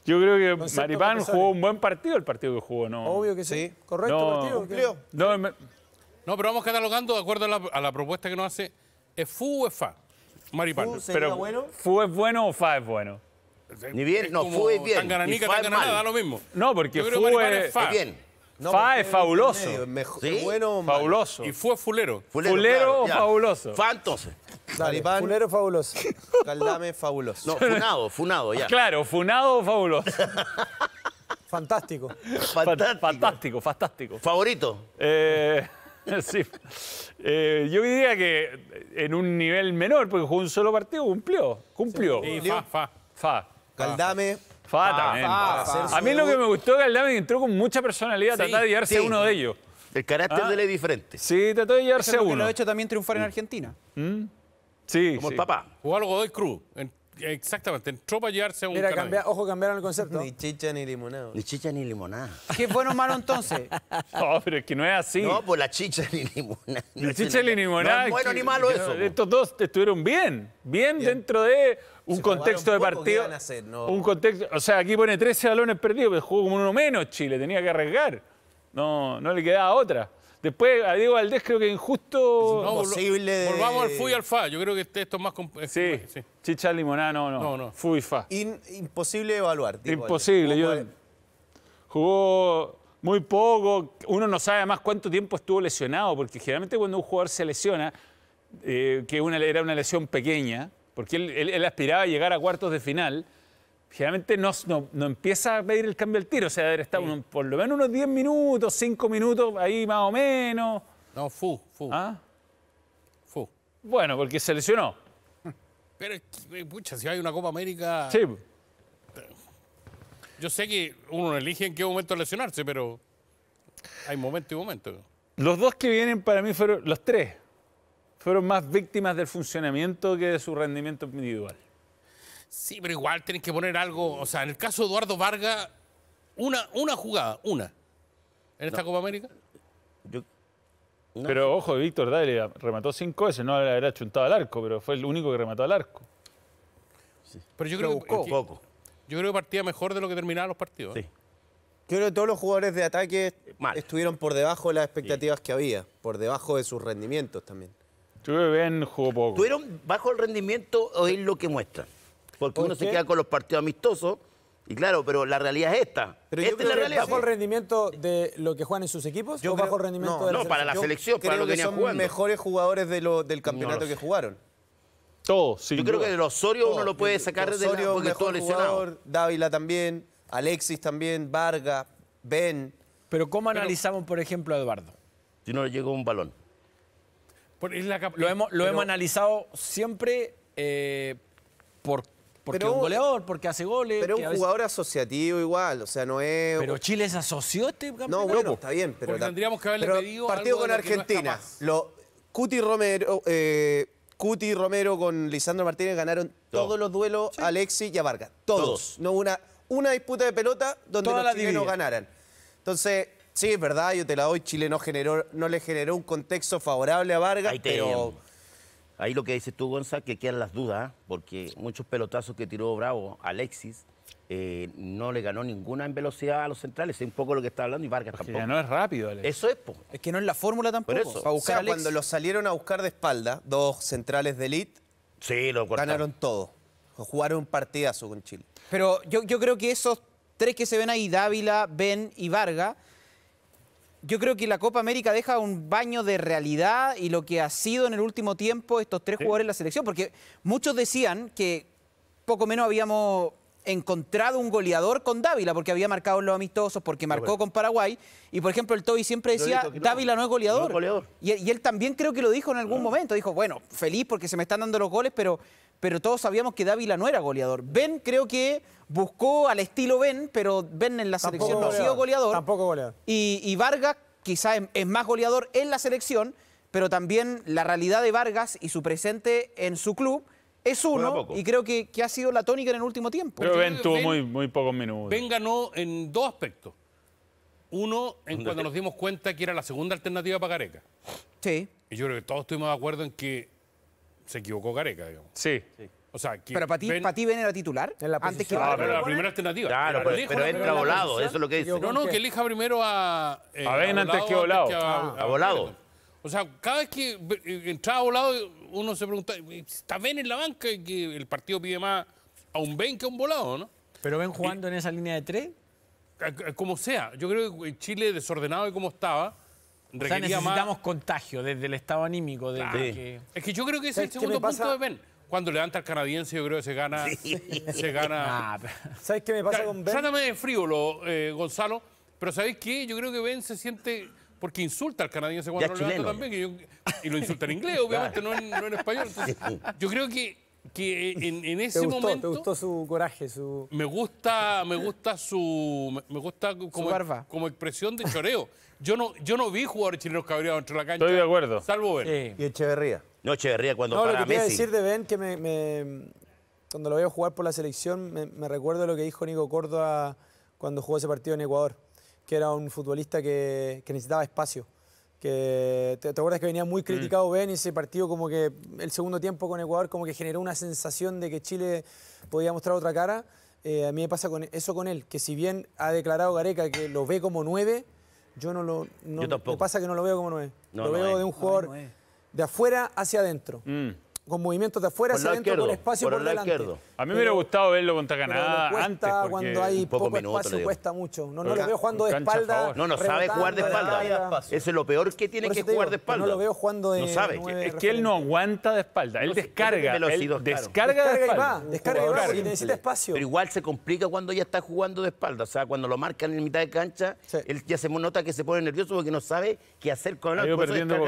Yo creo que Maripán jugó un buen partido el partido que jugó, ¿no? Obvio que sí. Correcto no, partido. creo.
No, no, pero vamos catalogando de acuerdo a la, propuesta que nos hace. ¿Es FU o es FA? Maripán. ¿Fu es bueno o FA es bueno? Ni bien, no, fue bien. Tangaranica, da lo mismo. No, porque fue... Es bien. Fa es fabuloso. ¿Sí? bueno, fabuloso. Y fue fulero. Fulero, o fabuloso. Fa
entonces. Fulero fabuloso. [laughs] Caldame fabuloso. No, funado,
funado ya. Claro, funado fabuloso. [laughs] fantástico. Fantástico. Fantástico, fantástico. ¿Favorito? Eh, [laughs] sí. Eh, yo diría que en un nivel menor, porque jugó un solo partido, cumplió. Cumplió. fa, fa. Fa. Caldame. Fata. A mí lo que me gustó de Caldame que entró con mucha personalidad, sí, tratar de llevarse uno de ellos. El carácter ah. de él es diferente. Sí, trató de llevarse uno. Que lo ha hecho
también triunfar en Argentina. Sí, ¿Mm? Sí. Como el papá. Jugó algo de Cruz. Exactamente, entró para llevarse un Mira, cambiar
ojo, cambiaron el concepto. Ni chicha ni limonada. Ni chicha ni limonada.
¿Qué bueno o malo entonces? [laughs] no, pero es que no es así. No, pues la chicha ni limonada. La chicha ni limonada. No es bueno ni malo eso. Estos dos estuvieron bien, bien. dentro de un contexto de partido. Un contexto, o sea, aquí pone 13 balones perdidos, pero jugó como uno menos Chile, tenía que arriesgar. No, no le quedaba otra. Después a Diego Valdés creo que injusto. No, Volvamos al FU
y al fa. Yo creo que este, esto es más Sí, sí.
Chicha limonada, no, no. no, Fui y fa. imposible evaluar. imposible. jugó muy poco. Uno no sabe además cuánto tiempo estuvo lesionado, porque generalmente cuando un jugador se lesiona, eh, que una, era una lesión pequeña, porque él, aspiraba a llegar a cuartos de final, generalmente no, empieza a pedir el cambio del tiro, o sea, debe estar por lo menos unos 10 minutos, 5 minutos, ahí más o menos. No, fu, fu. ¿Ah?
Fu. Bueno, porque se lesionó. Pero, eh, pucha, si hay una Copa América... Sí. Yo sé que uno elige en qué momento lesionarse, pero hay momento y momento.
Los dos que vienen para mí fueron los tres fueron más víctimas del funcionamiento que de su rendimiento individual.
Sí, pero igual tienen que poner algo. O sea, en el caso de Eduardo Vargas, una, una jugada, una. ¿En esta Copa América?
Pero ojo, Víctor Dale remató cinco veces, no le habrá chuntado al arco, pero fue el único que remató al arco. Sí. Pero yo
creo que, poco. Yo creo que partía mejor de lo que terminaban los partidos. ¿eh? Sí.
Yo creo que todos los jugadores de ataque estuvieron por debajo de las expectativas que había, por debajo de sus rendimientos también. ¿Tuvieron bajo el rendimiento o es lo que muestra? Porque
uno se queda con los partidos amistosos y claro, pero la realidad es esta. la realidad. ¿Bajo el rendimiento
de lo que juegan en sus equipos o bajo el rendimiento no, de la No, para la selección, para lo que, que son mejores jugadores
del campeonato que jugaron.
Todos, sí. Yo creo que de Osorio uno lo
puede sacar de Osorio, porque mejor lesionado. Jugador, Dávila también, Alexis también, Vargas, Ben.
Pero ¿cómo analizamos, por ejemplo, a Eduardo? Si no le llegó un balón lo hemos, lo hemos analizado siempre eh, por porque es un goleador, porque hace goles. Pero es un jugador
asociativo igual, o sea, no es... Pero Chile se asoció este campeonato. No, bueno, está bien, pero...
tendríamos que haberle pedido Partido con Argentina.
lo, Cuti
Romero... Eh, Romero con Lisandro Martínez ganaron todos los duelos Alexi Alexis y a Todos. No una, una disputa de pelota donde los chilenos ganaran. Entonces, Sí, es verdad, yo te la doy. Chile no, generó, no le generó un contexto favorable a Vargas, pero...
Ahí lo que dices tú, Gonzalo, que quedan las dudas, ¿ah? porque muchos pelotazos que tiró Bravo, Alexis, eh, no le ganó ninguna en velocidad a los centrales. Es un poco lo que está hablando
y Vargas
tampoco. no es rápido, Alexis. Eso es, Es
que no es la fórmula
tampoco. cuando los
salieron a buscar de espalda, dos centrales de elite, sí, ganaron todo. Jugaron un partidazo con Chile.
Pero yo, yo creo que esos tres que se ven ahí, Dávila, Ben y Vargas yo creo que la Copa América deja un baño de realidad y lo que ha sido en el último tiempo estos tres jugadores de la selección, porque muchos decían que poco menos habíamos encontrado un goleador con Dávila, porque había marcado en los amistosos, porque marcó con Paraguay. Y por ejemplo, el Toby siempre decía, Dávila no es goleador. Y, él también creo que lo dijo en algún ah. momento. Dijo, bueno, feliz porque se me están dando los goles, pero, pero todos sabíamos que Dávila no era goleador. Ben creo que buscó al estilo Ben, pero Ben en la selección no ha sido goleador. Tampoco goleador. Y, Vargas quizás es más goleador en la selección, pero también la realidad de Vargas y su presente en su club es uno, y creo que, que, ha sido la tónica en el
último tiempo. Pero Ben tuvo muy, muy
pocos minutos. Ben
ganó en dos aspectos. Uno, en cuando nos dimos cuenta que era la segunda alternativa para Careca. Sí. Y yo creo que todos estuvimos de acuerdo en que se equivocó Careca, digamos. Sí. sí. O sea, pero para ti ben, para
ti era titular
antes que ah, pero la primera alternativa. Claro, pero, entra volado, eso es lo que dice. No, no, que elija primero a. Eh, a Ben antes que volado. a, a, volado. O sea, cada vez que eh, entraba volado uno se pregunta, ¿está Ben en la banca y que el partido pide más a un Ben que a un volado, no? ¿Pero ven jugando en esa línea de tres? Como sea, yo creo que Chile desordenado y como estaba, o necesitamos
contagio desde el estado anímico. Desde
Es que yo creo que ese es el segundo punto de Ben. Cuando levanta al canadiense, yo creo que se gana. [laughs] Ah, ¿Sabes qué me pasa con Ben? de frío, eh, Gonzalo, pero ¿sabéis qué? Yo creo que Ben se siente porque insulta al canadiense cuando lo también, y, lo insulta en inglés, [laughs] obviamente, no, en, español. [laughs] yo creo que que en, ese momento. ¿Te gustó su coraje? Su... Me gusta, me gusta su. Me gusta como, expresión de choreo. Yo no, yo no vi jugadores chilenos cabreados de la cancha. Estoy de acuerdo. Salvo Ben. Y Echeverría. No, Echeverría cuando no, para lo que Messi. decir
de Ben que me, cuando lo veo jugar por la selección, me, me recuerdo lo que dijo Nico Córdoba cuando jugó ese partido en Ecuador que era un futbolista que, necesitaba espacio. Que, ¿te, acuerdas que venía muy mm. criticado Ben y ese partido como que el segundo tiempo con Ecuador como que generó una sensación de que Chile podía mostrar otra cara? Eh, a mí me pasa eso con él, que si bien ha declarado Gareca que lo ve como nueve, yo no lo... Me pasa que no lo veo como nueve. lo veo de un jugador de afuera hacia adentro. Mm con movimientos de afuera hacia adentro, con espacio por, delante. A mí me hubiera
gustado verlo contra Canadá antes. Porque cuando hay poco, minuto, espacio cuesta mucho. No, lo veo jugando de espalda.
No,
no sabe jugar de espalda.
Eso es lo peor que tiene que jugar de espalda. No lo veo jugando de No sabe. Es que él no aguanta de espalda. Él descarga. Él descarga de espalda. Descarga y va. Y necesita
espacio. Pero igual se complica cuando ya está jugando de espalda. O sea, cuando lo marcan en mitad de cancha, él ya se nota que se pone nervioso porque no sabe qué hacer con el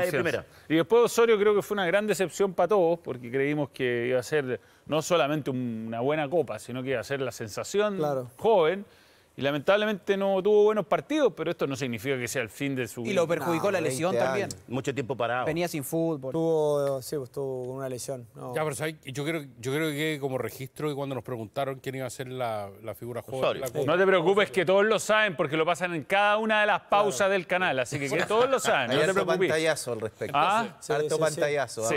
primera.
Y después Osorio creo que fue una gran decepción para todos porque creímos que iba a ser no solamente una buena copa, sino que iba a ser la sensación joven y lamentablemente no tuvo buenos partidos, pero esto no
significa que sea el fin de su... Y lo perjudicó la lesión también. Mucho tiempo parado. Venía
sin fútbol. Tuvo,
sí, pues tuvo una lesión.
Ya, pero Yo, creo, yo creo que como registro que cuando nos preguntaron quién iba a ser la, figura joven... no te
preocupes, que todos lo saben, porque lo pasan en cada una de las pausas del canal, así que, que, todos lo saben, no te preocupes. pantallazo
al respecto. ¿Ah? pantallazo.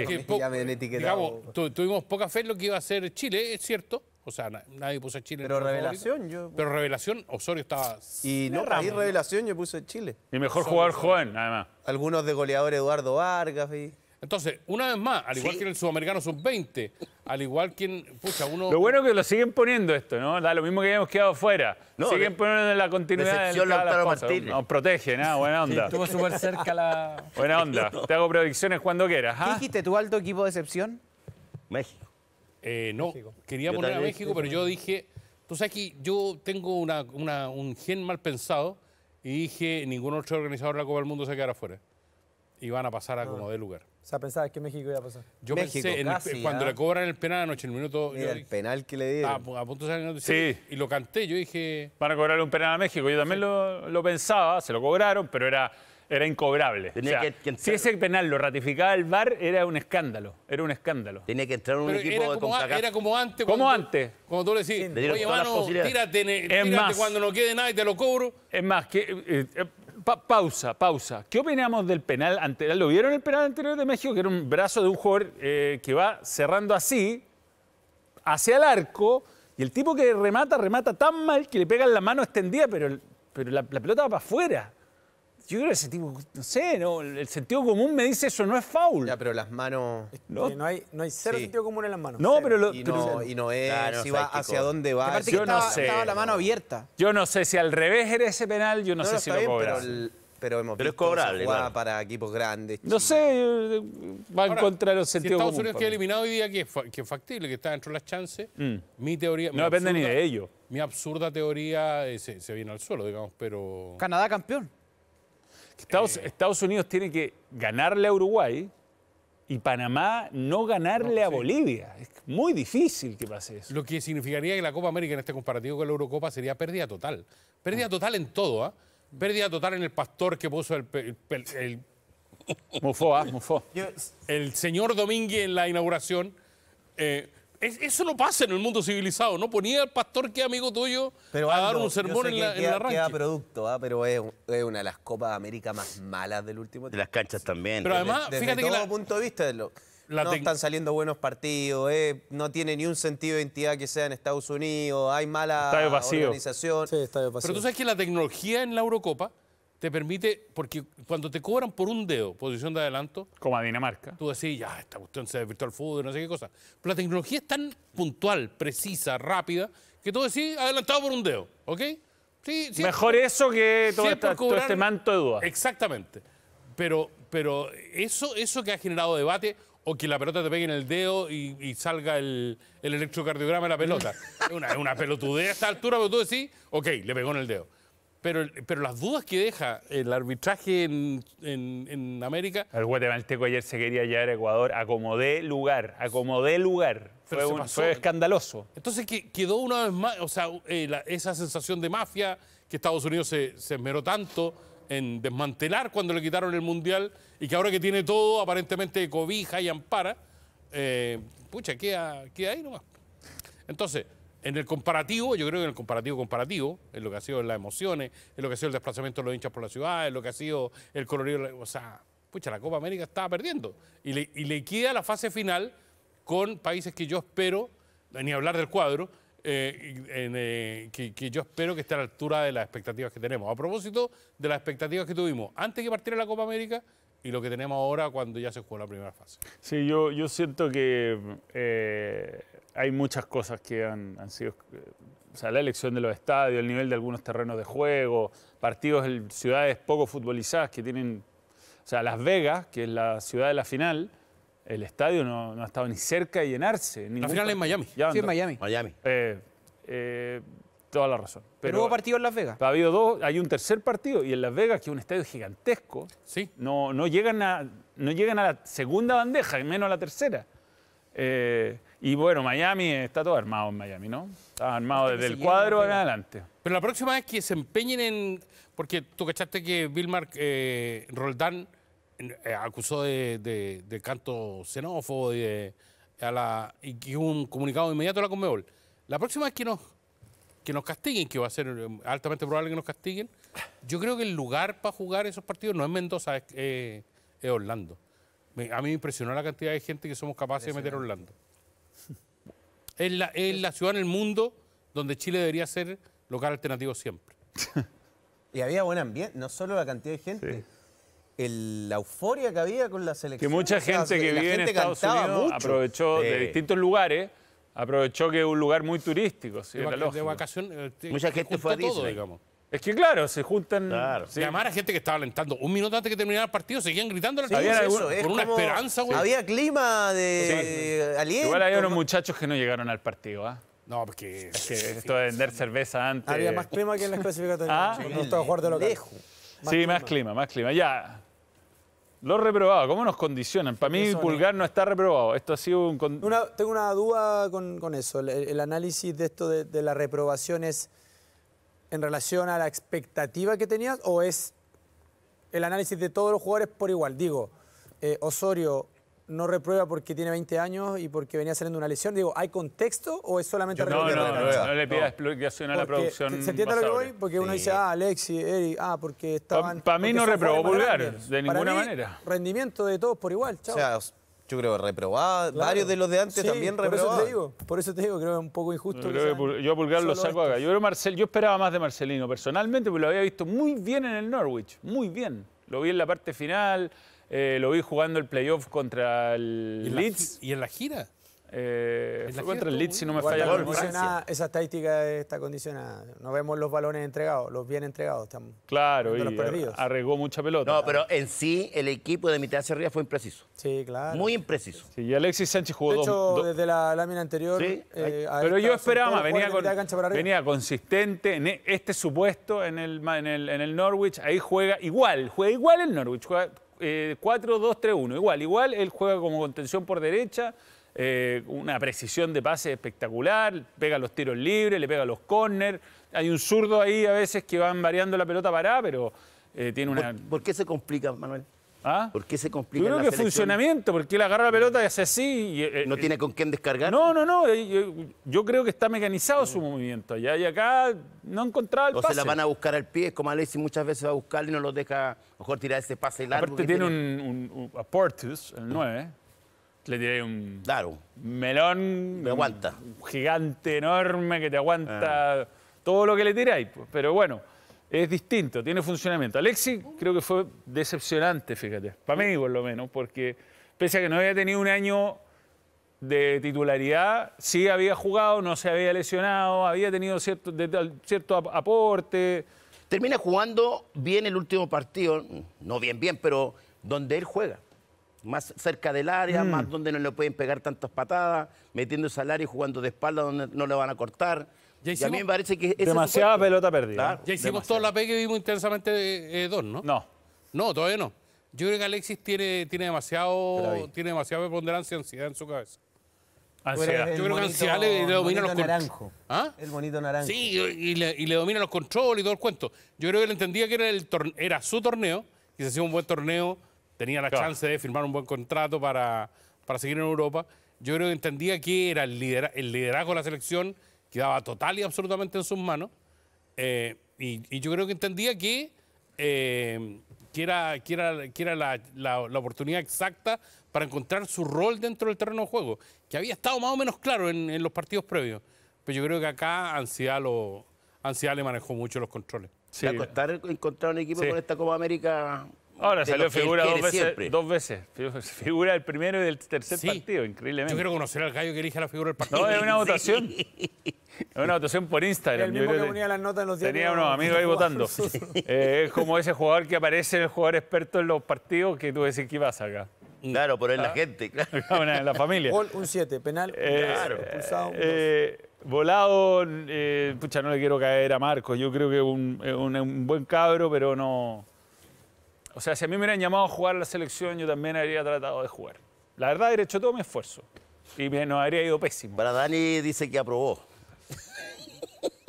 tuvimos poca fe en lo que iba a ser Chile, es cierto, o sea, nadie puso Chile. Pero revelación, yo. Pero revelación, Osorio estaba. Y no, ahí
revelación yo puse
Chile. Mi mejor jugador joven, además. Algunos de goleador Eduardo Vargas. Entonces, una vez más, al igual que el Sudamericano Sub-20, al igual que en. Pucha, uno. Lo bueno
es que lo siguen poniendo esto, ¿no? Da lo mismo que habíamos quedado fuera. siguen
poniendo en la continuidad Nos
protege, nada, buena onda. estuvo súper cerca la. Buena onda. [laughs] Te hago predicciones cuando quieras. ¿ah? ¿Qué
dijiste tu alto equipo de excepción?
México. Eh, no, quería poner a México, pero yo dije, Entonces aquí yo tengo un gen mal pensado y dije, ningún otro organizador de la Copa del Mundo se quedará afuera Y van a pasar a ah. como de lugar.
O sea, pensabas que México
iba a pasar. Yo pensé, cuando ¿ah? le cobran el penal anoche, en el minuto... el penal que le dieron. A,
punto de salir, sí. Y lo canté, yo dije... Van a cobrarle un penal a México, yo también lo pensaba, se lo cobraron, pero era era incobrable. si ese penal lo ratificaba el VAR, era un escándalo. Era un escándalo. Tenía que entrar un equipo de como, Era como antes. Como antes.
Como tú le decís, oye, mano, tírate, tírate cuando no quede nada y te lo cobro. Es más, eh, eh,
pausa, pausa. ¿Qué opinamos del penal anterior? ¿Lo vieron el penal anterior de México? Que era un brazo de un jugador eh, que va cerrando así, hacia el arco, y el tipo que remata, remata tan mal que le pegan la mano extendida, pero, pero la pelota va para afuera. Yo creo que ese tipo, no sé, no, el sentido común me dice eso, no es foul. Ya, pero las manos. No, no
hay, no hay cero sentido común en las manos. No, pero. y,
no, y no es si va hacia dónde va. Yo no sé. Estaba la mano abierta. Yo no sé si al revés era ese penal, yo no, sé si lo cobras. Pero, pero es cobrable, para equipos grandes. No
sé, eh, va en contra de los sentidos si Estados Unidos queda eliminado hoy día, que es, factible, que está dentro de las chances, mm. mi teoría... No depende ni de ellos. Mi absurda teoría eh, se, se viene al suelo, digamos, pero... Canadá campeón. Eh. Estados, Unidos tiene que ganarle a Uruguay y
Panamá no ganarle a Bolivia. Es
muy difícil que pase eso. Lo que significaría que la Copa América en este comparativo con la Eurocopa sería pérdida total. Pérdida ah. total en todo, ¿ah? Pérdida total en el pastor que puso el, el, el, ah, El señor Domínguez en la inauguración. Eh, eso no pasa en el mundo civilizado, ¿no? Ponía al pastor que amigo tuyo a dar un sermón en la, en la Queda
producto, ¿ah? pero es, una de las Copas de América más malas del último tiempo. De las canchas también. Pero además, fíjate que la,
punto de vista no
están saliendo buenos partidos, eh, no tiene ni un sentido de entidad que sea en Estados Unidos, hay mala organización. Sí, pero tú sabes
que la tecnología en la Eurocopa te permite, porque cuando te cobran por un dedo posición de adelanto. Como a Dinamarca. Tú decís, ya, esta cuestión se desvirtuó al fútbol, no sé qué cosa. Pero la tecnología es tan puntual, precisa, rápida, que tú decís, adelantado por un dedo, ¿ok? Sí, Mejor eso que todo, este manto de dudas. Exactamente. Pero, pero eso, eso que ha generado debate, o que la pelota te pegue en el dedo y, salga el, electrocardiograma de la pelota. [laughs] es una, una pelotudez a esta altura, pero tú decís, ok, le pegó en el dedo. Pero, las dudas que deja el arbitraje en, en, América. El guatemalteco ayer se quería llevar a Ecuador.
Acomodé lugar, acomodé lugar. Fue, un, fue, eh. escandaloso.
Entonces quedó una vez más, o sea, eh, esa sensación de mafia que Estados Unidos se, esmeró tanto en desmantelar cuando le quitaron el Mundial y que ahora que tiene todo, aparentemente cobija y ampara, eh, pucha, queda, queda ahí nomás. Entonces, en el comparativo, yo creo que en el comparativo comparativo, en lo que ha sido las emociones, en lo que ha sido el desplazamiento de los hinchas por la ciudad, en lo que ha sido el colorido, o sea, pucha, la Copa América estaba perdiendo. Y le, queda la fase final con países que yo espero, ni hablar del cuadro, eh, eh, que, yo espero que esté a la altura de las expectativas que tenemos. A propósito de las expectativas que tuvimos antes que partiera la Copa América y lo que tenemos ahora cuando ya se jugó la primera fase.
Sí, yo, yo siento que... Eh, hay muchas cosas que han, sido. O sea, la elección de los estadios, el nivel de algunos terrenos de juego, partidos en ciudades poco futbolizadas que tienen. O sea, Las Vegas, que es la ciudad de la final, el estadio no, ha estado ni cerca de llenarse. La final en Miami. sí, en Miami. Miami. Eh, eh, toda la razón. Pero, hubo partido en Las Vegas. Ha habido dos, hay un tercer partido y en Las Vegas, que es un estadio gigantesco, sí. no, llegan a, no llegan a la segunda bandeja, y menos a la tercera. Eh, y bueno, Miami está todo armado en Miami, ¿no? Está armado desde el cuadro en adelante.
Pero la próxima vez que se empeñen en. Porque tú cachaste que Bill eh, Roldán eh, acusó de, canto xenófobo de, a la, y que un comunicado inmediato a la Conmebol. La próxima vez que nos, que nos castiguen, que va a ser eh, altamente probable que nos castiguen, yo creo que el lugar para jugar esos partidos no es Mendoza, es, eh, Orlando. a mí me impresionó la cantidad de gente que somos capaces de meter Orlando. Es la, ciudad en el mundo donde Chile debería ser local alternativo siempre.
[laughs] y había buen ambiente, no solo la cantidad de gente. la euforia que había con la selección. Que mucha gente que vive Estados Unidos aprovechó de
distintos lugares, aprovechó que es un lugar muy turístico. de,
vacaciones. Eh, mucha gente fue a digamos. Es que claro, se juntan. Claro. Llamar a gente que estaba alentando. Un minuto antes de que terminara el partido, seguían gritando sí, había una esperanza, güey. Había
clima de, aliento. Igual había unos muchachos que no llegaron al partido, ¿ah? No, porque. esto de vender cerveza antes. Había más
clima que en las clasificatorias. ¿Ah? No estaba jugando jugar de
sí, más clima, más clima. Ya. Lo reprobados, ¿cómo nos condicionan? Para mí, Pulgar no.
está reprobado. Esto ha sido un. tengo una duda con, eso. El, análisis de esto de, las reprobaciones en relación a la expectativa que tenías o es el análisis de todos los jugadores por igual? Digo, eh, Osorio no reprueba porque tiene 20 años y porque venía saliendo una lesión. Digo, ¿hay contexto o es solamente no, no, no,
no, le pida explicación a la producción. ¿Se entiende lo que voy? Porque uno dice,
ah, Alexi, Eric, ah, porque estaban.
Para mí no reprobó vulgar, de ninguna manera.
Rendimiento de todos por igual, chao
yo creo, reprobada.
Varios de los de antes también reprobados.
Por eso te digo, creo que es un poco injusto.
Yo, Pulgar lo saco acá. Yo, Marcel, yo esperaba más de Marcelino personalmente, porque lo había visto muy bien en el Norwich, muy bien. Lo vi en la parte final, eh, lo vi jugando el playoff contra el
Leeds. ¿Y en la gira? Eh, el
Esa táctica está condicionada. No vemos los balones entregados, los bien entregados.
claro, y
arregó mucha pelota. No, pero en sí, el equipo de mitad hacia arriba fue impreciso. Sí, claro. Muy impreciso.
Sí, y Alexis Sánchez jugó de hecho,
desde la lámina anterior... Eh, pero yo esperaba Venía,
venía consistente en e, este supuesto en el, en, el, Norwich. Ahí juega igual, juega igual el Norwich. Juega 4-2-3-1. Eh, igual, igual él juega como contención por derecha, eh, una precisión de pase espectacular, pega los tiros libres, le pega los córner Hay un zurdo ahí a veces que van variando la pelota para pero eh, tiene una. ¿Por, qué se complica, Manuel? ¿Ah? ¿Por qué se complica? Yo creo que funcionamiento, porque él agarra la pelota y hace así. Eh, ¿No tiene con quién descargar? No, no, no. Yo, creo que está mecanizado su movimiento allá y acá no encontrado el pase. O se la van a buscar al pie, como Alexis muchas veces va a buscar y no lo deja, mejor tirar ese pase largo. Aparte tiene, un, un, Portus, el 9. Le tiré un melón. Me aguanta. gigante enorme que te aguanta ah. todo lo que le tiráis. Pues. Pero bueno, es distinto, tiene funcionamiento. Alexi creo que fue decepcionante, fíjate. Para mí, por lo menos, porque pese a que no había tenido un año de titularidad, sí había jugado, no se había lesionado, había tenido cierto, cierto aporte. Termina jugando bien el último
partido, no bien, bien, pero donde él juega más cerca del área, mm. más donde no le pueden pegar tantas patadas, metiendo el salario jugando de espalda donde no le van a cortar.
a mí me parece que... es Demasiada pelota perdida. ya
hicimos toda la P que vimos intensamente eh, eh, dos, ¿no? No. No, todavía no. Yo creo que Alexis tiene, demasiado tiene demasiada preponderancia ansiedad en su cabeza.
Ansiedad. Yo creo que ansiedad le, domina los naranjo.
¿Ah? El bonito naranjo. Sí, y le, domina los controles y todo el cuento. Yo creo que él entendía que era, el era su torneo, y se hacía un buen torneo tenía la chance de firmar un buen contrato para, para seguir en Europa. Yo creo que entendía que era el, el liderazgo de la selección, quedaba total y absolutamente en sus manos. Eh, y, yo creo que entendía que, eh, que era, la, oportunidad exacta para encontrar su rol dentro del terreno de juego, que había estado más o menos claro en, los partidos previos. Pero yo creo que acá Ansiedad, lo, Ansiedad le manejó mucho los controles. Sí. a
encontrar un equipo con esta Copa América Ahora salió figura dos
veces,
dos veces, Figura del primero y del tercer partido, increíblemente. Yo quiero
conocer al gallo que elige la figura del
partido. No, es una [laughs] votación. Es una votación por Instagram. El mismo que ponía
las notas en los Tenía unos amigos ahí votando. [laughs]
Eh, es como ese jugador que aparece, el jugador experto en los partidos, que tú decís, que ibas acá? Claro, por él la ¿Ah? gente, claro. [laughs] Una, la familia. Gol,
un 7, penal, claro. un eh,
eh, volado, pucha, no le quiero caer a Marcos. Yo creo que es un buen cabro, pero no o sea, si a mí me hubieran llamado a jugar la selección, yo también habría tratado de jugar. La verdad, habría hecho todo mi esfuerzo. Y me, nos habría ido pésimo. Para Dani dice que aprobó.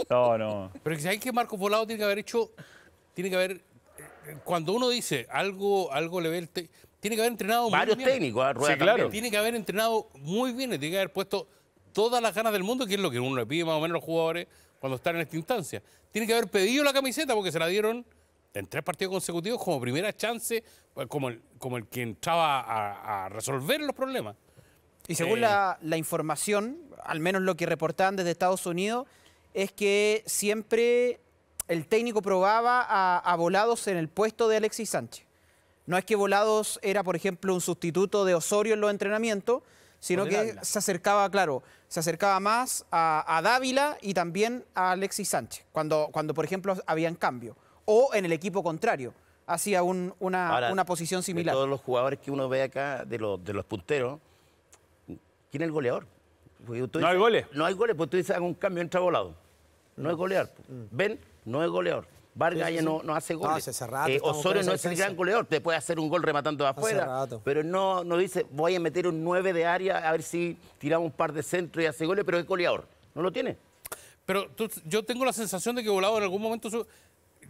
No, no.
Pero si hay que Marcos Volado tiene que haber hecho? Tiene que haber... Eh, cuando uno dice algo, algo le ve el... tiene que haber entrenado muy bien. técnicos, ¿ah? claro. Tiene que haber entrenado muy bien, tiene que haber puesto todas las ganas del mundo, que es lo que uno le pide más o menos a los jugadores cuando están en esta instancia. Tiene que haber pedido la camiseta porque se la dieron en tres partidos consecutivos como primera chance, pues, como el, como el que entraba a, resolver los problemas.
Y según eh, la, información, al menos lo que reportaban desde Estados Unidos, es que siempre el técnico probaba a, Volados en el puesto de Alexis Sánchez. No es que Volados era, por ejemplo, un sustituto de Osorio en los entrenamientos, sino que se acercaba, claro, se acercaba más a, Dávila y también a Alexis Sánchez, cuando, cuando por ejemplo, habían cambios o en el equipo contrario hacia una,
posición similar. todos los jugadores que uno ve acá, de los, de los punteros, ¿quién es el goleador? no hay goles. No hay goles, pues tú dices, un cambio, entra volado. No es goleador. Ven, pues. mm. no es goleador. Vargas no, hace goles. hace eh, Osorio no es el gran goleador, te puede hacer un gol rematando de afuera, pero no, no dice, voy a meter un 9 de área a ver si tiramos un par de centros y hace goles, pero es goleador. No lo tiene.
Pero yo tengo la sensación de que Volado en algún momento su,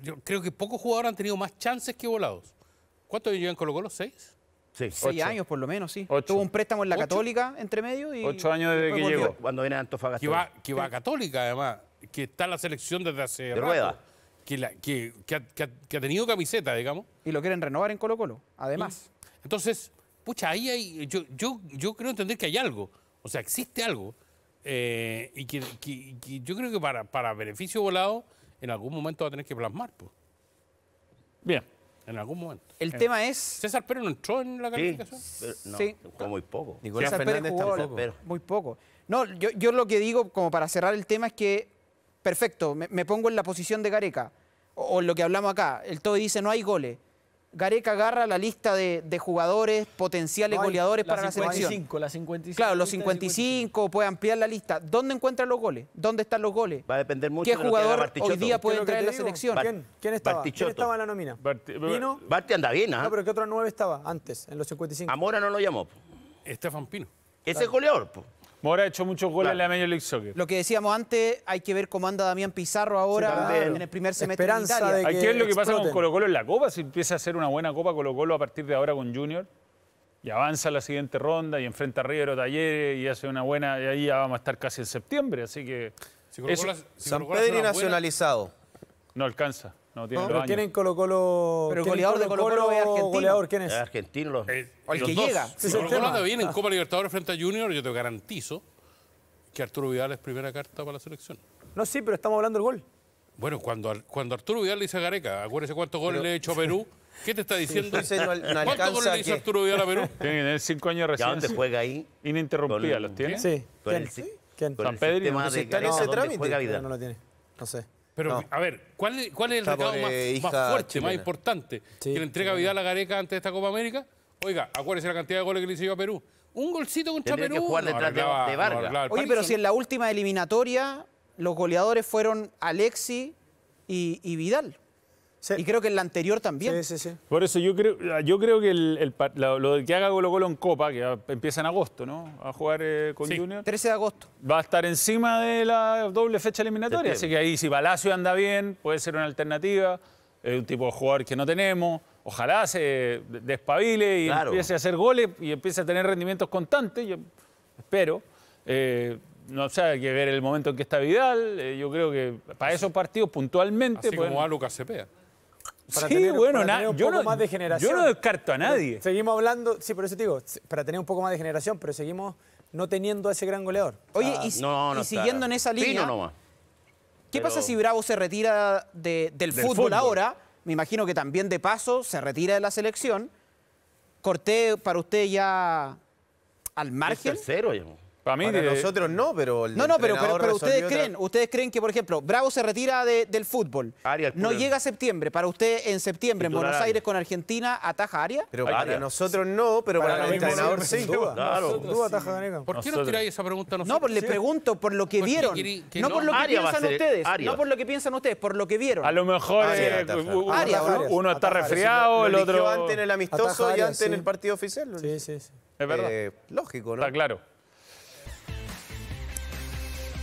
yo creo que pocos jugadores han tenido más chances que volados. ¿Cuántos años llevan en Colo Colo? ¿Seis? Sí, Seis años por lo menos, sí. Tuvo un préstamo en la Católica entre medio y. Ocho años desde que llegó. Cuando viene Antofagasta. Que va, a Católica, además. Que está en la selección desde hace. De rueda. Que, ha, tenido camiseta, digamos. Y lo quieren renovar en Colo-Colo, además. entonces, pucha, ahí hay. Yo, yo, creo entender que hay algo. O sea, existe algo. Eh, y que, yo creo que para, para beneficio volado en algún momento va a tener que plasmar. Pues. Bien. En algún momento. El eh, tema es. César Pérez no entró en la calificación. Eh, sí, no, muy poco. Nicolás
muy poco. No, yo, lo que digo, como para cerrar el tema, es que. Perfecto, me, pongo en la posición de Gareca. O, o, lo que hablamos acá. El todo dice: no hay goles. Gareca agarra la lista de, jugadores potenciales goleadores para la selección. La 55, claro, los 55, puede ampliar la lista. ¿Dónde encuentran los goles? ¿Dónde están los goles? Va a depender mucho de ¿Qué jugador hoy día puede entrar en la selección? ¿Quién, quién estaba? ¿Quién estaba en
la nómina?
¿Pino?
Barti anda bien, ¿ah? No, pero ¿qué otro nueve estaba antes, en los 55? Amora no lo llamó. Estefan Pino.
Ese goleador, pues. Mora ha hecho muchos goles en la Major League Soccer.
Lo que decíamos antes, hay que ver cómo anda Damián Pizarro ahora en el primer semestre
hay que ver lo que pasa con Colo Colo en la Copa, si empieza a hacer una buena Copa Colo Colo a partir de ahora con Junior y avanza a la siguiente ronda y enfrenta a River Talleres y hace una buena, y ahí ya vamos a estar casi en septiembre, así que... San Pedro nacionalizado. no alcanza. No, tiene pero tienen
Colo Colo. Pero
goleador de Colo Colo, Colo argentino. Goleador, ¿quién es? argentino. Los, el los que dos. llega. Si Colo Colo
bien en Copa Libertadores frente a Junior, yo te garantizo que Arturo Vidal es primera carta para la selección.
No,
sí,
pero estamos hablando del gol. Bueno, cuando, cuando Arturo Vidal le dice a Gareca, acuérdese cuántos goles le ha hecho a Perú. ¿Qué te está diciendo? Sí, no, no ¿Cuántos goles le hizo Arturo Vidal a Perú? [laughs] Tiene
que cinco años recién. ¿Y dónde juega ahí? Ininterrumpida, ¿los tiene? Sí. ¿Quién? ¿Quién? San Pedro. ¿Está en ese trámite? No, no
lo tiene. No sé. Pero, a ver, ¿cuál, es, cuál es el recado más, eh, fuerte, más importante que le entrega Vidal a Gareca antes de esta Copa América? Oiga, acuérdese la cantidad de goles que le hizo a Perú. Un golcito contra Tendría Perú. de, Vargas. Oye, pero si
en la última eliminatoria los goleadores fueron Alexi y Vidal. Y creo que en la anterior también.
Sí, Por eso yo creo, ah, yo creo que lo, que haga Colo Colo en Copa, que empieza en agosto, ¿no? A jugar eh, con Junior. 13 de agosto. Va a estar encima de la doble fecha eliminatoria. Así que ahí, si Palacio anda bien, puede ser una alternativa. Es un tipo de jugador que no tenemos. Ojalá se despabile y empiece a hacer goles y empiece a tener rendimientos constantes. Yo espero. Eh, no o sea, hay que ver el momento en que está Vidal. Eh, yo creo que para esos partidos puntualmente. Así como a Lucas Cepeda para tener, bueno, yo poco no, más de generación. Yo no descarto a nadie.
seguimos hablando, sí, por eso te digo, para tener un poco más de generación, pero
seguimos no teniendo a ese gran goleador. Oye, ah, y, siguiendo en esa línea, ¿qué pasa si Bravo se retira del, fútbol, ahora? Me imagino que también de paso se retira de la selección. Corté para usted ya al margen. Es
tercero, para, mí, de... nosotros no, pero No, no, pero, pero, ustedes creen,
ustedes creen que, por ejemplo, Bravo se retira del fútbol. no llega a septiembre. Para usted, en septiembre, en Buenos Aires con Argentina, ataja Arias. Pero para nosotros no, pero
para, el entrenador sí. Claro. ataja ¿Por qué no tiráis
esa
pregunta a nosotros? No, pues le pregunto por lo que vieron. no, por lo que piensan ustedes. No por lo que piensan ustedes, por lo que vieron. A lo mejor eh, uno está resfriado,
el otro... antes en el amistoso y antes en el partido oficial. Sí, sí, sí.
Es verdad. Eh, lógico, ¿no? Está claro.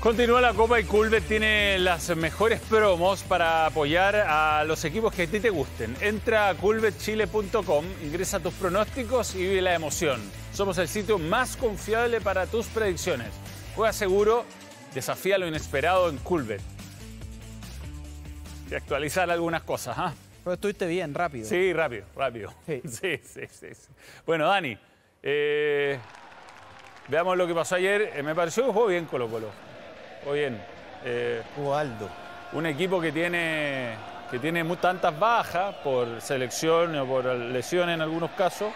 Continúa la Copa y Culver tiene las mejores promos para apoyar a los equipos que a ti te gusten. Entra a culverchile.com, ingresa tus pronósticos y vive la emoción. Somos el sitio más confiable para tus predicciones. Juega seguro, desafía lo inesperado en Culver. Y actualizar algunas cosas, ¿ah? Pero estuviste bien, rápido. Sí, rápido, rápido. [laughs] Sí, sí, sí. Bueno, Dani, eh, veamos lo que pasó ayer. Eh, me pareció que juego bien Colo Colo. Oye, bien, eh, Un equipo que tiene, que tiene tantas bajas por selección o por lesiones en algunos casos.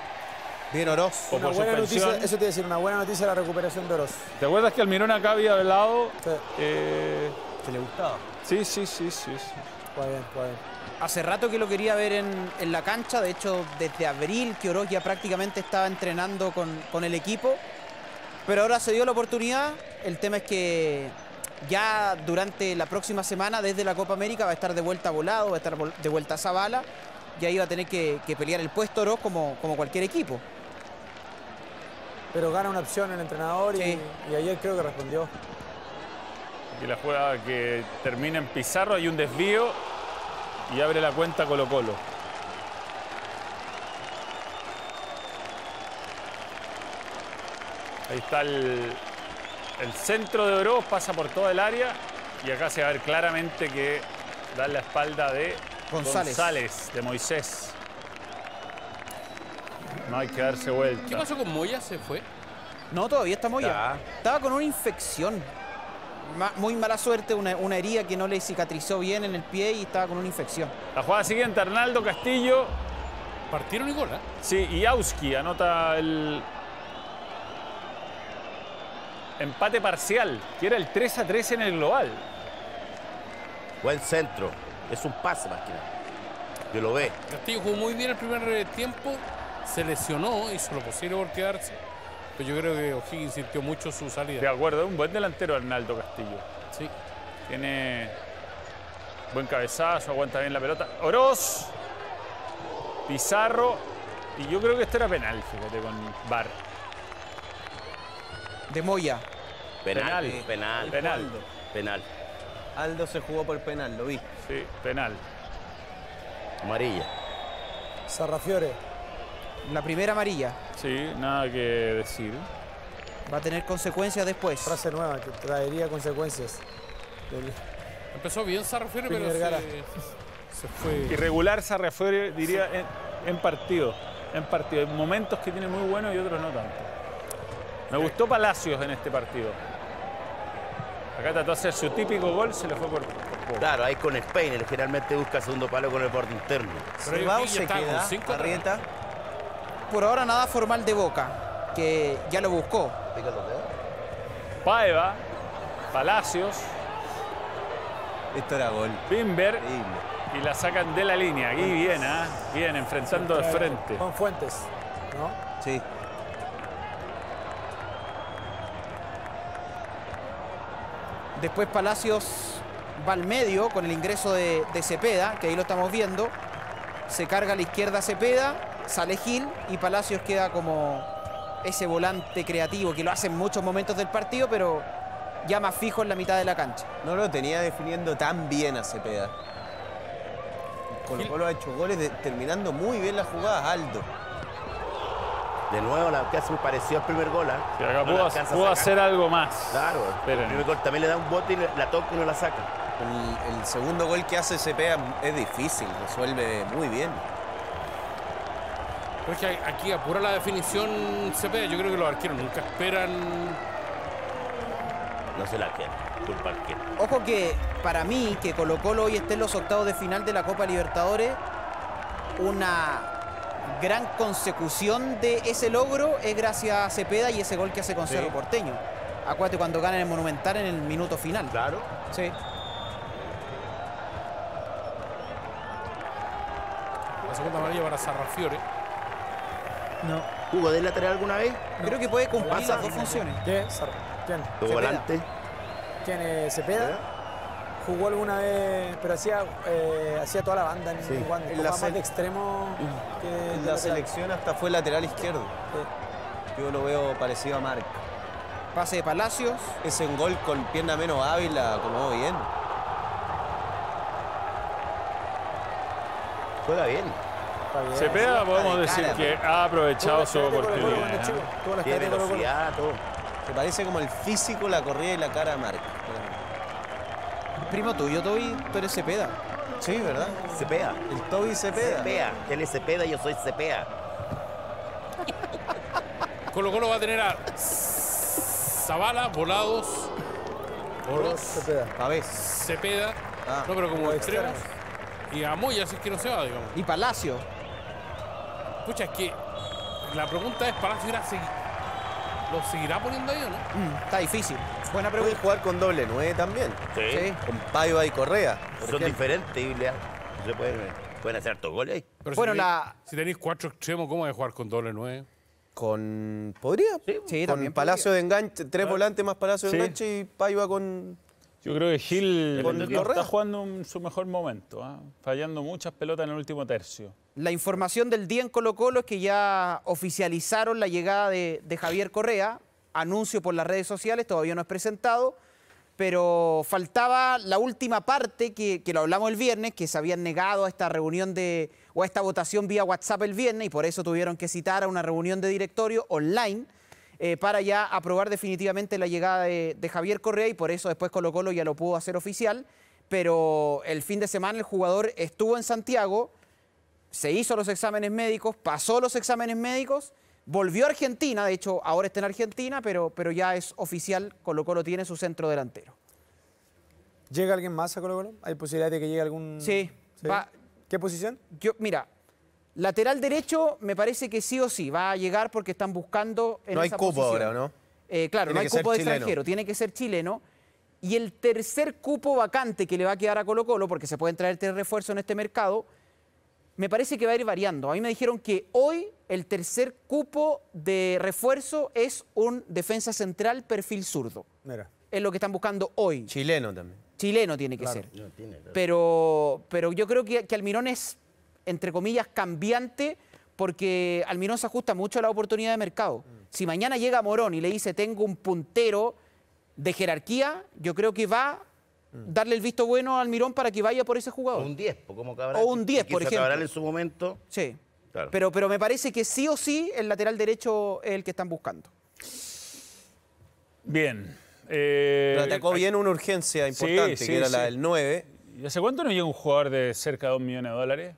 Bien Oroz. Eso una que buena eso
decir, una buena
noticia la recuperación de Oroz.
¿Te acuerdas que Almirón acá había hablado? lado, eh, le gustaba. Sí, sí, sí, sí. bien, bien.
Hace rato que lo quería ver en, la cancha, de hecho desde abril que Oroz ya prácticamente estaba entrenando con, con el equipo, pero ahora se dio la oportunidad, el tema es que ya durante la próxima semana, desde la Copa América, va a estar de vuelta volado, va a estar de vuelta a Zavala. Y ahí va a tener que, pelear el puesto oro como, como cualquier equipo. Pero gana una opción el entrenador y, ayer creo que respondió.
Aquí la juega que termina en Pizarro, hay un desvío y abre la cuenta Colo Colo. Ahí está el, el centro de Oro pasa por todo el área y acá se va a ver claramente que da la espalda de González, de Moisés. No hay que darse vuelta. ¿Qué pasó con Moya? ¿Se fue?
No, todavía está Moya. Estaba con una infección. muy mala suerte, una, herida que no le cicatrizó bien en el pie y estaba con una infección.
La jugada siguiente, Arnaldo Castillo. Partieron y gol, ¿eh? Sí, y anota el, empate parcial, que era el 3 a 3 en el global.
Buen centro, es un pase máquina. Yo lo ve.
Castillo jugó muy bien el primer eh, tiempo, se lesionó, se lo posible por quedarse. Pero yo creo que O'Higgins sintió mucho su salida. De acuerdo, un buen delantero Arnaldo Castillo. Sí. Tiene
buen cabezazo, aguanta bien la pelota. Oroz, Pizarro, y yo creo que esto era penal, fíjate, con Bar de Moya. Penal, penal,
eh,
penal. Penal. Aldo.
se
jugó
por penal,
lo vi. Sí, penal.
Amarilla.
Sarrafiore. La primera amarilla.
Sí, nada que decir.
Va a tener consecuencias después. Frase nueva que traería consecuencias.
Empezó bien Sarrafiore, pero se, fue. Irregular Sarrafiore, diría,
en, partido. En partido. En momentos que tiene muy bueno y otros no tanto. Me gustó Palacios en este partido. Acá trató de hacer su típico gol, se le fue
por, Claro, ahí con Spain, generalmente busca segundo palo con el borde interno. Pero se queda, arrieta.
Por ahora nada formal de Boca, que ya lo buscó.
¿eh?
Paeva, Palacios. Esto era gol. Bimber. Y la sacan de la línea. Aquí bien, Bien, ¿eh? enfrentando de frente. Con
Fuentes, ¿no? Sí. Después Palacios va al medio con el ingreso de, Cepeda, que ahí lo estamos viendo. Se carga a la izquierda Cepeda, sale Gil y Palacios queda como ese volante creativo que lo hace en muchos momentos del partido, pero ya más fijo en la mitad de la cancha. No lo tenía definiendo tan bien a Cepeda.
Colo Colo ha hecho goles terminando muy bien las jugadas, Aldo. De nuevo, la hace un parecido al primer gol.
Pero ¿eh? acá pudo, hacer algo más. Claro, el primer gol
también le da un bote y la toca y no la saca.
El, segundo gol que hace Cepeda es difícil, resuelve muy bien. Porque aquí apura la definición Cepeda. Yo creo que los arqueros nunca esperan. No se la quedan, culpa
Ojo que para mí, que Colo Colo hoy esté en los octavos de final de la Copa Libertadores, una gran consecución de ese logro es gracias a Cepeda y ese gol que hace con Cerro Porteño. Acuérdate cuando ganan el Monumental en el minuto final. Claro. Sí.
La segunda amarilla para Sarrafiore.
No. ¿Jugó de lateral alguna vez? Creo que puede cumplir las dos funciones. ¿Qué? Tiene.
volante? Tiene ¿Cepeda? jugó alguna vez, pero eh, hacía, toda la banda en, sí. en la más extremo.
Mm. la, selección hasta fue lateral izquierdo. Yo lo veo parecido a Marc. Pase de Palacios. Es un gol con pierna menos hábil, la como bien. Juega bien.
Se pega, podemos decir que ha aprovechado su oportunidad. Tiene velocidad,
todo. Se parece como el físico, la corrida y la cara a Marc primo tuyo, Toby, tú eres Cepeda. Sí, ¿verdad? Cepeda. El Toby Cepeda. Cepeda. Él es Cepeda,
y yo soy Cepeda. [laughs] Colo Colo va a tener a Zavala, Volados, Volos, Cepeda. A ver. Cepeda. Ah, no, pero como extremos. Y a Moya, así es que no se va, digamos. Y Palacio. Escucha, es que la pregunta es, ¿Palacio ¿Lo seguirá poniendo ahí o no?
Mm, está difícil. Buena pero Puede jugar con doble nueve también. Sí. Con Paiva
y Correa. Son diferentes y pueden, hacer hartos goles ahí. bueno, si, la...
si tenéis cuatro extremos, ¿cómo de jugar con doble 9? Con. ¿Podría? Sí, Con Palacio de enganche, tres ah. volantes más Palacio de
enganche y Paiva con. Yo creo que Gil está jugando en su mejor momento, ¿ah? fallando muchas pelotas en el último tercio. La información
del día en Colo Colo es que ya oficializaron la llegada de Javier Correa, anuncio por las redes sociales, todavía no es presentado, pero faltaba la última parte que, lo hablamos el viernes, que se habían negado a esta reunión de, o a esta votación vía WhatsApp el viernes y por eso tuvieron que citar a una reunión de directorio online eh, para ya aprobar definitivamente la llegada de, de, Javier Correa y por eso después Colo Colo ya lo pudo hacer oficial, pero el fin de semana el jugador estuvo en Santiago, se hizo los exámenes médicos, pasó los exámenes médicos Volvió a Argentina, de hecho ahora está en Argentina, pero, pero ya es oficial, Colo Colo tiene su centro delantero. ¿Llega alguien más a Colo Colo? ¿Hay posibilidad de que llegue algún...? Sí. ¿Qué posición? Yo, mira, lateral derecho me parece que sí o sí, va a llegar porque están buscando No hay cupo ahora, ¿no? Eh, claro, no hay cupo de extranjero, tiene que ser chileno. Y el tercer cupo vacante que le va a quedar a Colo Colo, porque se pueden traer tres refuerzos en este mercado, me parece que va a ir variando. A mí me dijeron que hoy el tercer cupo de refuerzo es un defensa central perfil zurdo. Es lo que están buscando hoy.
Chileno también.
Chileno tiene que ser. pero, pero yo creo que, Almirón es, entre comillas, cambiante porque Almirón se ajusta mucho a la oportunidad de mercado. Mm. Si mañana llega Morón y le dice, tengo un puntero de jerarquía, yo creo que va Mm. darle el visto bueno al Mirón para que vaya por ese jugador. un 10,
como Cabral. O un 10, por ejemplo. Cabral en su momento.
Sí. Pero, pero me parece que sí o sí el lateral derecho es el que están buscando.
Bien. pero eh, atacó bien una urgencia importante, que era la del 9. ¿Y hace cuánto no llega un jugador de cerca de 2 millones de dólares?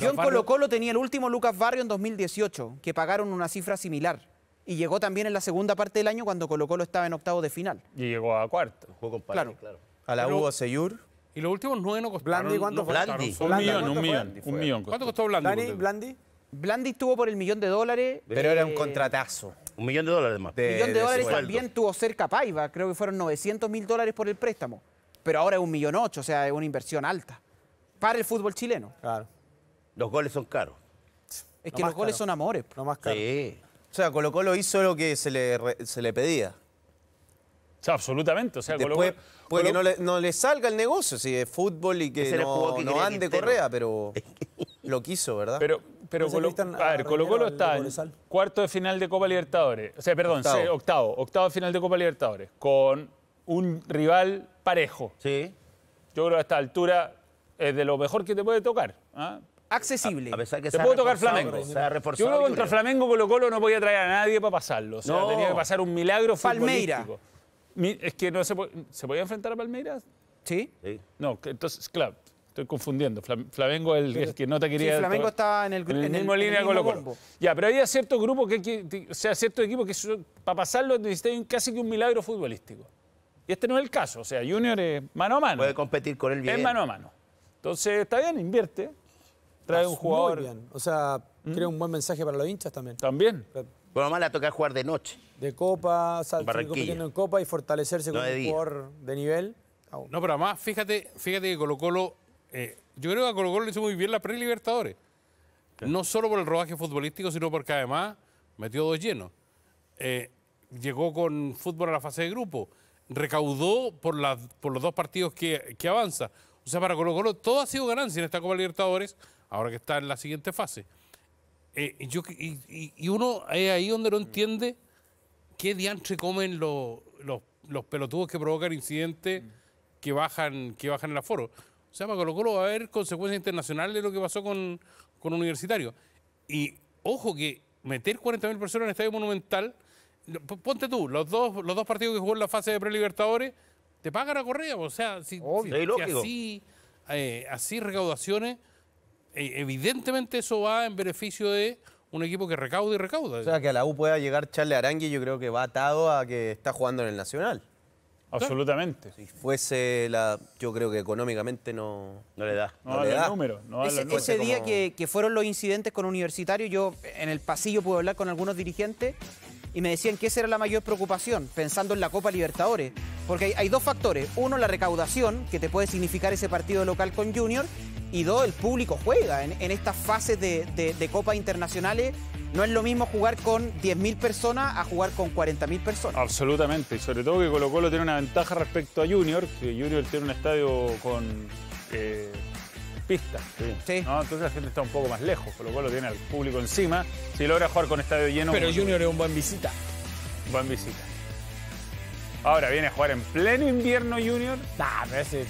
Yo en Colo
Colo tenía el último Lucas Barrio en 2018, que pagaron una cifra similar. Y llegó también en la segunda parte del año cuando Colo Colo estaba en octavo de final.
Y llegó a cuarto. Jugó con claro. claro. A la Hugo Seyur. Y los últimos nueve no costaron. ¿Blandi cuánto Un millón, un millón. ¿Cuánto costó Blandi?
Blandi. Blandi estuvo por el millón de dólares. Pero era un
contratazo. Un millón de dólares más. Un millón de, dólares también
tuvo cerca Paiva. Creo que fueron 900 mil dólares por el préstamo. Pero ahora es un millón ocho, o sea, es una inversión alta. Para el fútbol chileno. Claro. Los goles son caros. Es que los goles son amores. No más caros.
Sí. O sea, Colo Colo hizo lo que se le, se le pedía
absolutamente. O sea, Después, Colo puede que
no le, salga el negocio, si es fútbol y que, no, que no, ande Correa, pero [laughs] lo quiso, ¿verdad? Pero,
pero Colo, Colo está cuarto de final de Copa Libertadores. O sea, perdón, octavo. octavo, de final de Copa Libertadores, con un rival parejo. Sí. Yo creo que a esta altura es de lo mejor que te puede tocar. ¿ah? accesible. A, que se puedo tocar Flamengo. yo creo contra Flamengo Colo Colo no podía traer a nadie para pasarlo. O sea, tenía que pasar un milagro Palmeira. Es que no se ¿Se podía enfrentar a Palmeiras? Sí. No, entonces, claro, estoy confundiendo. Flamengo es el, que no te quería. Sí, Flamengo estaba
en el, mismo línea
Ya, pero había ciertos grupos que, o sea, ciertos equipos que para pasarlo necesitan casi que un milagro futbolístico. Y este no es el caso. O sea, Junior es mano a mano. Puede competir con él bien. Es mano a mano. Entonces, está bien, invierte. Trae ah, un jugador. Muy
bien. O sea, ¿Mm? crea un buen mensaje para los hinchas también.
También. Por lo más le toca jugar de noche. De copa,
salir compitiendo en copa y fortalecerse con un jugador de nivel.
No, pero además, fíjate, fíjate que Colo Colo, eh, yo creo que a Colo Colo le hizo muy bien la pre-libertadores. No solo por el rodaje futbolístico, sino porque además metió dos llenos. Eh, llegó con fútbol a la fase de grupo, recaudó por, los dos partidos que, que avanza. O sea, para Colo Colo todo ha sido ganancia en esta Copa Libertadores, ahora que está en la siguiente fase. Eh, y, uno es ahí donde no entiende qué diantre comen los, pelotudos que provocan incidentes que bajan, que bajan el aforo. O sea, para Colo Colo va a haber consecuencias internacionales de lo que pasó con, con Universitario. Y ojo que meter 40.000 personas en el Estadio Monumental, ponte tú, los dos, los dos partidos que jugó en la fase de prelibertadores, te pagan a Correa. O sea, si, oh, así, eh, así recaudaciones e-, evidentemente eso va en beneficio de un equipo que recauda y recauda. O sea,
que a la U pueda llegar Charles Arangui, yo creo que va atado a que está jugando en el Nacional. Absolutamente. Si fuese la. Yo creo que económicamente no. le da. No, le da.
ese, día que, fueron los incidentes con Universitario, yo en el pasillo pude hablar con algunos dirigentes y me decían que esa era la mayor preocupación, pensando en la Copa Libertadores. Porque hay dos factores. Uno, la recaudación, que te puede significar ese partido local con Junior y dos, el público juega en, estas fases de, de, copas internacionales. No es lo mismo jugar con 10.000 personas a jugar con 40.000 personas.
Absolutamente, y sobre todo que Colo Colo tiene una ventaja respecto a Junior, que Junior tiene un estadio con eh, pista. Entonces la gente está un poco más lejos, Colo Colo tiene al público encima. Si logra jugar con estadio lleno... Pero Junior es un buen visita. Buen visita. Ahora viene a jugar en pleno invierno Junior. Nah,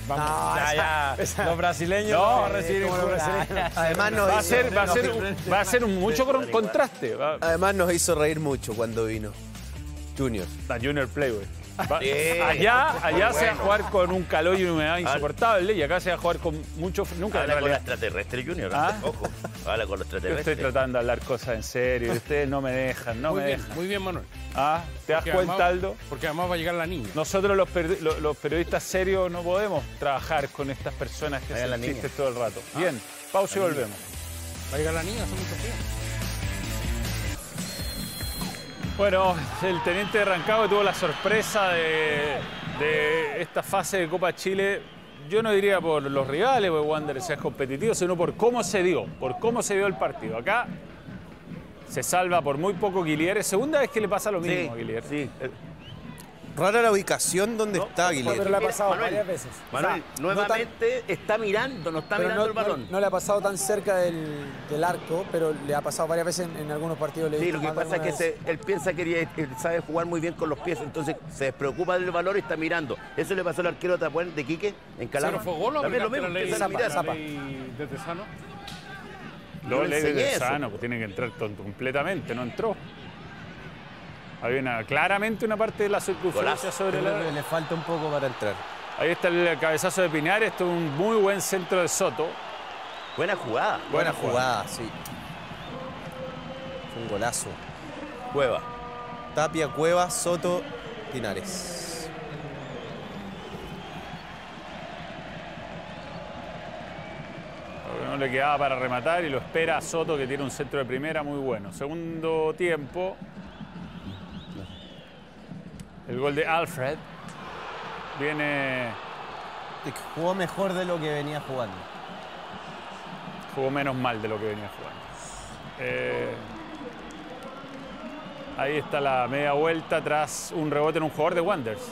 vamos. [laughs] ya, los brasileños no, a recibir [laughs] Además va a ser, va,
a ser, [laughs] mucho contraste. Además nos hizo reír mucho cuando vino. Junior.
La Junior Playboy
allá allá se va a jugar
con un calor y una humedad ah. insoportable y acá se va a jugar con mucho frío Nunca Habla con los extraterrestres, Junior. Ah. Ojo, habla con los Yo [laughs] estoy tratando de hablar cosas en serio y ustedes no me dejan, no me dejan. muy bien, Manuel. Ah, ¿Te das cuenta, Aldo? Porque además va a llegar la niña. Nosotros los, los periodistas serios no podemos trabajar con estas personas que existen todo el rato. Ah. Bien, pausa y volvemos.
Va a llegar la niña, son muchos días.
Bueno, el teniente Rancagua tuvo la sorpresa de, esta fase de Copa Chile. Yo no diría por los rivales, porque Wanderers es competitivo, sino por cómo se dio, por cómo se dio el partido. Acá se salva por muy poco Guillier. Segunda vez que le pasa lo mismo a Guillier. Sí, Rara la ubicación donde está Aguilera. Pero le ha pasado varias veces. Manuel,
nuevamente
está mirando, no está
mirando el balón.
No, le ha pasado tan cerca del, arco, pero le ha pasado varias veces en, algunos partidos. Le sí, lo que pasa es que
él piensa que sabe jugar muy bien con los pies, entonces se despreocupa del valor y está mirando. Eso le pasó al arquero de Quique en Calama. fue
gol También lo mismo, de Tesano? No, ley de Tesano, pues
tiene que entrar completamente, no entró claramente una parte de la circunferencia sobre el le falta un poco para entrar. Ahí está el cabezazo de Pinares. un muy buen centro de Soto. Buena jugada. Buena, jugada,
sí.
Fue un golazo. Cueva. Tapia, Cueva, Soto,
Pinares. No le quedaba para rematar y lo espera Soto que tiene un centro de primera muy bueno. Segundo tiempo, el gol de Alfred viene... Jugó mejor de lo que venía jugando. Jugó menos mal de lo que venía jugando. Eh, ahí está la media vuelta tras un rebote en un jugador de Wanders.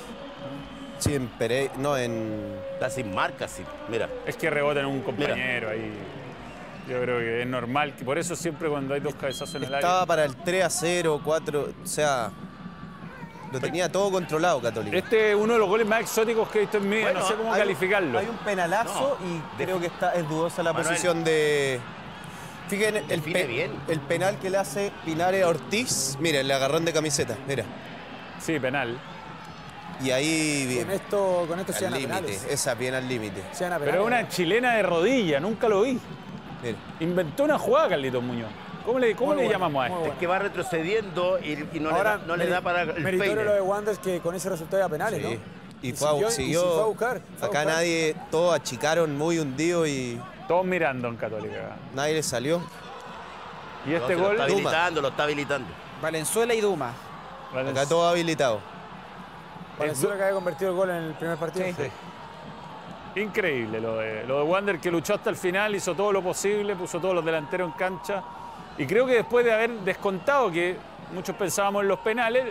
Sí, en Pere... No, en... Casi, sin marca, sí. Mira. Es que rebota en un compañero ahí. Yo creo que es normal. Por eso siempre cuando hay dos cabezazos en el área... Estaba para
el 3 a 0, 4... O sea, lo
tenía todo controlado Católica. Este es uno de los goles más exóticos que he visto en mí no sé cómo calificarlo. Hay un
penalazo y creo que está, es dudosa la posición de... Fíjense, el, el penal que le hace Pinares Ortiz, mira, el agarrón de camiseta, mira. Sí,
penal. Y ahí bien. Con
esto, con esto se a
Esa bien al límite. Pero una chilena de rodilla, nunca lo vi. Inventó una jugada Carlitos Muñoz. ¿Cómo le, llamamos a este?
Es que va retrocediendo y, no, le da, no le da para el lo de
Wander que con ese resultado a penales, ¿no? Y, fue, a buscar. acá nadie,
todos achicaron muy hundido y... Todos mirando en Católica. Nadie le salió. Y este gol... Lo está habilitando,
lo está habilitando. Valenzuela y Duma.
Acá todo habilitado.
Valenzuela que había convertido el gol en el primer partido. Increíble lo de, lo de Wander que luchó hasta el final, hizo todo lo posible, puso todos los delanteros en cancha. Y creo que después de haber descontado que muchos pensábamos en los penales,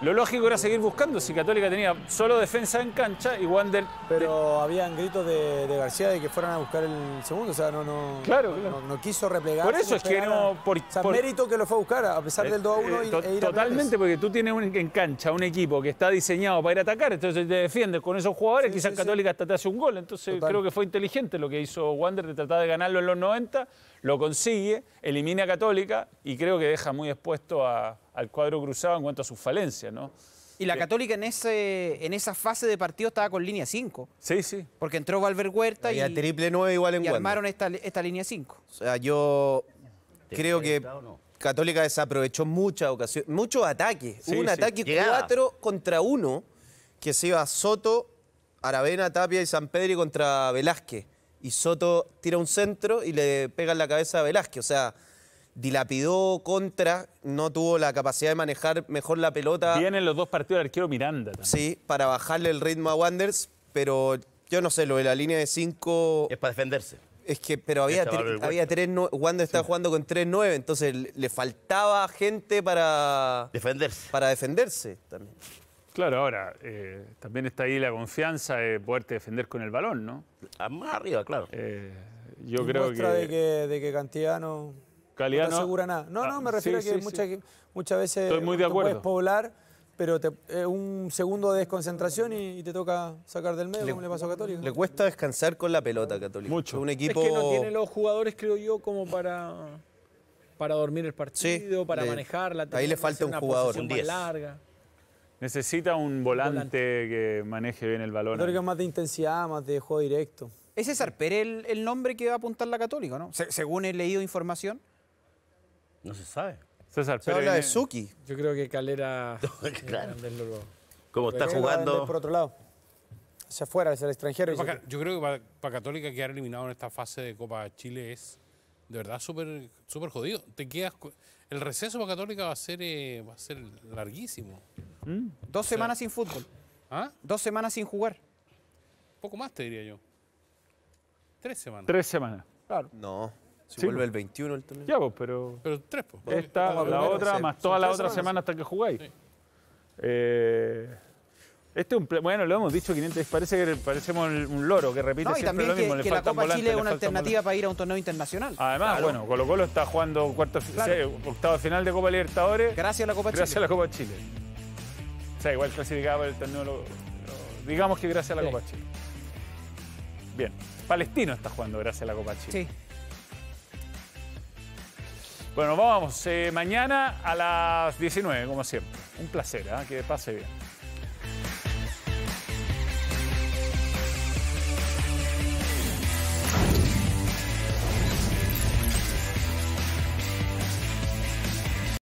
lo lógico era seguir buscando. Si Católica tenía solo defensa en cancha y Wander. Pero habían gritos de,
García de que fueran a buscar el segundo. O sea, no, no, claro, no, quiso replegar. Por eso es que no. Por, o mérito
que lo fue a buscar, a pesar del 2 eh, a 1. Eh, e totalmente, porque tú tienes un, en cancha un equipo que está diseñado para ir a atacar, entonces te defiendes con esos jugadores. quizás Católica hasta te hace un gol. Entonces creo que fue inteligente lo que hizo Wander de tratar de ganarlo en los 90 lo consigue, elimina a Católica y creo que deja muy expuesto al cuadro cruzado en cuanto a sus falencias, ¿no?
Y la eh, Católica en, ese, en esa fase de partido estaba con línea 5. Sí, sí. Porque entró Valver Huerta y y. triple
9 igual en y armaron
esta, línea 5.
O sea, yo creo que Católica desaprovechó muchas ocasiones, muchos ataques. un ataque 4 contra 1 que se iba Soto, Aravena, Tapia y San Pedro contra Velázquez y Soto tira un centro y le pega en la cabeza a Velázquez. O sea, dilapidó contra, no tuvo la capacidad de manejar mejor la pelota. Vienen los dos partidos del arquero Miranda. Sí, para bajarle el ritmo a Wanders, pero yo no sé, lo de la línea de cinco... Es para defenderse. Es que, pero había, tres, había estaba jugando con 3-9,
entonces le faltaba gente para... Defenderse. Para defenderse también. Claro, ahora, eh, también está ahí la confianza de poderte defender con el balón, ¿no? Ah, más arriba, claro. Eh, yo creo que... De
que... De que Calidad no asegura nada. No, no, ah, me refiero a que muchas, muchas veces Estoy muy de puedes poblar, pero eh, un segundo de desconcentración y, te toca sacar del medio, como le pasó a Católico. Le
cuesta descansar con la pelota Católica. Mucho. Un equipo... Es que no tiene
los jugadores, creo yo, como para, para dormir el partido,
para manejar la Ahí le falta un jugador, un 10.
Larga. Necesita un volante, que maneje bien el balón. Creo que
más de intensidad, más de juego directo. ¿Es César Pérez el, nombre que va a apuntar la Católica, no? según he leído información.
No se sabe. César se habla de Suki.
Yo creo que Calera. [laughs] claro.
Como está jugando. Por otro lado. afuera, es el extranjero.
yo creo que para, Católica quedar eliminado en esta fase de Copa Chile es de verdad súper súper jodido. Te quedas. El receso para Católica va a ser, eh, va a ser larguísimo. Mm. Dos semanas sin fútbol. ¿ah? Dos semanas sin jugar. Poco más te diría yo. Tres semanas. Tres semanas. Claro. No.
se vuelve el 21 el torneo. Ya, vos, pero.
Pero tres, pues. Esta, la, otra, más toda la otra semana hasta que jugáis.
Eh, este un, bueno, lo hemos dicho 500 parece que parecemos un loro que repite siempre lo mismo. Que, la Copa Chile es una alternativa
para ir a un torneo internacional.
Además, bueno, Colo Colo está jugando cuarto, eh, octavo final de Copa Libertadores. Gracias a la Copa Gracias a la Copa Chile. O sea, igual clasificaba el torneo, digamos que gracias a la Copa Chile. Bien, Palestino está jugando gracias a la Copa Chile. Sí. Bueno, vamos, eh, mañana a las 19, como siempre. Un placer, ¿eh? que pase bien.